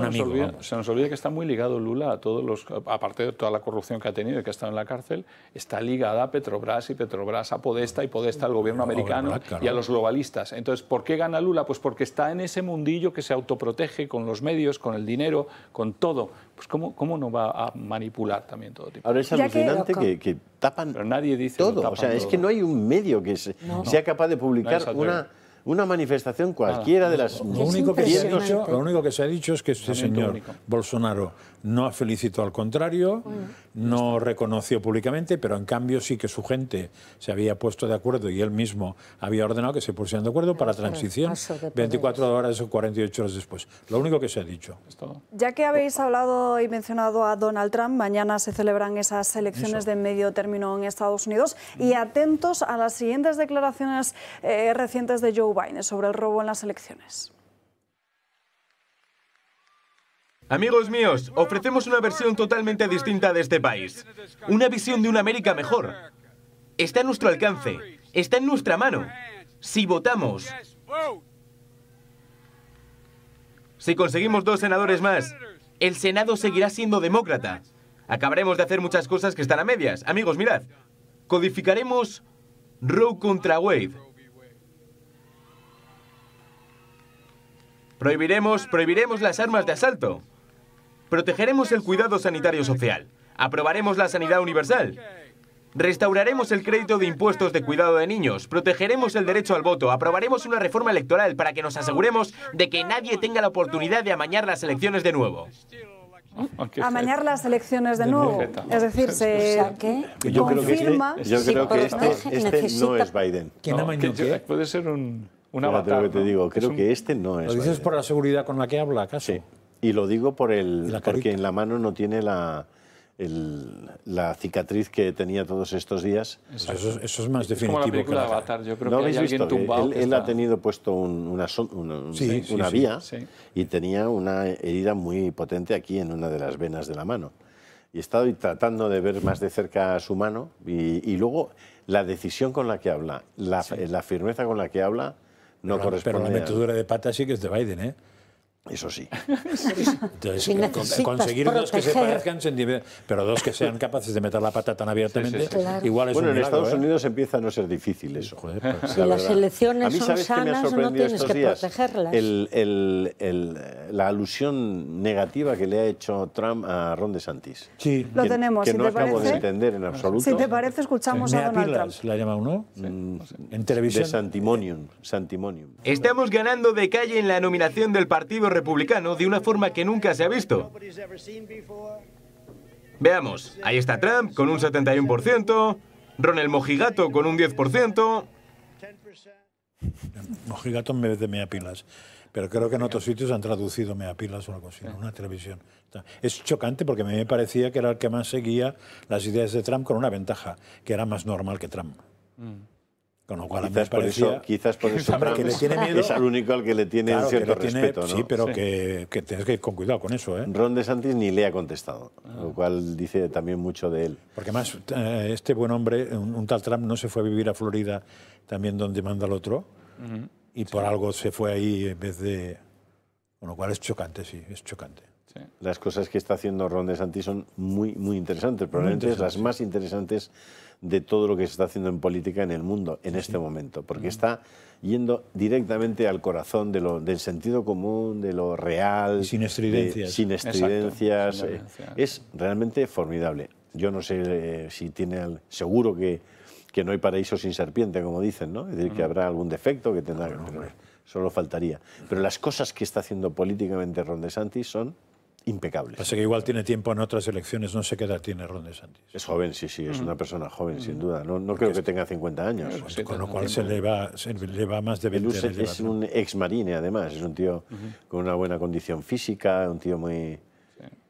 nos olvida, que está muy ligado Lula a todos los, aparte de toda la corrupción que ha tenido y que ha estado en la cárcel, está ligada a Petrobras y Petrobras a Podesta y Podesta al gobierno americano y a los globalistas. Entonces, ¿por qué gana Lula? Pues porque está en ese mundillo que se autoprotege con los medios, con el dinero, con todo. Pues ¿cómo, cómo no va a manipular también todo tipo? Ahora es alucinante que, que, tapan Pero nadie dice todo. o sea, es que no hay un medio que sea capaz de publicar una una manifestación cualquiera de las... Lo único, que se ha dicho, lo único que se ha dicho es que este señor Bolsonaro no ha felicitado al contrario, no reconoció públicamente, pero en cambio sí que su gente se había puesto de acuerdo y él mismo había ordenado que se pusieran de acuerdo para transición 24 horas o 48 horas después. Lo único que se ha dicho. Ya que habéis hablado y mencionado a Donald Trump, mañana se celebran esas elecciones de medio término en Estados Unidos y atentos a las siguientes declaraciones eh, recientes de Joe sobre el robo en las elecciones. Amigos míos, ofrecemos una versión totalmente distinta de este país. Una visión de una América mejor. Está a nuestro alcance, está en nuestra mano. Si votamos, si conseguimos dos senadores más, el Senado seguirá siendo demócrata. Acabaremos de hacer muchas cosas que están a medias. Amigos, mirad, codificaremos Roe contra Wade. Prohibiremos, prohibiremos las armas de asalto. Protegeremos el cuidado sanitario social. Aprobaremos la sanidad universal. Restauraremos el crédito de impuestos de cuidado de niños, protegeremos el derecho al voto, aprobaremos una reforma electoral para que nos aseguremos de que nadie tenga la oportunidad de amañar las elecciones de nuevo. Ah, amañar las elecciones de nuevo. Es decir, se confirma... yo creo que este, este-, este no es Biden. ¿Quién Puede ser un... Un avatar, te digo, creo que este no es. ¿Lo dices por la seguridad con la que habla, casi. Sí. Y lo digo por el, porque en la mano no tiene la, la cicatriz que tenía todos estos días. Eso, es más es definitivo. Como la película que Avatar, yo creo ¿No que hay alguien tumbado. Él, ha tenido puesto una, una, vía y tenía una herida muy potente aquí en una de las venas de la mano. Y he estado tratando de ver más de cerca su mano y, luego la decisión con la que habla, la firmeza con la que habla no pero, Pero la metedura de pata sí que es de Biden, ¿eh? Eso sí. Eh, conseguir dos que se parezcan, pero dos que sean capaces de meter la pata tan abiertamente, igual Bueno, en Estados ¿eh? Unidos empieza a no ser difícil eso. ¿eh? Joder, pues, si las elecciones son sanas, no tienes que protegerlas. la alusión negativa que le ha hecho Trump a Ron DeSantis. Sí. Lo tenemos, Que no acabo de entender en absoluto. Si te parece, escuchamos a Donald Trump. ¿La llama uno? Mm, en televisión. De Santimonium. Estamos ganando de calle en la nominación del Partido republicano de una forma que nunca se ha visto. Veamos, ahí está Trump con un 71%, Ron el Mojigato con un 10%. Mojigato me vez de pilas, Pero creo que en otros sitios han traducido mea pilas o algo así, una televisión. Es chocante porque a mí me parecía que era el que más seguía las ideas de Trump con una ventaja, que era más normal que Trump. Mm. Con lo cual quizás a eso, quizás por eso es el único al que le tiene cierto respeto. Sí, pero Que, que, tienes que ir con cuidado con eso. ¿eh? Ron Santis ni le ha contestado, ah. lo cual dice también mucho de él. Porque más eh, este buen hombre, un, tal Trump, no se fue a vivir a Florida, también donde manda el otro, y por algo se fue ahí en vez de... Con lo cual es chocante, sí, es chocante. Las cosas que está haciendo Ron DeSantis son muy, muy interesantes, probablemente es las más interesantes de todo lo que se está haciendo en política en el mundo en este momento, porque está yendo directamente al corazón de lo, del sentido común, de lo real. Sin estridencias. sin eh, estridencias. es realmente formidable. Yo no sé eh, si tiene, seguro que, que, no hay paraíso sin serpiente, como dicen, ¿no? Es decir, que habrá algún defecto que tendrá... solo faltaría. Pero las cosas que está haciendo políticamente Ron Santi son impecable. Pasa que igual tiene tiempo en otras elecciones, no sé qué edad tiene Ron DeSantis. Es joven, sí, sí, es una persona joven, sin duda. No, creo que tenga 50 años. con lo cual se le, va, se más de 20 años. Es un ex marine, además, es un tío con una buena condición física, un tío muy,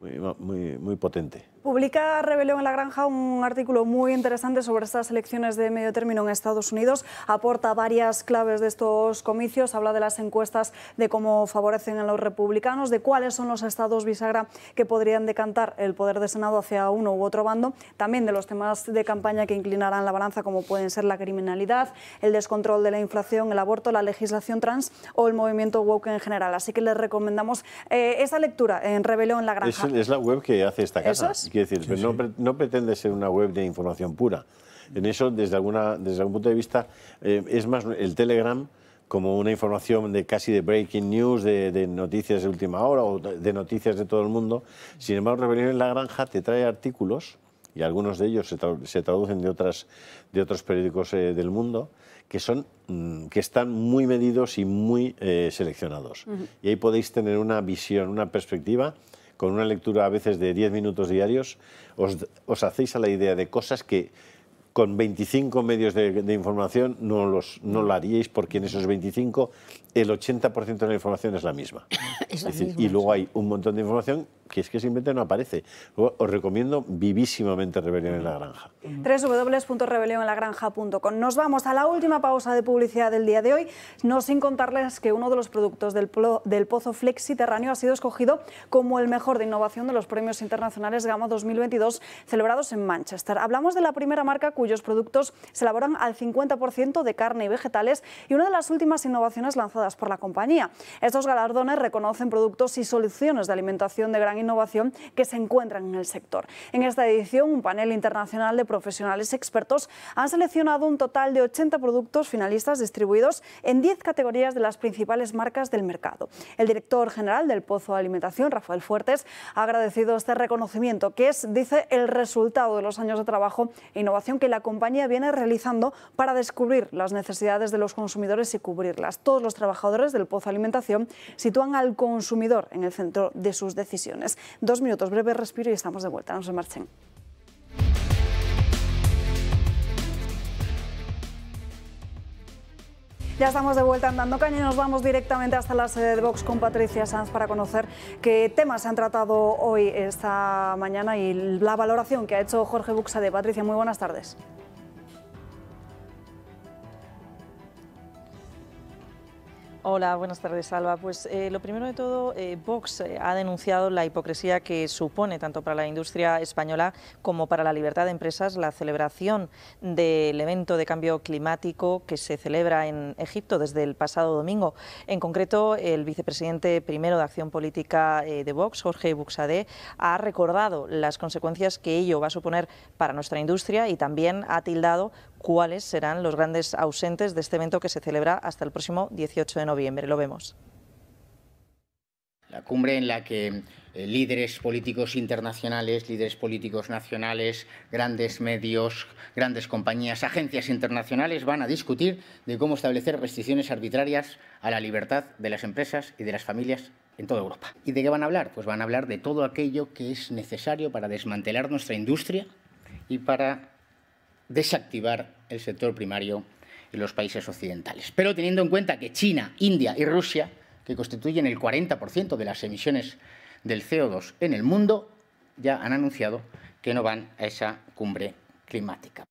muy, muy potente. Publica Rebelión en la Granja un artículo muy interesante sobre estas elecciones de medio término en Estados Unidos. Aporta varias claves de estos comicios, habla de las encuestas, de cómo favorecen a los republicanos, de cuáles son los estados bisagra que podrían decantar el poder de Senado hacia uno u otro bando, también de los temas de campaña que inclinarán la balanza, como pueden ser la criminalidad, el descontrol de la inflación, el aborto, la legislación trans o el movimiento woke en general. Así que les recomendamos eh, esa lectura en Rebelión en la Granja. Es, la web que hace esta casa decir, no, pretende ser una web de información pura. En eso, desde, alguna, desde algún punto de vista, eh, es más el Telegram como una información de casi de breaking news, de, noticias de última hora o de noticias de todo el mundo. Sin embargo, Revenir en la Granja te trae artículos, y algunos de ellos se, traducen de, otras, de otros periódicos eh, del mundo, que, son, mm, que están muy medidos y muy eh, seleccionados. Y ahí podéis tener una visión, una perspectiva con una lectura a veces de 10 minutos diarios, os, hacéis a la idea de cosas que con 25 medios de, información no, los, no lo haríais porque en esos 25 el 80% de la información es la misma. Es decir, y luego hay un montón de información que es que simplemente no aparece. os recomiendo vivísimamente Rebelión en la Granja. www.rebelionenlagranja.com Nos vamos a la última pausa de publicidad del día de hoy, no sin contarles que uno de los productos del, del Pozo Flexiterráneo ha sido escogido como el mejor de innovación de los premios internacionales Gama 2022 celebrados en Manchester. Hablamos de la primera marca cuyos productos se elaboran al 50% de carne y vegetales y una de las últimas innovaciones lanzadas por la compañía. Estos galardones reconocen productos y soluciones de alimentación de gran innovación que se encuentran en el sector. En esta edición, un panel internacional de profesionales expertos han seleccionado un total de 80 productos finalistas distribuidos en 10 categorías de las principales marcas del mercado. El director general del Pozo de Alimentación, Rafael Fuertes, ha agradecido este reconocimiento, que es, dice, el resultado de los años de trabajo e innovación que la compañía viene realizando para descubrir las necesidades de los consumidores y cubrirlas. Todos los trabajadores trabajadores del Pozo Alimentación sitúan al consumidor en el centro de sus decisiones. Dos minutos, breve respiro y estamos de vuelta. No se marchen. Ya estamos de vuelta andando caña y nos vamos directamente hasta la sede de Vox con Patricia Sanz para conocer qué temas se han tratado hoy, esta mañana y la valoración que ha hecho Jorge Buxa de Patricia, muy buenas tardes. Hola, buenas tardes, Alba. Pues eh, lo primero de todo, eh, Vox eh, ha denunciado la hipocresía que supone tanto para la industria española como para la libertad de empresas la celebración del evento de cambio climático que se celebra en Egipto desde el pasado domingo. En concreto, el vicepresidente primero de Acción Política de Vox, Jorge Buxadé, ha recordado las consecuencias que ello va a suponer para nuestra industria y también ha tildado cuáles serán los grandes ausentes de este evento que se celebra hasta el próximo 18 de noviembre. Lo vemos. La cumbre en la que eh, líderes políticos internacionales, líderes políticos nacionales, grandes medios, grandes compañías, agencias internacionales van a discutir de cómo establecer restricciones arbitrarias a la libertad de las empresas y de las familias en toda Europa. ¿Y de qué van a hablar? Pues van a hablar de todo aquello que es necesario para desmantelar nuestra industria y para desactivar el sector primario en los países occidentales. Pero teniendo en cuenta que China, India y Rusia, que constituyen el 40% de las emisiones del CO2 en el mundo, ya han anunciado que no van a esa cumbre climática.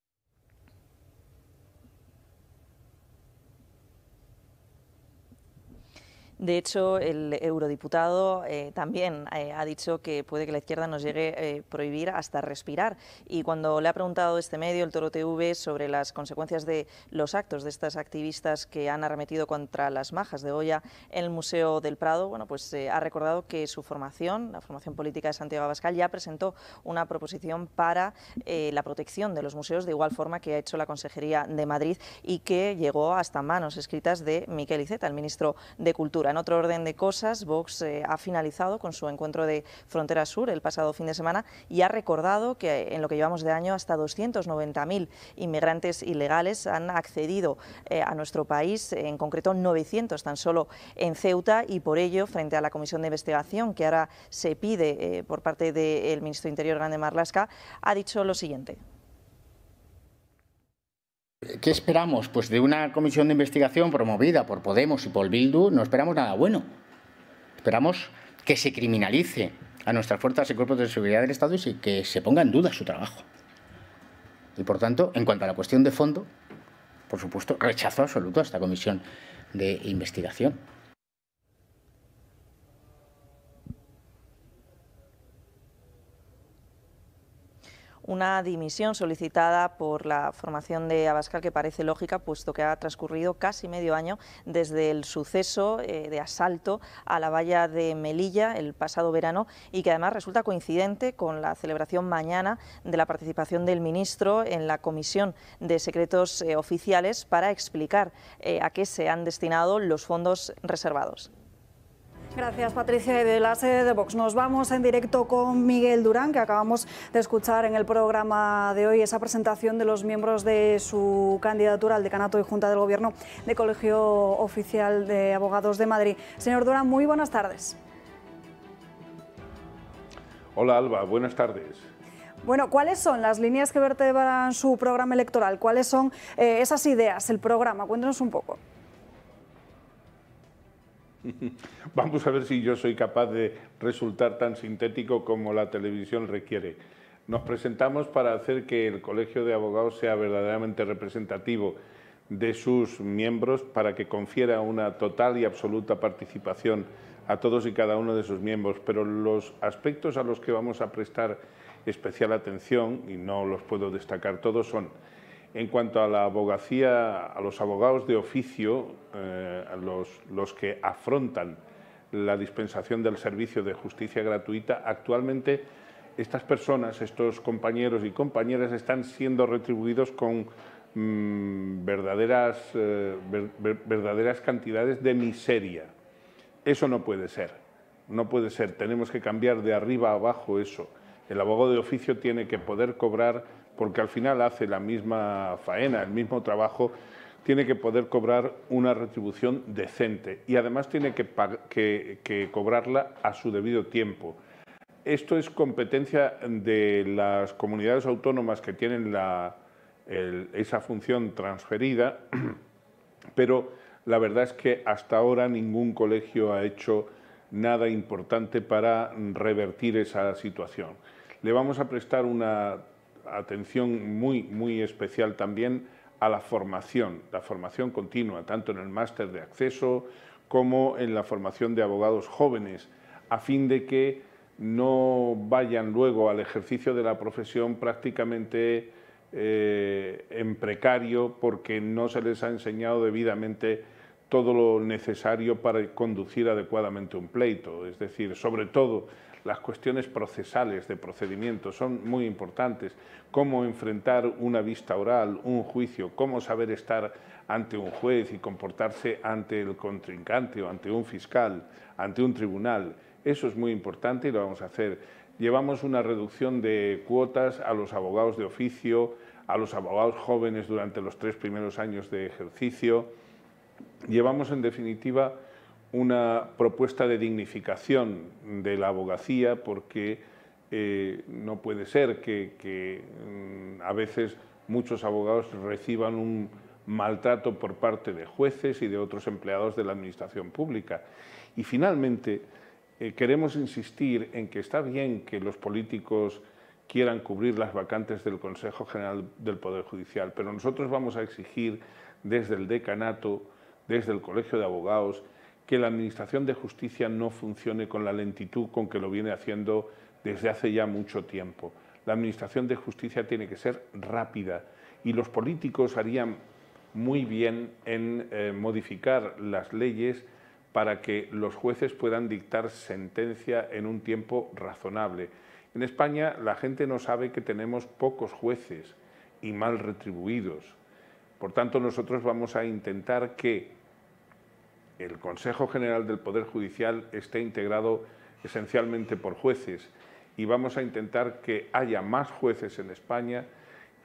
De hecho, el eurodiputado eh, también eh, ha dicho que puede que la izquierda nos llegue a eh, prohibir hasta respirar. Y cuando le ha preguntado este medio, el Toro TV, sobre las consecuencias de los actos de estas activistas que han arremetido contra las majas de Oya en el Museo del Prado, bueno, pues ha recordado que su formación, la formación política de Santiago Abascal, ya presentó una proposición para la protección de los museos, de igual forma que ha hecho la Consejería de Madrid y que llegó hasta manos escritas de Miquel Iceta, el ministro de Cultura. En otro orden de cosas, Vox eh, ha finalizado con su encuentro de Frontera Sur el pasado fin de semana y ha recordado que en lo que llevamos de año hasta 290.000 inmigrantes ilegales han accedido eh, a nuestro país, en concreto 900 tan solo en Ceuta y por ello, frente a la comisión de investigación que ahora se pide eh, por parte del ministro de Interior Grande Marlasca, ha dicho lo siguiente. ¿Qué esperamos? Pues de una comisión de investigación promovida por Podemos y por Bildu no esperamos nada bueno. Esperamos que se criminalice a nuestras fuerzas y cuerpos de seguridad del Estado y que se ponga en duda su trabajo. Y por tanto, en cuanto a la cuestión de fondo, por supuesto, rechazo absoluto a esta comisión de investigación. una dimisión solicitada por la formación de Abascal que parece lógica, puesto que ha transcurrido casi medio año desde el suceso eh, de asalto a la valla de Melilla el pasado verano y que además resulta coincidente con la celebración mañana de la participación del ministro en la Comisión de Secretos eh, Oficiales para explicar eh, a qué se han destinado los fondos reservados. Gracias, Patricia. Y de la sede de Vox nos vamos en directo con Miguel Durán, que acabamos de escuchar en el programa de hoy esa presentación de los miembros de su candidatura al decanato y Junta del Gobierno de Colegio Oficial de Abogados de Madrid. Señor Durán, muy buenas tardes. Hola, Alba. Buenas tardes. Bueno, ¿cuáles son las líneas que vertebran su programa electoral? ¿Cuáles son eh, esas ideas, el programa? Cuéntanos un poco. Vamos a ver si yo soy capaz de resultar tan sintético como la televisión requiere. Nos presentamos para hacer que el Colegio de Abogados sea verdaderamente representativo de sus miembros para que confiera una total y absoluta participación a todos y cada uno de sus miembros, pero los aspectos a los que vamos a prestar especial atención, y no los puedo destacar todos, son en cuanto a la abogacía, a los abogados de oficio, eh, a los, que afrontan la dispensación del servicio de justicia gratuita, actualmente estas personas, estos compañeros y compañeras están siendo retribuidos con mm, verdaderas, eh, verdaderas cantidades de miseria. Eso no puede ser, no puede ser. Tenemos que cambiar de arriba a abajo eso. El abogado de oficio tiene que poder cobrar porque al final hace la misma faena, el mismo trabajo, tiene que poder cobrar una retribución decente y además tiene que, cobrarla a su debido tiempo. Esto es competencia de las comunidades autónomas que tienen esa función transferida, pero la verdad es que hasta ahora ningún colegio ha hecho nada importante para revertir esa situación. Le vamos a prestar una atención muy, muy especial también a la formación, la formación continua, tanto en el máster de acceso como en la formación de abogados jóvenes, a fin de que no vayan luego al ejercicio de la profesión prácticamente eh, en precario porque no se les ha enseñado debidamente todo lo necesario para conducir adecuadamente un pleito. Es decir, sobre todo las cuestiones procesales de procedimiento son muy importantes, cómo enfrentar una vista oral, un juicio, cómo saber estar ante un juez y comportarse ante el contrincante o ante un fiscal, ante un tribunal. Eso es muy importante y lo vamos a hacer. Llevamos una reducción de cuotas a los abogados de oficio, a los abogados jóvenes durante los tres primeros años de ejercicio. Llevamos, en definitiva, una propuesta de dignificación de la abogacía porque eh, no puede ser que, mm, a veces muchos abogados reciban un maltrato por parte de jueces y de otros empleados de la administración pública. Y finalmente, eh, queremos insistir en que está bien que los políticos quieran cubrir las vacantes del Consejo General del Poder Judicial, pero nosotros vamos a exigir desde el decanato, desde el Colegio de Abogados, que la Administración de Justicia no funcione con la lentitud con que lo viene haciendo desde hace ya mucho tiempo. La Administración de Justicia tiene que ser rápida y los políticos harían muy bien en eh, modificar las leyes para que los jueces puedan dictar sentencia en un tiempo razonable. En España la gente no sabe que tenemos pocos jueces y mal retribuidos. Por tanto, nosotros vamos a intentar que el Consejo General del Poder Judicial esté integrado esencialmente por jueces y vamos a intentar que haya más jueces en España,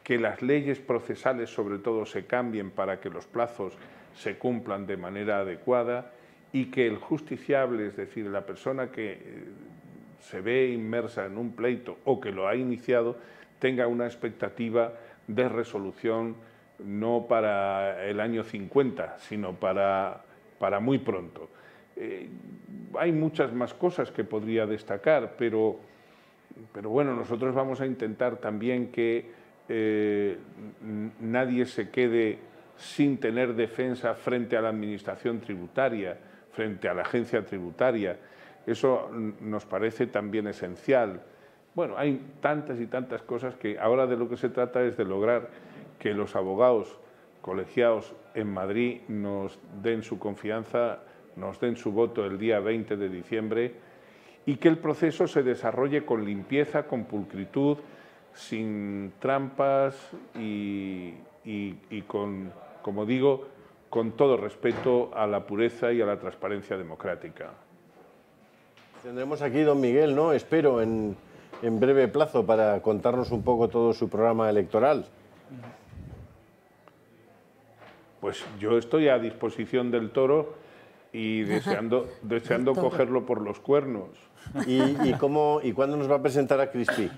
que las leyes procesales sobre todo se cambien para que los plazos se cumplan de manera adecuada y que el justiciable, es decir, la persona que eh, se ve inmersa en un pleito o que lo ha iniciado, tenga una expectativa de resolución no para el año 50, sino para para muy pronto. Eh, hay muchas más cosas que podría destacar, pero, pero bueno, nosotros vamos a intentar también que eh, nadie se quede sin tener defensa frente a la Administración tributaria, frente a la agencia tributaria. Eso nos parece también esencial. Bueno, hay tantas y tantas cosas que ahora de lo que se trata es de lograr que los abogados colegiados en Madrid nos den su confianza, nos den su voto el día 20 de diciembre y que el proceso se desarrolle con limpieza, con pulcritud, sin trampas y, con, como digo, con todo respeto a la pureza y a la transparencia democrática. Tendremos aquí don Miguel, ¿no? Espero en breve plazo para contarnos un poco todo su programa electoral. Pues yo estoy a disposición del toro y deseando, deseando cogerlo por los cuernos. ¿Y, cómo, ¿Y cuándo nos va a presentar a Crispi?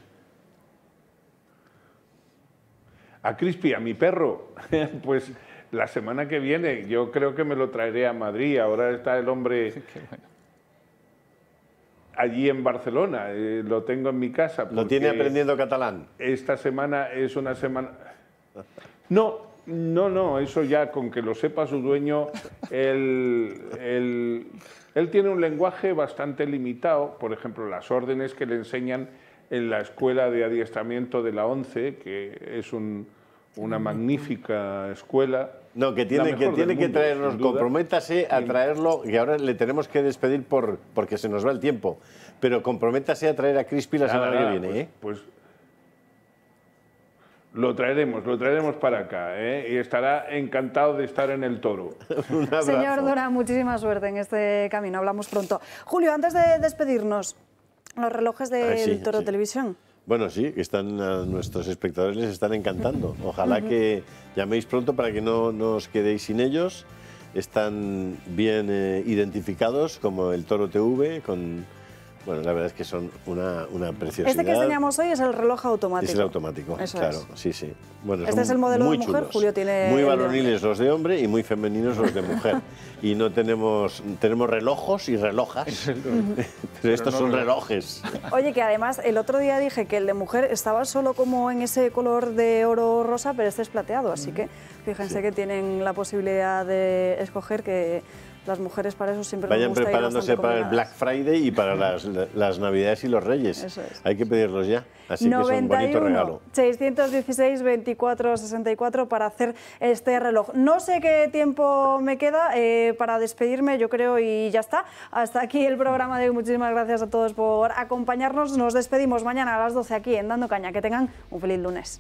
A Crispi, a mi perro. pues la semana que viene, yo creo que me lo traeré a Madrid. Ahora está el hombre allí en Barcelona, eh, lo tengo en mi casa. ¿Lo tiene aprendiendo catalán? Esta semana es una semana... No, no, no, eso ya con que lo sepa su dueño, él, tiene un lenguaje bastante limitado, por ejemplo, las órdenes que le enseñan en la escuela de adiestramiento de la ONCE, que es una magnífica escuela. No, que tiene que, tiene traernos, comprométase a traerlo, y ahora le tenemos que despedir por, porque se nos va el tiempo, pero comprométase a traer a Crispy la semana que viene. Pues, ¿eh? pues lo traeremos, lo traeremos para acá ¿eh? y estará encantado de estar en el toro. Señor Dora, muchísima suerte en este camino. Hablamos pronto. Julio, antes de despedirnos, los relojes ah, del Toro Televisión. Bueno, sí, están a eh, nuestros espectadores les están encantando. Ojalá que llaméis pronto para que no, nos os quedéis sin ellos. Están bien eh, identificados como el Toro TV con bueno, la verdad es que son una, una preciosidad. Este que enseñamos hoy es el reloj automático. Es el automático, claro, sí, sí. este es el modelo de mujer, Julio tiene... Muy varoniles los de hombre y muy femeninos los de mujer. y no tenemos, tenemos relojos y relojas, pero estos son relojes. Oye, que además el otro día dije que el de mujer estaba solo como en ese color de oro rosa, pero este es plateado, así mm. que fíjense que tienen la posibilidad de escoger que las mujeres para eso siempre Vayan preparándose para el Black Friday y para las, Navidades y los Reyes. Hay que pedirlos ya. Así que es un bonito regalo. 616 24 64 para hacer este reloj. No sé qué tiempo me queda eh, para despedirme, yo creo, y ya está. Hasta aquí el programa de hoy. Muchísimas gracias a todos por acompañarnos. Nos despedimos mañana a las 12 aquí en Dando Caña. Que tengan un feliz lunes.